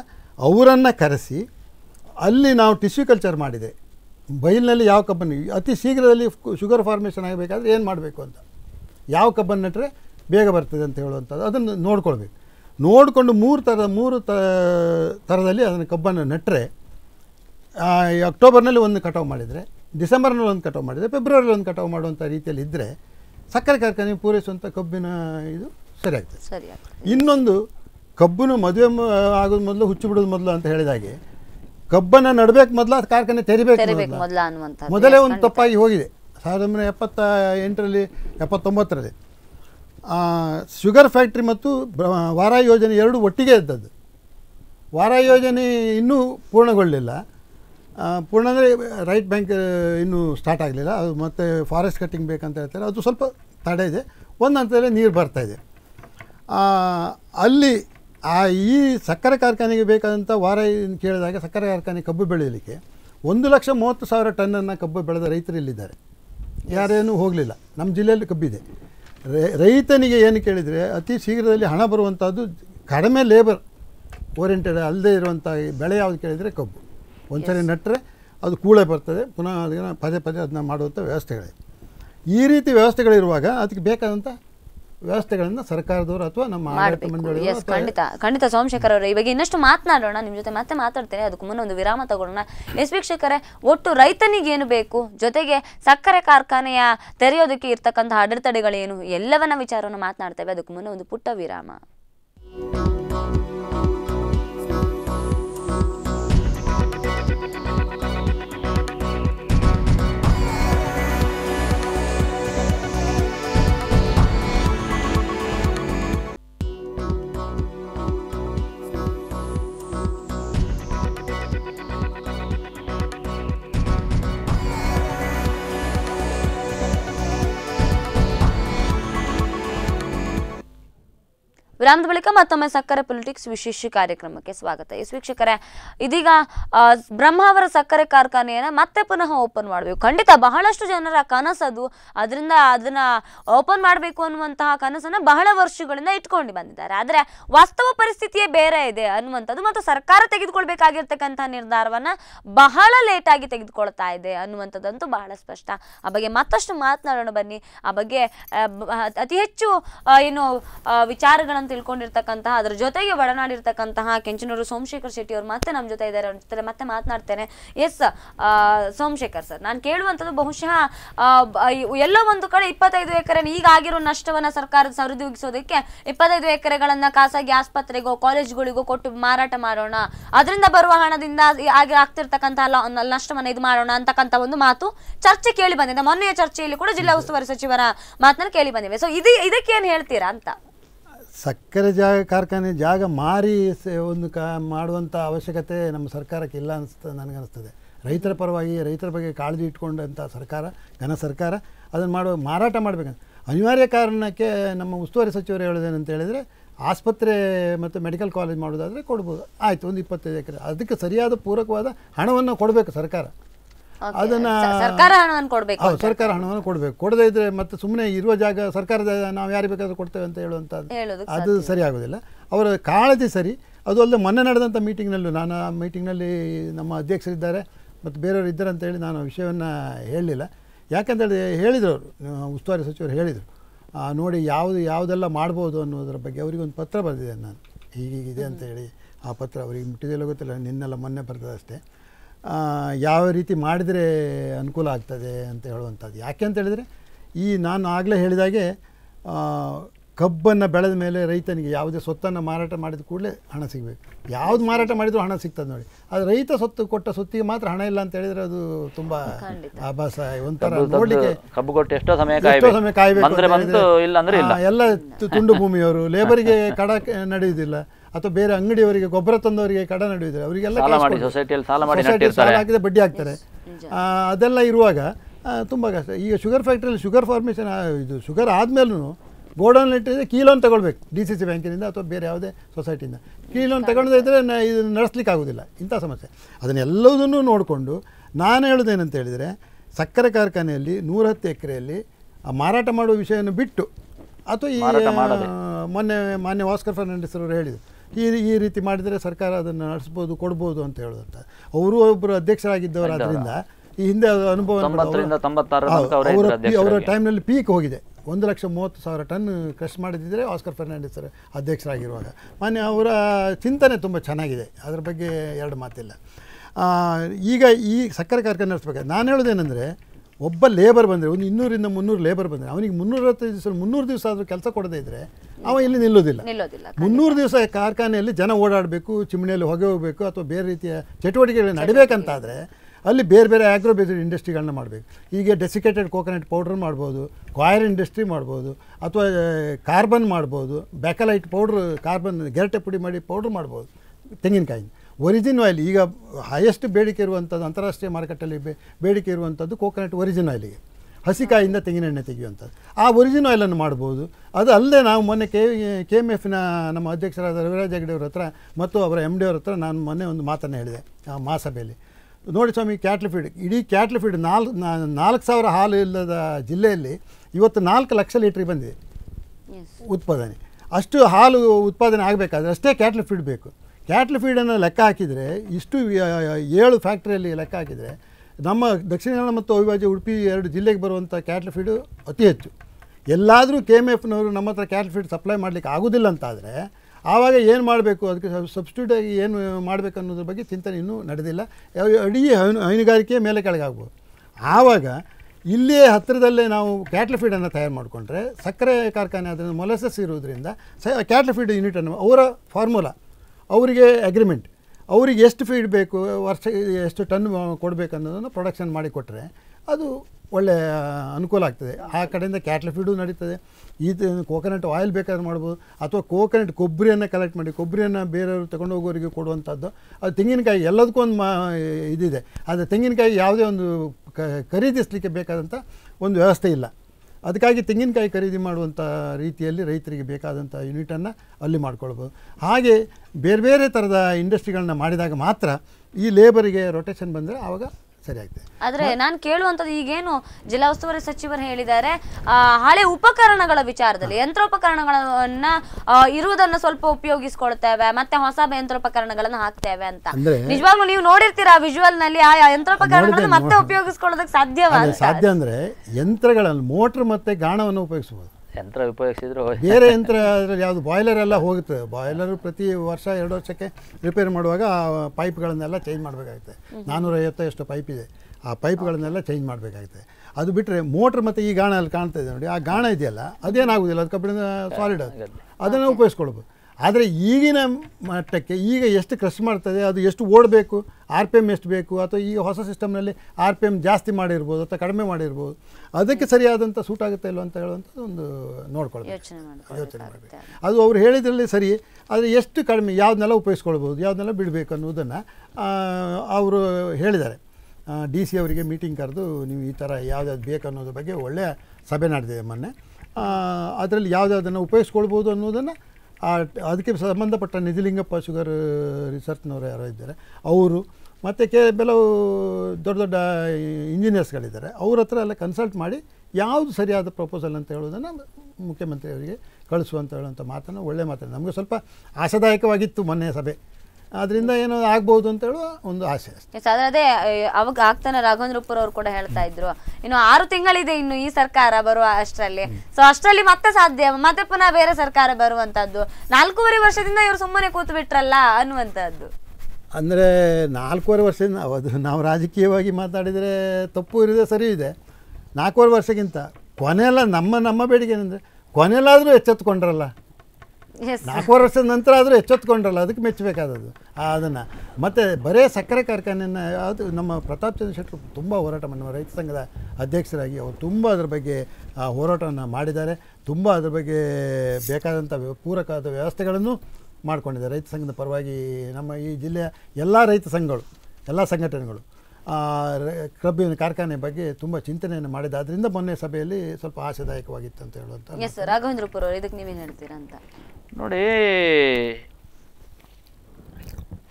ಅವರನ್ನು ಕರೆಸಿ ಅಲ್ಲಿ ನಾವು ಟಿಶ್ಯೂ ಕಲ್ಚರ್ ಮಾಡಿದೆ ಬೈಲ್ನಲ್ಲಿ ಯಾವ ಕಬ್ಬನ್ನು ಅತಿ ಶೀಘ್ರದಲ್ಲಿ ಶುಗರ್ ಫಾರ್ಮೇಷನ್ ಆಗಬೇಕಾದ್ರೆ ಏನು ಮಾಡಬೇಕು ಅಂತ ಯಾವ ಕಬ್ಬನ್ನು ನೆಟ್ಟರೆ ಬೇಗ ಬರ್ತದೆ ಅಂತ ಹೇಳುವಂಥದ್ದು ಅದನ್ನು ನೋಡ್ಕೊಳ್ಬೇಕು ನೋಡಿಕೊಂಡು ಮೂರು ಥರದ ಮೂರು ಥರದಲ್ಲಿ ಅದನ್ನು ಕಬ್ಬನ್ನು ನೆಟ್ಟರೆ ಅಕ್ಟೋಬರ್ನಲ್ಲಿ ಒಂದು ಕಟಾವು ಮಾಡಿದರೆ ಡಿಸೆಂಬರ್ನಲ್ಲಿ ಒಂದು ಕಟಾವು ಮಾಡಿದರೆ ಫೆಬ್ರವರಿಲಿ ಒಂದು ಕಟಾವು ಮಾಡುವಂಥ ರೀತಿಯಲ್ಲಿ ಇದ್ದರೆ ಸಕ್ಕರೆ ಕಾರ್ಖಾನೆ ಪೂರೈಸುವಂಥ ಕಬ್ಬಿನ ಇದು ಸರಿಯಾಗ್ತದೆ ಇನ್ನೊಂದು ಕಬ್ಬನ್ನು ಮದುವೆ ಆಗೋದು ಮೊದಲು ಹುಚ್ಚು ಬಿಡೋದು ಮೊದಲು ಅಂತ ಹೇಳಿದಾಗೆ ಕಬ್ಬನ್ನು ನಡ್ಬೇಕು ಮೊದಲು ಅದು ಕಾರ್ಖಾನೆ ತೆರಿಬೇಕು ಮೊದಲೇ ಒಂದು ತಪ್ಪಾಗಿ ಹೋಗಿದೆ ಸಾವಿರದ ಒಂಬೈನೂರ ಎಪ್ಪತ್ತ ಎಂಟರಲ್ಲಿ ಎಪ್ಪತ್ತೊಂಬತ್ತರಲ್ಲಿ ಶುಗರ್ ಫ್ಯಾಕ್ಟ್ರಿ ಮತ್ತು ವಾರ ಯೋಜನೆ ಎರಡು ಒಟ್ಟಿಗೆ ಇದ್ದದ್ದು ವಾರ ಯೋಜನೆ ಇನ್ನೂ ಪೂರ್ಣಗೊಳ್ಳಲಿಲ್ಲ ಪೂರ್ಣ ಅಂದರೆ ರೈಟ್ ಬ್ಯಾಂಕ್ ಇನ್ನೂ ಸ್ಟಾರ್ಟ್ ಆಗಲಿಲ್ಲ ಅದು ಮತ್ತು ಫಾರೆಸ್ಟ್ ಕಟ್ಟಿಂಗ್ ಬೇಕಂತ ಹೇಳ್ತಾರೆ ಅದು ಸ್ವಲ್ಪ ತಡೆ ಇದೆ ಒಂದು ಹಂತದಲ್ಲಿ ನೀರು ಬರ್ತಾಯಿದೆ ಅಲ್ಲಿ ಆ ಈ ಸಕ್ಕರೆ ಕಾರ್ಖಾನೆಗೆ ಬೇಕಾದಂಥ ವಾರ ಕೇಳಿದಾಗ ಸಕ್ಕರೆ ಕಾರ್ಖಾನೆ ಕಬ್ಬು ಬೆಳೆಯಲಿಕ್ಕೆ ಒಂದು ಲಕ್ಷ ಮೂವತ್ತು ಸಾವಿರ ಟನ್ನನ್ನು ಕಬ್ಬು ಬೆಳೆದ ರೈತರು ಇಲ್ಲಿದ್ದಾರೆ ಯಾರೇನೂ ಹೋಗಲಿಲ್ಲ ನಮ್ಮ ಜಿಲ್ಲೆಯಲ್ಲಿ ಕಬ್ಬಿದೆ ರೈತನಿಗೆ ಏನು ಕೇಳಿದರೆ ಅತಿ ಶೀಘ್ರದಲ್ಲಿ ಹಣ ಬರುವಂಥದ್ದು ಕಡಿಮೆ ಲೇಬರ್ ಓರಿಯೆಂಟೆಡ್ ಅಲ್ಲದೆ ಇರುವಂಥ ಬೆಳೆ ಯಾವುದು ಕೇಳಿದರೆ ಕಬ್ಬು ಒಂದ್ಸರಿ ನಟ್ರೆ ನೆಟ್ಟರೆ ಅದು ಕೂಳೆ ಬರ್ತದೆ ಪುನಃ ಅದನ್ನು ಪದೇ ಪದೇ ಅದನ್ನ ಮಾಡುವಂಥ ವ್ಯವಸ್ಥೆಗಳಿದೆ ಈ ರೀತಿ ವ್ಯವಸ್ಥೆಗಳಿರುವಾಗ ಅದಕ್ಕೆ ಬೇಕಾದಂಥ ವ್ಯವಸ್ಥೆಗಳನ್ನ ಸರ್ಕಾರದವರು ಅಥವಾ ನಮ್ಮ ಆಡಳಿತ ಮಂಡಳಿ ಖಂಡಿತ ಖಂಡಿತ ಸೋಮಶೇಖರ್ ಅವರು ಇವಾಗ ಇನ್ನಷ್ಟು ಮಾತನಾಡೋಣ ನಿಮ್ ಜೊತೆ ಮತ್ತೆ ಮಾತಾಡ್ತೇನೆ ಅದಕ್ಕೂ ಮುನ್ನ ಒಂದು ವಿರಾಮ ತಗೊಳ್ಳೋಣ ಎಸ್ ವೀಕ್ಷಕರೇ ಒಟ್ಟು ರೈತನಿಗೆ ಏನು ಬೇಕು ಜೊತೆಗೆ ಸಕ್ಕರೆ ಕಾರ್ಖಾನೆಯ ತೆರೆಯೋದಕ್ಕೆ ಇರ್ತಕ್ಕಂಥ ಅಡೆತಡೆಗಳೇನು ಎಲ್ಲವನ್ನ ವಿಚಾರವನ್ನು ಮಾತನಾಡ್ತೇವೆ ಅದಕ್ಕೂ ಮುನ್ನ ಒಂದು ಪುಟ್ಟ ವಿರಾಮ ವಿರಾಮದ ಬಳಿಕ ಮತ್ತೊಮ್ಮೆ ಸಕ್ಕರೆ ಪೊಲಿಟಿಕ್ಸ್ ವಿಶೇಷ ಕಾರ್ಯಕ್ರಮಕ್ಕೆ ಸ್ವಾಗತ ಈ ವೀಕ್ಷಕರೇ ಇದೀಗ ಬ್ರಹ್ಮಾವರ ಸಕ್ಕರೆ ಕಾರ್ಖಾನೆಯನ್ನು ಮತ್ತೆ ಪುನಃ ಓಪನ್ ಮಾಡಬೇಕು ಖಂಡಿತ ಬಹಳಷ್ಟು ಜನರ ಕನಸದು ಅದರಿಂದ ಅದನ್ನ ಓಪನ್ ಮಾಡಬೇಕು ಅನ್ನುವಂತಹ ಕನಸನ್ನು ಬಹಳ ವರ್ಷಗಳಿಂದ ಇಟ್ಕೊಂಡು ಬಂದಿದ್ದಾರೆ ಆದರೆ ವಾಸ್ತವ ಪರಿಸ್ಥಿತಿಯೇ ಬೇರೆ ಇದೆ ಅನ್ನುವಂಥದ್ದು ಮತ್ತು ಸರ್ಕಾರ ತೆಗೆದುಕೊಳ್ಬೇಕಾಗಿರ್ತಕ್ಕಂತಹ ನಿರ್ಧಾರವನ್ನ ಬಹಳ ಲೇಟಾಗಿ ತೆಗೆದುಕೊಳ್ತಾ ಇದೆ ಅನ್ನುವಂಥದ್ದಂತೂ ಬಹಳ ಸ್ಪಷ್ಟ ಆ ಬಗ್ಗೆ ಮತ್ತಷ್ಟು ಮಾತನಾಡೋಣ ಬನ್ನಿ ಆ ಬಗ್ಗೆ ಅತಿ ಹೆಚ್ಚು ಏನು ವಿಚಾರಗಳನ್ನು ತಿಳ್ಕೊಂಡಿರ್ತಕ್ಕಂತಹ ಅದ್ರ ಜೊತೆಗೆ ಒಡನಾಡಿರ್ತಕ್ಕಂತಹ ಕೆಂಚನೂರು ಸೋಮಶೇಖರ್ ಶೆಟ್ಟಿ ಅವರು ಮತ್ತೆ ನಮ್ಮ ಜೊತೆ ಇದ್ದಾರೆ ಮತ್ತೆ ಮಾತನಾಡ್ತೇನೆ ಎಸ್ ಸೋಮಶೇಖರ್ ಸರ್ ನಾನು ಕೇಳುವಂಥದ್ದು ಬಹುಶಃ ಎಲ್ಲೋ ಒಂದು ಕಡೆ ಇಪ್ಪತ್ತೈದು ಎಕರೆ ಈಗ ಆಗಿರೋ ನಷ್ಟವನ್ನು ಸರ್ಕಾರ ಸರಿದೂಗಿಸೋದಕ್ಕೆ ಇಪ್ಪತ್ತೈದು ಎಕರೆಗಳನ್ನು ಖಾಸಗಿ ಆಸ್ಪತ್ರೆಗೋ ಕಾಲೇಜ್ಗಳಿಗೋ ಕೊಟ್ಟು ಮಾರಾಟ ಮಾಡೋಣ ಅದರಿಂದ ಬರುವ ಹಣದಿಂದ ಆಗಿ ಆಗ್ತಿರ್ತಕ್ಕಂತಹ ನಷ್ಟವನ್ನು ಇದು ಮಾಡೋಣ ಅಂತಕ್ಕಂಥ ಒಂದು ಮಾತು ಚರ್ಚೆ ಕೇಳಿ ಬಂದಿದೆ ಮೊನ್ನೆಯ ಚರ್ಚೆಯಲ್ಲಿ ಕೂಡ ಜಿಲ್ಲಾ ಉಸ್ತುವಾರಿ ಸಚಿವರ ಮಾತನ್ನ ಕೇಳಿ ಬಂದಿವೆ ಸೊ ಇದು ಇದಕ್ಕೇನು ಹೇಳ್ತೀರಾ ಅಂತ ಸಕ್ಕರೆ ಜಾಗ ಕಾರ್ಖಾನೆ ಜಾಗ ಮಾರಿ ಒಂದು ಕಾ ಮಾಡುವಂಥ ಅವಶ್ಯಕತೆ ನಮ್ಮ ಸರ್ಕಾರಕ್ಕೆ ಇಲ್ಲ ಅನ್ನಿಸ್ತದೆ ನನಗನ್ನಿಸ್ತದೆ ರೈತರ ಪರವಾಗಿ ರೈತರ ಬಗ್ಗೆ ಕಾಳಜಿ ಇಟ್ಕೊಂಡಂಥ ಸರ್ಕಾರ ಘನ ಸರ್ಕಾರ ಅದನ್ನು ಮಾಡುವ ಮಾರಾಟ ಮಾಡಬೇಕಂತ ಅನಿವಾರ್ಯ ಕಾರಣಕ್ಕೆ ನಮ್ಮ ಉಸ್ತುವಾರಿ ಸಚಿವರು ಹೇಳೋದೇನಂತ ಹೇಳಿದರೆ ಆಸ್ಪತ್ರೆ ಮತ್ತು ಮೆಡಿಕಲ್ ಕಾಲೇಜ್ ಮಾಡೋದಾದರೆ ಕೊಡ್ಬೋದು ಆಯಿತು ಒಂದು ಇಪ್ಪತ್ತೈದು ಎಕರೆ ಅದಕ್ಕೆ ಸರಿಯಾದ ಪೂರಕವಾದ ಹಣವನ್ನು ಕೊಡಬೇಕು ಸರ್ಕಾರ ಅದನ್ನ ಸರ್ಕಾರ ಹಣವನ್ನು ಕೊಡಬೇಕು ಸರ್ಕಾರ ಹಣವನ್ನು ಕೊಡಬೇಕು ಕೊಡದೇ ಇದ್ರೆ ಮತ್ತೆ ಸುಮ್ಮನೆ ಇರುವ ಜಾಗ ಸರ್ಕಾರದ ನಾವು ಯಾರು ಬೇಕಾದ್ರೂ ಕೊಡ್ತೇವೆ ಅಂತ ಹೇಳುವಂತ ಅದು ಸರಿ ಆಗೋದಿಲ್ಲ ಅವರ ಕಾಳಜಿ ಸರಿ ಅದು ಅಲ್ಲದೆ ಮೊನ್ನೆ ನಡೆದಂಥ ಮೀಟಿಂಗ್ನಲ್ಲೂ ನಾನು ಆ ಮೀಟಿಂಗ್ನಲ್ಲಿ ನಮ್ಮ ಅಧ್ಯಕ್ಷರಿದ್ದಾರೆ ಮತ್ತು ಬೇರೆಯವರು ಇದ್ದಾರೆ ಅಂತ ಹೇಳಿ ನಾನು ವಿಷಯವನ್ನು ಹೇಳಲಿಲ್ಲ ಯಾಕಂತೇಳಿ ಹೇಳಿದರು ಅವರು ಉಸ್ತುವಾರಿ ಸಚಿವರು ಹೇಳಿದರು ನೋಡಿ ಯಾವುದು ಯಾವುದೆಲ್ಲ ಮಾಡ್ಬೋದು ಅನ್ನೋದ್ರ ಬಗ್ಗೆ ಅವರಿಗೊಂದು ಪತ್ರ ಬರೆದಿದ್ದೇನೆ ನಾನು ಹೀಗೀಗಿದೆ ಅಂತ ಹೇಳಿ ಆ ಪತ್ರ ಅವರಿಗೆ ಮುಟ್ಟಿದೆಲ್ಲ ಗೊತ್ತಿಲ್ಲ ನಿನ್ನೆಲ್ಲ ಮೊನ್ನೆ ಬರ್ತದೆ ಅಷ್ಟೇ ಯಾವ ರೀತಿ ಮಾಡಿದರೆ ಅನುಕೂಲ ಆಗ್ತದೆ ಅಂತ ಹೇಳುವಂಥದ್ದು ಯಾಕೆ ಅಂತ ಹೇಳಿದರೆ ಈ ನಾನು ಆಗಲೇ ಹೇಳಿದಾಗೆ ಕಬ್ಬನ್ನು ಬೆಳೆದ ಮೇಲೆ ರೈತನಿಗೆ ಯಾವುದೇ ಸೊತ್ತನ್ನು ಮಾರಾಟ ಮಾಡಿದ ಕೂಡಲೇ ಹಣ ಸಿಗಬೇಕು ಯಾವುದು ಮಾರಾಟ ಮಾಡಿದರೂ ಹಣ ಸಿಗ್ತದೆ ನೋಡಿ ಅದು ರೈತ ಸೊತ್ತು ಕೊಟ್ಟ ಸುತ್ತಿಗೆ ಮಾತ್ರ ಹಣ ಇಲ್ಲ ಅಂತ ಹೇಳಿದರೆ ಅದು ತುಂಬ ಆಭಾಸ ಒಂಥರ ನೋಡಲಿಕ್ಕೆ ಕಬ್ಬು ಸಮಯ ಎಷ್ಟೋ ಸಮಯ ಕಾಯಬೇಕು ಎಲ್ಲ ತುಂಡು ಭೂಮಿಯವರು ಲೇಬರಿಗೆ ಕಡ ನಡೆಯುವುದಿಲ್ಲ ಅಥವಾ ಬೇರೆ ಅಂಗಡಿಯವರಿಗೆ ಗೊಬ್ಬರ ತಂದವರಿಗೆ ಕಡ ನಡೆಯುತ್ತೆ ಅವರಿಗೆಲ್ಲ ಸಾಲ ಹಾಕಿದ್ರೆ ಬಡ್ಡಿ ಹಾಕ್ತಾರೆ ಅದೆಲ್ಲ ಇರುವಾಗ ತುಂಬ ಕಷ್ಟ ಈಗ ಶುಗರ್ ಫ್ಯಾಕ್ಟ್ರಿಯಲ್ಲಿ ಶುಗರ್ ಫಾರ್ಮೇಷನ್ ಇದು ಶುಗರ್ ಆದಮೇಲೂ ಗೋಡೌನ್ ಇಟ್ಟಿದ್ರೆ ಕೀಲೋನ್ ತಗೊಳ್ಬೇಕು ಡಿ ಸಿ ಸಿ ಬ್ಯಾಂಕಿನಿಂದ ಅಥವಾ ಬೇರೆ ಯಾವುದೇ ಸೊಸೈಟಿಯಿಂದ ಕೀ ಲೋನ್ ಇದ್ದರೆ ಇದು ನಡೆಸ್ಲಿಕ್ಕೆ ಆಗೋದಿಲ್ಲ ಇಂಥ ಸಮಸ್ಯೆ ಅದನ್ನೆಲ್ಲದನ್ನೂ ನೋಡಿಕೊಂಡು ನಾನು ಹೇಳೋದೇನಂತ ಹೇಳಿದರೆ ಸಕ್ಕರೆ ಕಾರ್ಖಾನೆಯಲ್ಲಿ ಹತ್ತು ಎಕರೆಯಲ್ಲಿ ಮಾರಾಟ ಮಾಡುವ ವಿಷಯವನ್ನು ಬಿಟ್ಟು ಅಥವಾ ಈ ಮೊನ್ನೆ ಮಾನ್ಯ ಭಾಸ್ಕರ್ ಫರ್ನಾಂಡಿಸ್ ಅವರು ಹೇಳಿದರು ಈ ಈ ರೀತಿ ಮಾಡಿದರೆ ಸರ್ಕಾರ ಅದನ್ನು ನಡೆಸ್ಬೋದು ಕೊಡ್ಬೋದು ಅಂತ ಹೇಳೋದಂತ ಅವರು ಒಬ್ಬರು ಅಧ್ಯಕ್ಷರಾಗಿದ್ದವರಾದ್ರಿಂದ ಈ ಹಿಂದೆ ಅನುಭವ ಅವರ ಟೈಮ್ನಲ್ಲಿ ಪೀಕ್ ಹೋಗಿದೆ ಒಂದು ಲಕ್ಷ ಮೂವತ್ತು ಸಾವಿರ ಟನ್ ಕ್ರಶ್ ಮಾಡಿದ್ದಿದ್ರೆ ಆಸ್ಕರ್ ಫರ್ನಾಂಡಿಸ್ ಸರ್ ಅಧ್ಯಕ್ಷರಾಗಿರುವಾಗ ಮಾನ್ಯ ಅವರ ಚಿಂತನೆ ತುಂಬ ಚೆನ್ನಾಗಿದೆ ಅದರ ಬಗ್ಗೆ ಎರಡು ಮಾತಿಲ್ಲ ಈಗ ಈ ಸಕ್ಕರೆ ಕಾರ್ಖಾನೆ ನಡೆಸ್ಬೇಕು ನಾನು ಹೇಳೋದೇನೆಂದರೆ ಒಬ್ಬ ಲೇಬರ್ ಬಂದರೆ ಒಂದು ಇನ್ನೂರಿಂದ ಮುನ್ನೂರು ಲೇಬರ್ ಬಂದರೆ ಅವನಿಗೆ ಮುನ್ನೂರ ದಿವಸ ಮುನ್ನೂರು ದಿವಸ ಆದರೂ ಕೆಲಸ ಕೊಡದೇ ಇದ್ದರೆ ಅವ ಇಲ್ಲಿ ನಿಲ್ಲೋದಿಲ್ಲ ಮುನ್ನೂರು ದಿವಸ ಕಾರ್ಖಾನೆಯಲ್ಲಿ ಜನ ಓಡಾಡಬೇಕು ಚಿಮಣಿಯಲ್ಲಿ ಹೊಗೆ ಹೋಗಬೇಕು ಅಥವಾ ಬೇರೆ ರೀತಿಯ ಚಟುವಟಿಕೆಗಳು ನಡಿಬೇಕಂತಾದರೆ ಅಲ್ಲಿ ಬೇರೆ ಬೇರೆ ಆಗ್ರೋ ಇಂಡಸ್ಟ್ರಿಗಳನ್ನ ಮಾಡಬೇಕು ಹೀಗೆ ಡೆಸಿಕೇಟೆಡ್ ಕೋಕೋನಟ್ ಪೌಡ್ರ್ ಮಾಡ್ಬೋದು ಕ್ವಾಯರ್ ಇಂಡಸ್ಟ್ರಿ ಮಾಡ್ಬೋದು ಅಥವಾ ಕಾರ್ಬನ್ ಮಾಡ್ಬೋದು ಬ್ಯಾಕಲೈಟ್ ಪೌಡ್ರ್ ಕಾರ್ಬನ್ ಗೆರಟೆ ಪುಡಿ ಮಾಡಿ ಪೌಡ್ರ್ ಮಾಡ್ಬೋದು ತೆಂಗಿನಕಾಯಿ ಒರಿಜಿನ್ ಆಯಿಲ್ ಈಗ ಹೈಯೆಸ್ಟ್ ಬೇಡಿಕೆ ಇರುವಂಥದ್ದು ಅಂತಾರಾಷ್ಟ್ರೀಯ ಮಾರುಕಟ್ಟೆಯಲ್ಲಿ ಬೇಡಿಕೆ ಇರುವಂಥದ್ದು ಕೋಕೋನಟ್ ಒರಿಜಿನ್ ಆಯಿಲಿಗೆ ಹಸಿಕಾಯಿಂದ ತೆಂಗಿನೆಣ್ಣೆ ತೆಗೆಯುವಂಥದ್ದು ಆ ಒರಿಜಿನ್ ಆಯಿಲನ್ನು ಮಾಡ್ಬೋದು ಅದು ಅಲ್ಲದೆ ನಾವು ಮೊನ್ನೆ ಕೆ ಕೆ ಎಮ್ ಎಫ್ನ ನಮ್ಮ ಅಧ್ಯಕ್ಷರಾದ ರವಿರಾಜ್ ಹೆಗಡೆಯವ್ರ ಹತ್ರ ಮತ್ತು ಅವರ ಎಮ್ ಡಿ ಅವ್ರ ಹತ್ರ ನಾನು ಮೊನ್ನೆ ಒಂದು ಮಾತನ್ನು ಹೇಳಿದೆ ಆ ಮಹಾಸಭೆಯಲ್ಲಿ ನೋಡಿ ಸ್ವಾಮಿ ಕ್ಯಾಟ್ಲ್ ಫೀಡ್ ಇಡೀ ಕ್ಯಾಟ್ಲ್ ಫೀಡ್ ನಾಲ್ಕು ನಾಲ್ಕು ಸಾವಿರ ಹಾಲು ಇಲ್ಲದ ಜಿಲ್ಲೆಯಲ್ಲಿ ಇವತ್ತು ನಾಲ್ಕು ಲಕ್ಷ ಲೀಟ್ರಿಗೆ ಬಂದಿದೆ ಉತ್ಪಾದನೆ ಅಷ್ಟು ಹಾಲು ಉತ್ಪಾದನೆ ಆಗಬೇಕಾದ್ರೆ ಅಷ್ಟೇ ಕ್ಯಾಟ್ಲ್ ಫೀಡ್ ಬೇಕು ಕ್ಯಾಟ್ಲ್ ಫೀಡನ್ನು ಲೆಕ್ಕ ಹಾಕಿದರೆ ಇಷ್ಟು ಏಳು ಫ್ಯಾಕ್ಟ್ರಿಯಲ್ಲಿ ಲೆಕ್ಕ ಹಾಕಿದರೆ ನಮ್ಮ ದಕ್ಷಿಣ ಕನ್ನಡ ಮತ್ತು ಅವಿಭಾಜ್ಯ ಉಡುಪಿ ಎರಡು ಜಿಲ್ಲೆಗೆ ಬರುವಂಥ ಕ್ಯಾಟ್ಲ್ ಫೀಡು ಅತಿ ಹೆಚ್ಚು ಎಲ್ಲಾದರೂ ಕೆ ಎಮ್ ಎಫ್ನವರು ನಮ್ಮ ಹತ್ರ ಕ್ಯಾಟ್ಲ್ ಫೀಡ್ ಸಪ್ಲೈ ಮಾಡಲಿಕ್ಕೆ ಆಗೋದಿಲ್ಲ ಅಂತಾದರೆ ಆವಾಗ ಏನು ಮಾಡಬೇಕು ಅದಕ್ಕೆ ಆಗಿ ಏನು ಮಾಡಬೇಕು ಅನ್ನೋದ್ರ ಬಗ್ಗೆ ಚಿಂತನೆ ಇನ್ನೂ ನಡೆದಿಲ್ಲ ಹೈನು ಹೈನುಗಾರಿಕೆ ಮೇಲೆ ಕೆಳಗಾಗ್ಬೋದು ಆವಾಗ ಇಲ್ಲಿಯೇ ಹತ್ತಿರದಲ್ಲೇ ನಾವು ಕ್ಯಾಟ್ಲ್ ಫೀಡನ್ನು ತಯಾರು ಮಾಡಿಕೊಂಡ್ರೆ ಸಕ್ಕರೆ ಕಾರ್ಖಾನೆ ಅದರಿಂದ ಮೊಲಸಸ್ ಇರುವುದರಿಂದ ಸ ಕ್ಯಾಟ್ಲ್ ಫೀಡ್ ಯೂನಿಟನ್ನು ಅವರ ಫಾರ್ಮುಲಾ ಅವರಿಗೆ ಅಗ್ರಿಮೆಂಟ್ ಅವರಿಗೆ ಎಷ್ಟು ಫೀಡ್ ಬೇಕು ವರ್ಷ ಎಷ್ಟು ಟನ್ ಕೊಡಬೇಕು ಅನ್ನೋದನ್ನು ಪ್ರೊಡಕ್ಷನ್ ಮಾಡಿಕೊಟ್ರೆ ಅದು ಒಳ್ಳೆಯ ಅನುಕೂಲ ಆಗ್ತದೆ ಆ ಕಡೆಯಿಂದ ಕ್ಯಾಟ್ಲ ಫೀಡು ನಡೀತದೆ ಈ ಕೋಕೋನಟ್ ಆಯಿಲ್ ಬೇಕಾದ್ರೆ ಮಾಡ್ಬೋದು ಅಥವಾ ಕೋಕೋನಟ್ ಕೊಬ್ಬರಿಯನ್ನು ಕಲೆಕ್ಟ್ ಮಾಡಿ ಕೊಬ್ಬರಿಯನ್ನು ಬೇರೆಯವರು ತಗೊಂಡು ಹೋಗೋರಿಗೆ ಕೊಡುವಂಥದ್ದು ಅದು ತೆಂಗಿನಕಾಯಿ ಎಲ್ಲದಕ್ಕೂ ಒಂದು ಮಾ ಇದಿದೆ ಆದರೆ ತೆಂಗಿನಕಾಯಿ ಯಾವುದೇ ಒಂದು ಖರೀದಿಸಲಿಕ್ಕೆ ಬೇಕಾದಂಥ ಒಂದು ವ್ಯವಸ್ಥೆ ಇಲ್ಲ ಅದಕ್ಕಾಗಿ ತೆಂಗಿನಕಾಯಿ ಖರೀದಿ ಮಾಡುವಂಥ ರೀತಿಯಲ್ಲಿ ರೈತರಿಗೆ ಬೇಕಾದಂಥ ಯೂನಿಟನ್ನು ಅಲ್ಲಿ ಮಾಡ್ಕೊಳ್ಬೋದು ಹಾಗೆ ಬೇರೆ ಬೇರೆ ಥರದ ಇಂಡಸ್ಟ್ರಿಗಳನ್ನ ಮಾಡಿದಾಗ ಮಾತ್ರ ಈ ಲೇಬರಿಗೆ ರೊಟೇಷನ್ ಬಂದರೆ ಆವಾಗ ಸರಿ ಆಗ್ತದೆ ಆದ್ರೆ ನಾನು ಕೇಳುವಂತದ್ದು ಈಗೇನು ಜಿಲ್ಲಾ ಉಸ್ತುವಾರಿ ಸಚಿವರು ಹೇಳಿದ್ದಾರೆ ಹಳೆ ಉಪಕರಣಗಳ ವಿಚಾರದಲ್ಲಿ ಯಂತ್ರೋಪಕರಣಗಳನ್ನ ಇರುವುದನ್ನು ಸ್ವಲ್ಪ ಉಪಯೋಗಿಸ್ಕೊಳ್ತೇವೆ ಮತ್ತೆ ಹೊಸ ಯಂತ್ರೋಪಕರಣಗಳನ್ನ ಹಾಕ್ತೇವೆ ಅಂತ ನಿಜವಾಗ್ಲೂ ನೀವು ನೋಡಿರ್ತೀರಾ ವಿಜುವಲ್ ನಲ್ಲಿ ಆ ಯಂತ್ರೋಪಕರಣಗಳನ್ನ ಮತ್ತೆ ಉಪಯೋಗಿಸ್ಕೊಳ್ಳೋದಕ್ಕೆ ಸಾಧ್ಯವ ಸಾಧ್ಯ ಅಂದ್ರೆ ಯಂತ್ರಗಳನ್ನು ಮೋಟರ್ ಮತ್ತೆ ಗಾಣವನ್ನು ಉಪಯೋಗಿಸಬಹುದು ಯಂತ್ರ ಉಪಯೋಗಿಸಿದ್ರು ಬೇರೆ ಯಂತ್ರ ಅದರಲ್ಲಿ ಯಾವುದು ಬಾಯ್ಲರ್ ಎಲ್ಲ ಹೋಗುತ್ತೆ ಬಾಯ್ಲರ್ ಪ್ರತಿ ವರ್ಷ ಎರಡು ವರ್ಷಕ್ಕೆ ರಿಪೇರ್ ಮಾಡುವಾಗ ಆ ಪೈಪ್ಗಳನ್ನೆಲ್ಲ ಚೇಂಜ್ ಮಾಡಬೇಕಾಗುತ್ತೆ ನಾನ್ನೂರೈವತ್ತು ಎಷ್ಟು ಪೈಪ್ ಇದೆ ಆ ಪೈಪ್ಗಳನ್ನೆಲ್ಲ ಚೇಂಜ್ ಮಾಡಬೇಕಾಗುತ್ತೆ ಅದು ಬಿಟ್ಟರೆ ಮೋಟ್ರ್ ಮತ್ತು ಈ ಗಾಣ ಅಲ್ಲಿ ಕಾಣ್ತಾ ಇದೆ ನೋಡಿ ಆ ಗಾಣ ಇದೆಯಲ್ಲ ಅದೇನಾಗುವುದಿಲ್ಲ ಅದು ಕಬ್ಬಿಣದ ಸಾಲಿಡ್ ಅದು ಅದನ್ನು ಉಪಯೋಗಿಸ್ಕೊಳ್ಬೋದು ಆದರೆ ಈಗಿನ ಮಟ್ಟಕ್ಕೆ ಈಗ ಎಷ್ಟು ಕ್ರಷ್ ಮಾಡ್ತದೆ ಅದು ಎಷ್ಟು ಓಡಬೇಕು ಆರ್ ಪಿ ಎಮ್ ಎಷ್ಟು ಬೇಕು ಅಥವಾ ಈಗ ಹೊಸ ಸಿಸ್ಟಮ್ನಲ್ಲಿ ಆರ್ ಪಿ ಎಮ್ ಜಾಸ್ತಿ ಮಾಡಿರ್ಬೋದು ಅಥವಾ ಕಡಿಮೆ ಮಾಡಿರ್ಬೋದು ಅದಕ್ಕೆ ಸರಿಯಾದಂಥ ಸೂಟ್ ಆಗುತ್ತೆ ಇಲ್ಲೋ ಅಂತ ಹೇಳುವಂಥದ್ದು ಒಂದು ನೋಡ್ಕೊಳ್ಬೇಕು ಯೋಚನೆ ಮಾಡಬೇಕು ಅದು ಅವ್ರು ಹೇಳಿದ್ರಲ್ಲಿ ಸರಿ ಆದರೆ ಎಷ್ಟು ಕಡಿಮೆ ಯಾವ್ದನ್ನೆಲ್ಲ ಉಪಯೋಗಿಸ್ಕೊಳ್ಬೋದು ಯಾವ್ದನ್ನೆಲ್ಲ ಬಿಡಬೇಕು ಅನ್ನೋದನ್ನು ಅವರು ಹೇಳಿದ್ದಾರೆ ಡಿ ಸಿ ಅವರಿಗೆ ಮೀಟಿಂಗ್ ಕರೆದು ನೀವು ಈ ಥರ ಯಾವ್ದಾವ್ದು ಬೇಕು ಅನ್ನೋದ್ರ ಬಗ್ಗೆ ಒಳ್ಳೆಯ ಸಭೆ ನಡೆದಿದೆ ಮೊನ್ನೆ ಅದರಲ್ಲಿ ಯಾವುದಾದನ್ನು ಉಪಯೋಗಿಸ್ಕೊಳ್ಬೋದು ಅನ್ನೋದನ್ನು ಅದಕ್ಕೆ ಸಂಬಂಧಪಟ್ಟ ನಿಧಿಲಿಂಗಪ್ಪ ಶುಗರ್ ರಿಸರ್ಚ್ನವರು ಯಾರೋ ಇದ್ದಾರೆ ಅವರು ಮತ್ತು ಕೆಲವು ದೊಡ್ಡ ದೊಡ್ಡ ಇಂಜಿನಿಯರ್ಸ್ಗಳಿದ್ದಾರೆ ಅವ್ರ ಹತ್ರ ಎಲ್ಲ ಕನ್ಸಲ್ಟ್ ಮಾಡಿ ಯಾವುದು ಸರಿಯಾದ ಪ್ರಪೋಸಲ್ ಅಂತ ಹೇಳೋದನ್ನು ಮುಖ್ಯಮಂತ್ರಿಯವರಿಗೆ ಕಳಿಸು ಅಂತ ಹೇಳುವಂಥ ಮಾತನ್ನು ಒಳ್ಳೆ ಮಾತನ್ನು ನಮಗೆ ಸ್ವಲ್ಪ ಆಶಾದಾಯಕವಾಗಿತ್ತು ಮೊನ್ನೆ ಸಭೆ ಅದರಿಂದ ಏನೋ ಆಗ್ಬೋದು ಅಂತ ಹೇಳುವ ಒಂದು ಆಸೆ ಅದೇ ಅವಾಗ ಆಗ್ತಾನೆ ರಾಘವೇಂದ್ರ ಅವರು ಕೂಡ ಹೇಳ್ತಾ ಇದ್ರು ಇನ್ನು ಆರು ತಿಂಗಳಿದೆ ಇನ್ನು ಈ ಸರ್ಕಾರ ಬರುವ ಅಷ್ಟರಲ್ಲಿ ಸೊ ಅಷ್ಟರಲ್ಲಿ ಮತ್ತೆ ಸಾಧ್ಯ ಮತ್ತೆ ಪುನಃ ಬೇರೆ ಸರ್ಕಾರ ಬರುವಂತದ್ದು ನಾಲ್ಕೂವರೆ ವರ್ಷದಿಂದ ಇವರು ಸುಮ್ಮನೆ ಕೂತು ಬಿಟ್ರಲ್ಲ ಅನ್ನುವಂಥದ್ದು ಅಂದರೆ ನಾಲ್ಕೂವರೆ ವರ್ಷದಿಂದ ಅದು ನಾವು ರಾಜಕೀಯವಾಗಿ ಮಾತಾಡಿದರೆ ತಪ್ಪು ಇರದೆ ಸರಿ ಇದೆ ನಾಲ್ಕೂವರೆ ವರ್ಷಕ್ಕಿಂತ ಕೊನೆಲ್ಲ ನಮ್ಮ ನಮ್ಮ ಬೇಡಿಕೆ ಏನಂದರೆ ಕೊನೆಯಲ್ಲಾದರೂ ಎಚ್ಚೆತ್ಕೊಂಡ್ರಲ್ಲ ನಾಲ್ಕೂವರೆ ವರ್ಷದ ನಂತರ ಆದರೂ ಎಚ್ಚೆತ್ಕೊಂಡ್ರಲ್ಲ ಅದಕ್ಕೆ ಮೆಚ್ಚಬೇಕಾದದ್ದು ಅದನ್ನು ಮತ್ತು ಬರೇ ಸಕ್ಕರೆ ಕಾರ್ಖಾನೆಯನ್ನು ಯಾವುದು ನಮ್ಮ ಪ್ರತಾಪ್ ಚಂದ್ರ ಶೆಟ್ಟರು ತುಂಬ ಹೋರಾಟ ಮಾಡಿ ರೈತ ಸಂಘದ ಅಧ್ಯಕ್ಷರಾಗಿ ಅವರು ತುಂಬ ಅದ್ರ ಬಗ್ಗೆ ಹೋರಾಟವನ್ನು ಮಾಡಿದ್ದಾರೆ ತುಂಬ ಅದ್ರ ಬಗ್ಗೆ ಬೇಕಾದಂಥ ಪೂರಕವಾದ ವ್ಯವಸ್ಥೆಗಳನ್ನು ಮಾಡಿಕೊಂಡಿದೆ ರೈತ ಸಂಘದ ಪರವಾಗಿ ನಮ್ಮ ಈ ಜಿಲ್ಲೆಯ ಎಲ್ಲ ರೈತ ಸಂಘಗಳು ಎಲ್ಲ ಸಂಘಟನೆಗಳು ಕಬ್ಬಿನ ಕಾರ್ಖಾನೆ ಬಗ್ಗೆ ತುಂಬ ಚಿಂತನೆಯನ್ನು ಮಾಡಿದೆ ಅದರಿಂದ ಮೊನ್ನೆ ಸಭೆಯಲ್ಲಿ ಸ್ವಲ್ಪ ಆಶಾದಾಯಕವಾಗಿತ್ತು ಅಂತ ಹೇಳುವಂಥ ರಾಘವೇಂದ್ರ ಇದಕ್ಕೆ ನೀವೇನು ಹೇಳ್ತೀರಾ ಅಂತ ನೋಡಿ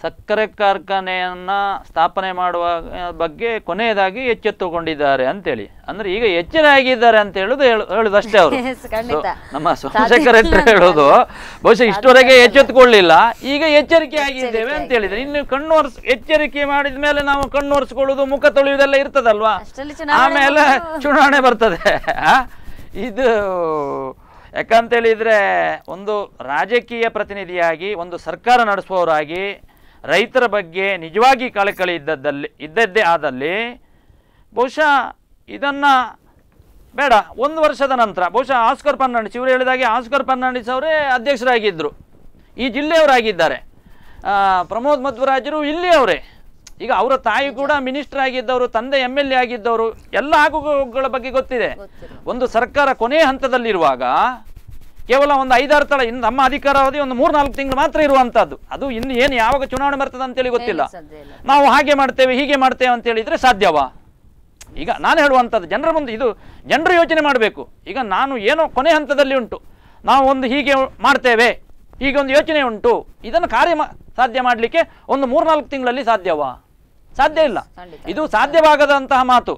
ಸಕ್ಕರೆ ಕಾರ್ಖಾನೆಯನ್ನು ಸ್ಥಾಪನೆ ಮಾಡುವ ಬಗ್ಗೆ ಕೊನೆಯದಾಗಿ ಎಚ್ಚೆತ್ತುಕೊಂಡಿದ್ದಾರೆ ಅಂತೇಳಿ ಅಂದ್ರೆ ಈಗ ಎಚ್ಚರ ಆಗಿದ್ದಾರೆ ಅಂತ ಹೇಳುದು ಹೇಳುದಷ್ಟೇ ಅವರು ನಮ್ಮ ಸೋಮಶೇಖರ್ ಹೇಳೋದು ಬಹುಶಃ ಇಷ್ಟವರೆಗೆ ಎಚ್ಚೆತ್ತುಕೊಳ್ಳಿಲ್ಲ ಈಗ ಎಚ್ಚರಿಕೆ ಆಗಿದ್ದೇವೆ ಅಂತ ಹೇಳಿದ್ರೆ ಇನ್ನು ಕಣ್ಣೋರ್ಸ್ ಎಚ್ಚರಿಕೆ ಮಾಡಿದ ಮೇಲೆ ನಾವು ಕಣ್ಣೋರ್ಸ್ಕೊಳ್ಳೋದು ಮುಖ ತೊಳೆಯುವುದೆಲ್ಲ ಇರ್ತದಲ್ವಾ ಆಮೇಲೆ ಚುನಾವಣೆ ಬರ್ತದೆ ಇದು ಯಾಕಂತೇಳಿದ್ರೆ ಒಂದು ರಾಜಕೀಯ ಪ್ರತಿನಿಧಿಯಾಗಿ ಒಂದು ಸರ್ಕಾರ ನಡೆಸುವವರಾಗಿ ರೈತರ ಬಗ್ಗೆ ನಿಜವಾಗಿ ಕಳಕಳಿ ಇದ್ದದ್ದಲ್ಲಿ ಇದ್ದದ್ದೇ ಆದಲ್ಲಿ ಬಹುಶಃ ಇದನ್ನು ಬೇಡ ಒಂದು ವರ್ಷದ ನಂತರ ಬಹುಶಃ ಆಸ್ಕರ್ ಫರ್ನಾಂಡಿಸ್ ಇವರು ಹೇಳಿದಾಗೆ ಆಸ್ಕರ್ ಫರ್ನಾಂಡಿಸ್ ಅವರೇ ಅಧ್ಯಕ್ಷರಾಗಿದ್ದರು ಈ ಜಿಲ್ಲೆಯವರಾಗಿದ್ದಾರೆ ಪ್ರಮೋದ್ ಮಧ್ವರಾಜರು ಇಲ್ಲಿಯವರೇ ಈಗ ಅವರ ತಾಯಿ ಕೂಡ ಮಿನಿಸ್ಟರ್ ಆಗಿದ್ದವರು ತಂದೆ ಎಮ್ ಎಲ್ ಎ ಆಗಿದ್ದವರು ಎಲ್ಲ ಆಗುಗಳ ಬಗ್ಗೆ ಗೊತ್ತಿದೆ ಒಂದು ಸರ್ಕಾರ ಕೊನೆಯ ಹಂತದಲ್ಲಿರುವಾಗ ಕೇವಲ ಒಂದು ಐದಾರು ತಳ ಇನ್ನು ನಮ್ಮ ಅಧಿಕಾರಾವಧಿ ಒಂದು ಮೂರ್ನಾಲ್ಕು ತಿಂಗಳು ಮಾತ್ರ ಇರುವಂತದ್ದು ಅದು ಇನ್ನು ಏನು ಯಾವಾಗ ಚುನಾವಣೆ ಬರ್ತದೆ ಅಂತೇಳಿ ಗೊತ್ತಿಲ್ಲ ನಾವು ಹಾಗೆ ಮಾಡ್ತೇವೆ ಹೀಗೆ ಮಾಡ್ತೇವೆ ಅಂತ ಹೇಳಿದ್ರೆ ಸಾಧ್ಯವಾ ಈಗ ನಾನು ಹೇಳುವಂಥದ್ದು ಜನರ ಮುಂದೆ ಇದು ಜನರು ಯೋಚನೆ ಮಾಡಬೇಕು ಈಗ ನಾನು ಏನೋ ಕೊನೆ ಹಂತದಲ್ಲಿ ಉಂಟು ನಾವು ಒಂದು ಹೀಗೆ ಮಾಡ್ತೇವೆ ಹೀಗೆ ಒಂದು ಯೋಚನೆ ಉಂಟು ಇದನ್ನು ಕಾರ್ಯ ಸಾಧ್ಯ ಮಾಡಲಿಕ್ಕೆ ಒಂದು ಮೂರ್ನಾಲ್ಕು ತಿಂಗಳಲ್ಲಿ ಸಾಧ್ಯವಾ ಸಾಧ್ಯ ಇಲ್ಲ ಇದು ಸಾಧ್ಯವಾಗದಂತಹ ಮಾತು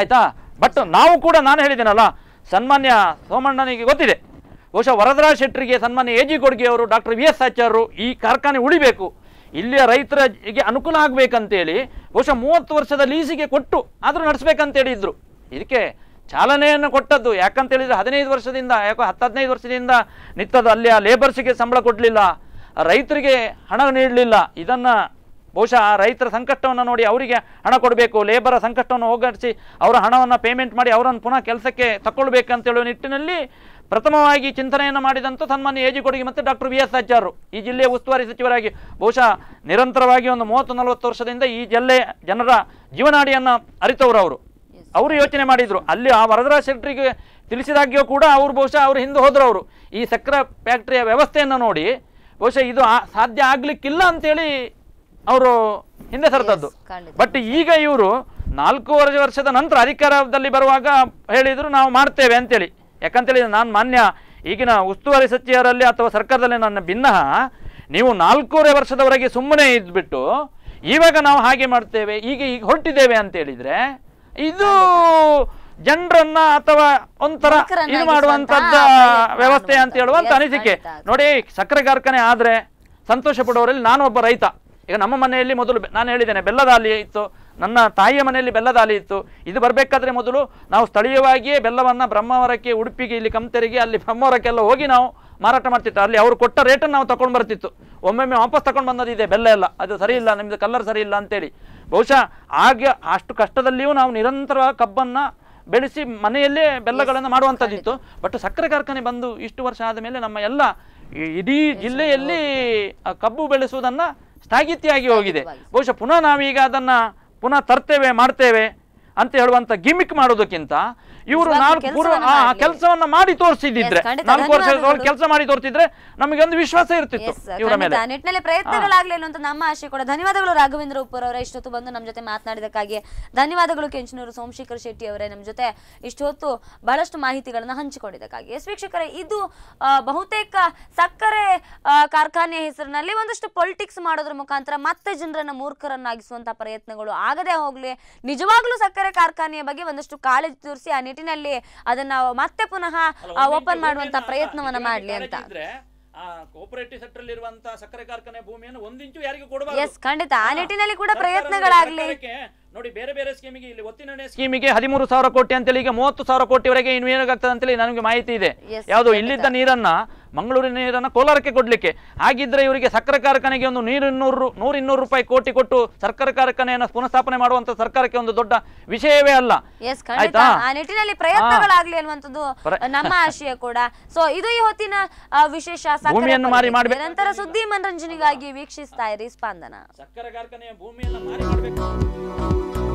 ಆಯಿತಾ ಬಟ್ ನಾವು ಕೂಡ ನಾನು ಹೇಳಿದ್ದೇನಲ್ಲ ಸನ್ಮಾನ್ಯ ಸೋಮಣ್ಣನಿಗೆ ಗೊತ್ತಿದೆ ಬಹುಶಃ ವರದರಾಜ್ ಶೆಟ್ಟರಿಗೆ ಸನ್ಮಾನ್ಯ ಎ ಜಿ ಅವರು ಡಾಕ್ಟರ್ ವಿ ಎಸ್ ಆಚಾರ್ಯರು ಈ ಕಾರ್ಖಾನೆ ಉಳಿಬೇಕು ಇಲ್ಲಿಯ ರೈತರಿಗೆ ಅನುಕೂಲ ಆಗಬೇಕಂತೇಳಿ ಬಹುಶಃ ಮೂವತ್ತು ವರ್ಷದ ಲೀಸಿಗೆ ಕೊಟ್ಟು ಆದರೂ ನಡೆಸಬೇಕಂತೇಳಿದ್ರು ಇದಕ್ಕೆ ಚಾಲನೆಯನ್ನು ಕೊಟ್ಟದ್ದು ಯಾಕಂತೇಳಿದರೆ ಹದಿನೈದು ವರ್ಷದಿಂದ ಯಾಕೋ ಹತ್ತು ಹದಿನೈದು ವರ್ಷದಿಂದ ನಿಂತದ್ದು ಅಲ್ಲಿ ಆ ಲೇಬರ್ಸಿಗೆ ಸಂಬಳ ಕೊಡಲಿಲ್ಲ ರೈತರಿಗೆ ಹಣ ನೀಡಲಿಲ್ಲ ಇದನ್ನು ಬಹುಶಃ ರೈತರ ಸಂಕಷ್ಟವನ್ನು ನೋಡಿ ಅವರಿಗೆ ಹಣ ಕೊಡಬೇಕು ಲೇಬರ ಸಂಕಷ್ಟವನ್ನು ಹೋಗಡಿಸಿ ಅವರ ಹಣವನ್ನು ಪೇಮೆಂಟ್ ಮಾಡಿ ಅವರನ್ನು ಪುನಃ ಕೆಲಸಕ್ಕೆ ತಗೊಳ್ಬೇಕಂತೇಳುವ ನಿಟ್ಟಿನಲ್ಲಿ ಪ್ರಥಮವಾಗಿ ಚಿಂತನೆಯನ್ನು ಮಾಡಿದಂಥ ಸನ್ಮಾನ್ಯ ಏಜಿ ಕೊಡುಗೆ ಮತ್ತು ಡಾಕ್ಟರ್ ವಿ ಎಸ್ ಅಜ್ಜಾರು ಈ ಜಿಲ್ಲೆಯ ಉಸ್ತುವಾರಿ ಸಚಿವರಾಗಿ ಬಹುಶಃ ನಿರಂತರವಾಗಿ ಒಂದು ಮೂವತ್ತು ನಲವತ್ತು ವರ್ಷದಿಂದ ಈ ಜಿಲ್ಲೆ ಜನರ ಜೀವನಾಡಿಯನ್ನು ಅರಿತವರು ಅವರು ಅವರು ಯೋಚನೆ ಮಾಡಿದರು ಅಲ್ಲಿ ಆ ವರದರಾಜ್ ಶೆಟ್ಟರಿಗೆ ತಿಳಿಸಿದಾಗ್ಯೂ ಕೂಡ ಅವರು ಬಹುಶಃ ಅವರು ಹಿಂದೆ ಹೋದರು ಅವರು ಈ ಸಕ್ಕರೆ ಫ್ಯಾಕ್ಟ್ರಿಯ ವ್ಯವಸ್ಥೆಯನ್ನು ನೋಡಿ ಬಹುಶಃ ಇದು ಸಾಧ್ಯ ಆಗಲಿಕ್ಕಿಲ್ಲ ಅಂತೇಳಿ ಅವರು ಹಿಂದೆ ಸರ್ತದ್ದು ಬಟ್ ಈಗ ಇವರು ನಾಲ್ಕೂವರೆ ವರ್ಷದ ನಂತರ ಅಧಿಕಾರದಲ್ಲಿ ಬರುವಾಗ ಹೇಳಿದ್ರು ನಾವು ಮಾಡ್ತೇವೆ ಅಂತೇಳಿ ಯಾಕಂತೇಳಿ ನಾನು ಮಾನ್ಯ ಈಗಿನ ಉಸ್ತುವಾರಿ ಸಚಿವರಲ್ಲಿ ಅಥವಾ ಸರ್ಕಾರದಲ್ಲಿ ನನ್ನ ಭಿನ್ನ ನೀವು ನಾಲ್ಕೂವರೆ ವರ್ಷದವರೆಗೆ ಸುಮ್ಮನೆ ಇದ್ಬಿಟ್ಟು ಇವಾಗ ನಾವು ಹಾಗೆ ಮಾಡ್ತೇವೆ ಈಗ ಈಗ ಹೊರಟಿದ್ದೇವೆ ಅಂತ ಹೇಳಿದ್ರೆ ಇದು ಜನರನ್ನ ಅಥವಾ ಒಂಥರ ಇದು ಮಾಡುವಂತದ್ದ ವ್ಯವಸ್ಥೆ ಅಂತ ಹೇಳುವಂತ ಅನಿಸಿಕೆ ನೋಡಿ ಸಕ್ಕರೆ ಕಾರ್ಖಾನೆ ಆದ್ರೆ ಸಂತೋಷ ಪಡೋರಲ್ಲಿ ನಾನು ಒಬ್ಬ ರೈತ ಈಗ ನಮ್ಮ ಮನೆಯಲ್ಲಿ ಮೊದಲು ನಾನು ಹೇಳಿದ್ದೇನೆ ಬೆಲ್ಲದಾಲಿ ಇತ್ತು ನನ್ನ ತಾಯಿಯ ಮನೆಯಲ್ಲಿ ಬೆಲ್ಲದ ಇತ್ತು ಇದು ಬರಬೇಕಾದ್ರೆ ಮೊದಲು ನಾವು ಸ್ಥಳೀಯವಾಗಿಯೇ ಬೆಲ್ಲವನ್ನು ಬ್ರಹ್ಮವರಕ್ಕೆ ಉಡುಪಿಗೆ ಇಲ್ಲಿ ಕಂತೆರಿಗೆ ಅಲ್ಲಿ ಬ್ರಹ್ಮವರಕ್ಕೆಲ್ಲ ಹೋಗಿ ನಾವು ಮಾರಾಟ ಮಾಡ್ತಿತ್ತು ಅಲ್ಲಿ ಅವರು ಕೊಟ್ಟ ರೇಟನ್ನು ನಾವು ತಗೊಂಡು ಬರ್ತಿತ್ತು ಒಮ್ಮೊಮ್ಮೆ ವಾಪಸ್ ತಗೊಂಡು ಬಂದದಿದೆ ಬೆಲ್ಲ ಎಲ್ಲ ಅದು ಸರಿ ಇಲ್ಲ ನಿಮ್ಮದು ಕಲರ್ ಸರಿ ಇಲ್ಲ ಅಂತೇಳಿ ಬಹುಶಃ ಆಗ ಅಷ್ಟು ಕಷ್ಟದಲ್ಲಿಯೂ ನಾವು ನಿರಂತರ ಕಬ್ಬನ್ನು ಬೆಳೆಸಿ ಮನೆಯಲ್ಲೇ ಬೆಲ್ಲಗಳನ್ನು ಮಾಡುವಂಥದ್ದಿತ್ತು ಬಟ್ ಸಕ್ಕರೆ ಕಾರ್ಖಾನೆ ಬಂದು ಇಷ್ಟು ವರ್ಷ ಆದ ಮೇಲೆ ನಮ್ಮ ಎಲ್ಲ ಇಡೀ ಜಿಲ್ಲೆಯಲ್ಲಿ ಕಬ್ಬು ಬೆಳೆಸುವುದನ್ನು ಸ್ಥಾಗಿತಿಯಾಗಿ ಹೋಗಿದೆ ಬಹುಶಃ ಪುನಃ ನಾವೀಗ ಅದನ್ನು ಪುನಃ ತರ್ತೇವೆ ಮಾಡ್ತೇವೆ ಅಂತ ಹೇಳುವಂಥ ಗಿಮಿಕ್ ಮಾಡೋದಕ್ಕಿಂತ ಇವರು ನಾಲ್ಕು ಕೆಲಸವನ್ನ ಮಾಡಿ ತೋರಿಸಿದ್ರೆ ನಾಲ್ಕು ಕೆಲಸ ಮಾಡಿ ತೋರಿಸಿದ್ರೆ ನಮಗೆ ಒಂದು ವಿಶ್ವಾಸ ಇರ್ತಿತ್ತು ಇವರ ಮೇಲೆ ನಿಟ್ಟಿನಲ್ಲಿ ಪ್ರಯತ್ನಗಳಾಗಲಿ ಅಂತ ನಮ್ಮ ಆಶೆ ಕೂಡ ಧನ್ಯವಾದಗಳು ರಾಘವೇಂದ್ರ ಉಪ್ಪರ್ ಅವರ ಇಷ್ಟೊತ್ತು ಬಂದು ನಮ್ಮ ಜೊತೆ ಮಾತನಾಡಿದಕ್ಕಾಗಿ ಧನ್ಯವಾದಗಳು ಕೆಂಚನೂರು ಸೋಮಶೇಖರ್ ಶೆಟ್ಟಿ ಅವರೇ ನಮ್ಮ ಜೊತೆ ಇಷ್ಟೊತ್ತು ಬಹಳಷ್ಟು ಮಾಹಿತಿಗಳನ್ನ ಹಂಚಿಕೊಂಡಿದ್ದಕ್ಕಾಗಿ ಎಸ್ ವೀಕ್ಷಕರೇ ಇದು ಬಹುತೇಕ ಸಕ್ಕರೆ ಕಾರ್ಖಾನೆಯ ಹೆಸರಿನಲ್ಲಿ ಒಂದಷ್ಟು ಪೊಲಿಟಿಕ್ಸ್ ಮಾಡೋದ್ರ ಮುಖಾಂತರ ಮತ್ತೆ ಜನರನ್ನ ಮೂರ್ಖರನ್ನಾಗಿಸುವಂತಹ ಪ್ರಯತ್ನಗಳು ಆಗದೆ ಹೋಗ್ಲಿ ನಿಜವಾಗ್ಲೂ ಸಕ್ಕರೆ ಕಾರ್ಖಾನೆಯ ಬಗ್ಗೆ ಒಂದಷ್ಟು ಕಾಳಜಿ ತೋರಿಸಿ ಆ ನಿಟ್ಟಿನಲ್ಲಿ ಅದನ್ನ ಮತ್ತೆ ಪುನಃ ಓಪನ್ ಮಾಡುವಂತ ಪ್ರಯತ್ನವನ್ನ ಮಾಡ್ಲಿ ಅಂತ ಕೋಪರೇಟಿವ್ ಸೆಕ್ಟರ್ ಇರುವಂತ ಸಕ್ಕರೆ ಕಾರ್ಖಾನೆ ಭೂಮಿಯನ್ನು ಒಂದಿಂಚು ಯಾರಿಗೂ ಕೊಡಬಾರದು ಖಂಡಿತ ಆ ನಿಟ್ಟಿನಲ್ಲಿ ಕೂಡ ಪ್ರಯತ್ನಗಳಾಗ್ಲಿ ನೋಡಿ ಬೇರೆ ಬೇರೆ ಸ್ಕೀಮಿಗೆ ಇಲ್ಲಿ ಒತ್ತಿನ ಸ್ಕೀಮಿಗೆ ಹದಿಮೂರು ಸಾವಿರ ಕೋಟಿ ಅಂತೇಳಿ ಈಗ ಮೂವತ್ತು ಸಾವಿರ ಕೋಟಿವರೆಗೆ ಇನ್ವೇನಾಗ್ತದೆ ಅಂತೇಳಿ ನನಗೆ ಮಾಹಿತಿ ಇದೆ ಯಾವುದು ಇಲ್ಲಿದ್ದ ನೀರನ್ನ ಮಂಗಳೂರಿನ ನೀರನ್ನು ಕೋಲಾರಕ್ಕೆ ಕೊಡಲಿಕ್ಕೆ ಹಾಗಿದ್ರೆ ಇವರಿಗೆ ಸಕ್ಕರೆ ಕಾರ್ಖಾನೆಗೆ ಒಂದು ನೂರು ನೂರಿನ್ನೂರು ರೂಪಾಯಿ ಕೋಟಿ ಕೊಟ್ಟು ಸಕ್ಕರೆ ಕಾರ್ಖಾನೆಯನ್ನು ಪುನಃಸ್ಥಾಪನೆ ಮಾಡುವಂತ ಸರ್ಕಾರಕ್ಕೆ ಒಂದು ದೊಡ್ಡ ವಿಷಯವೇ ಅಲ್ಲ ಆ ನಿಟ್ಟಿನಲ್ಲಿ ಪ್ರಯತ್ನಗಳಾಗ್ಲಿ ಅನ್ನುವಂಥದ್ದು ನಮ್ಮ ಆಶಯ ಕೂಡ ಸೊ ಇದು ಈ ಹೊತ್ತಿನ ವಿಶೇಷ ನಂತರ ಸುದ್ದಿ ಮನರಂಜನೆಗಾಗಿ ವೀಕ್ಷಿಸ್ತಾ ಇರಿ ಸ್ಪಂದನ ಸಕ್ಕರೆ ಕಾರ್ಖಾನೆಯ ಭೂಮಿಯನ್ನು ಮಾರಿ ಮಾಡಬೇಕು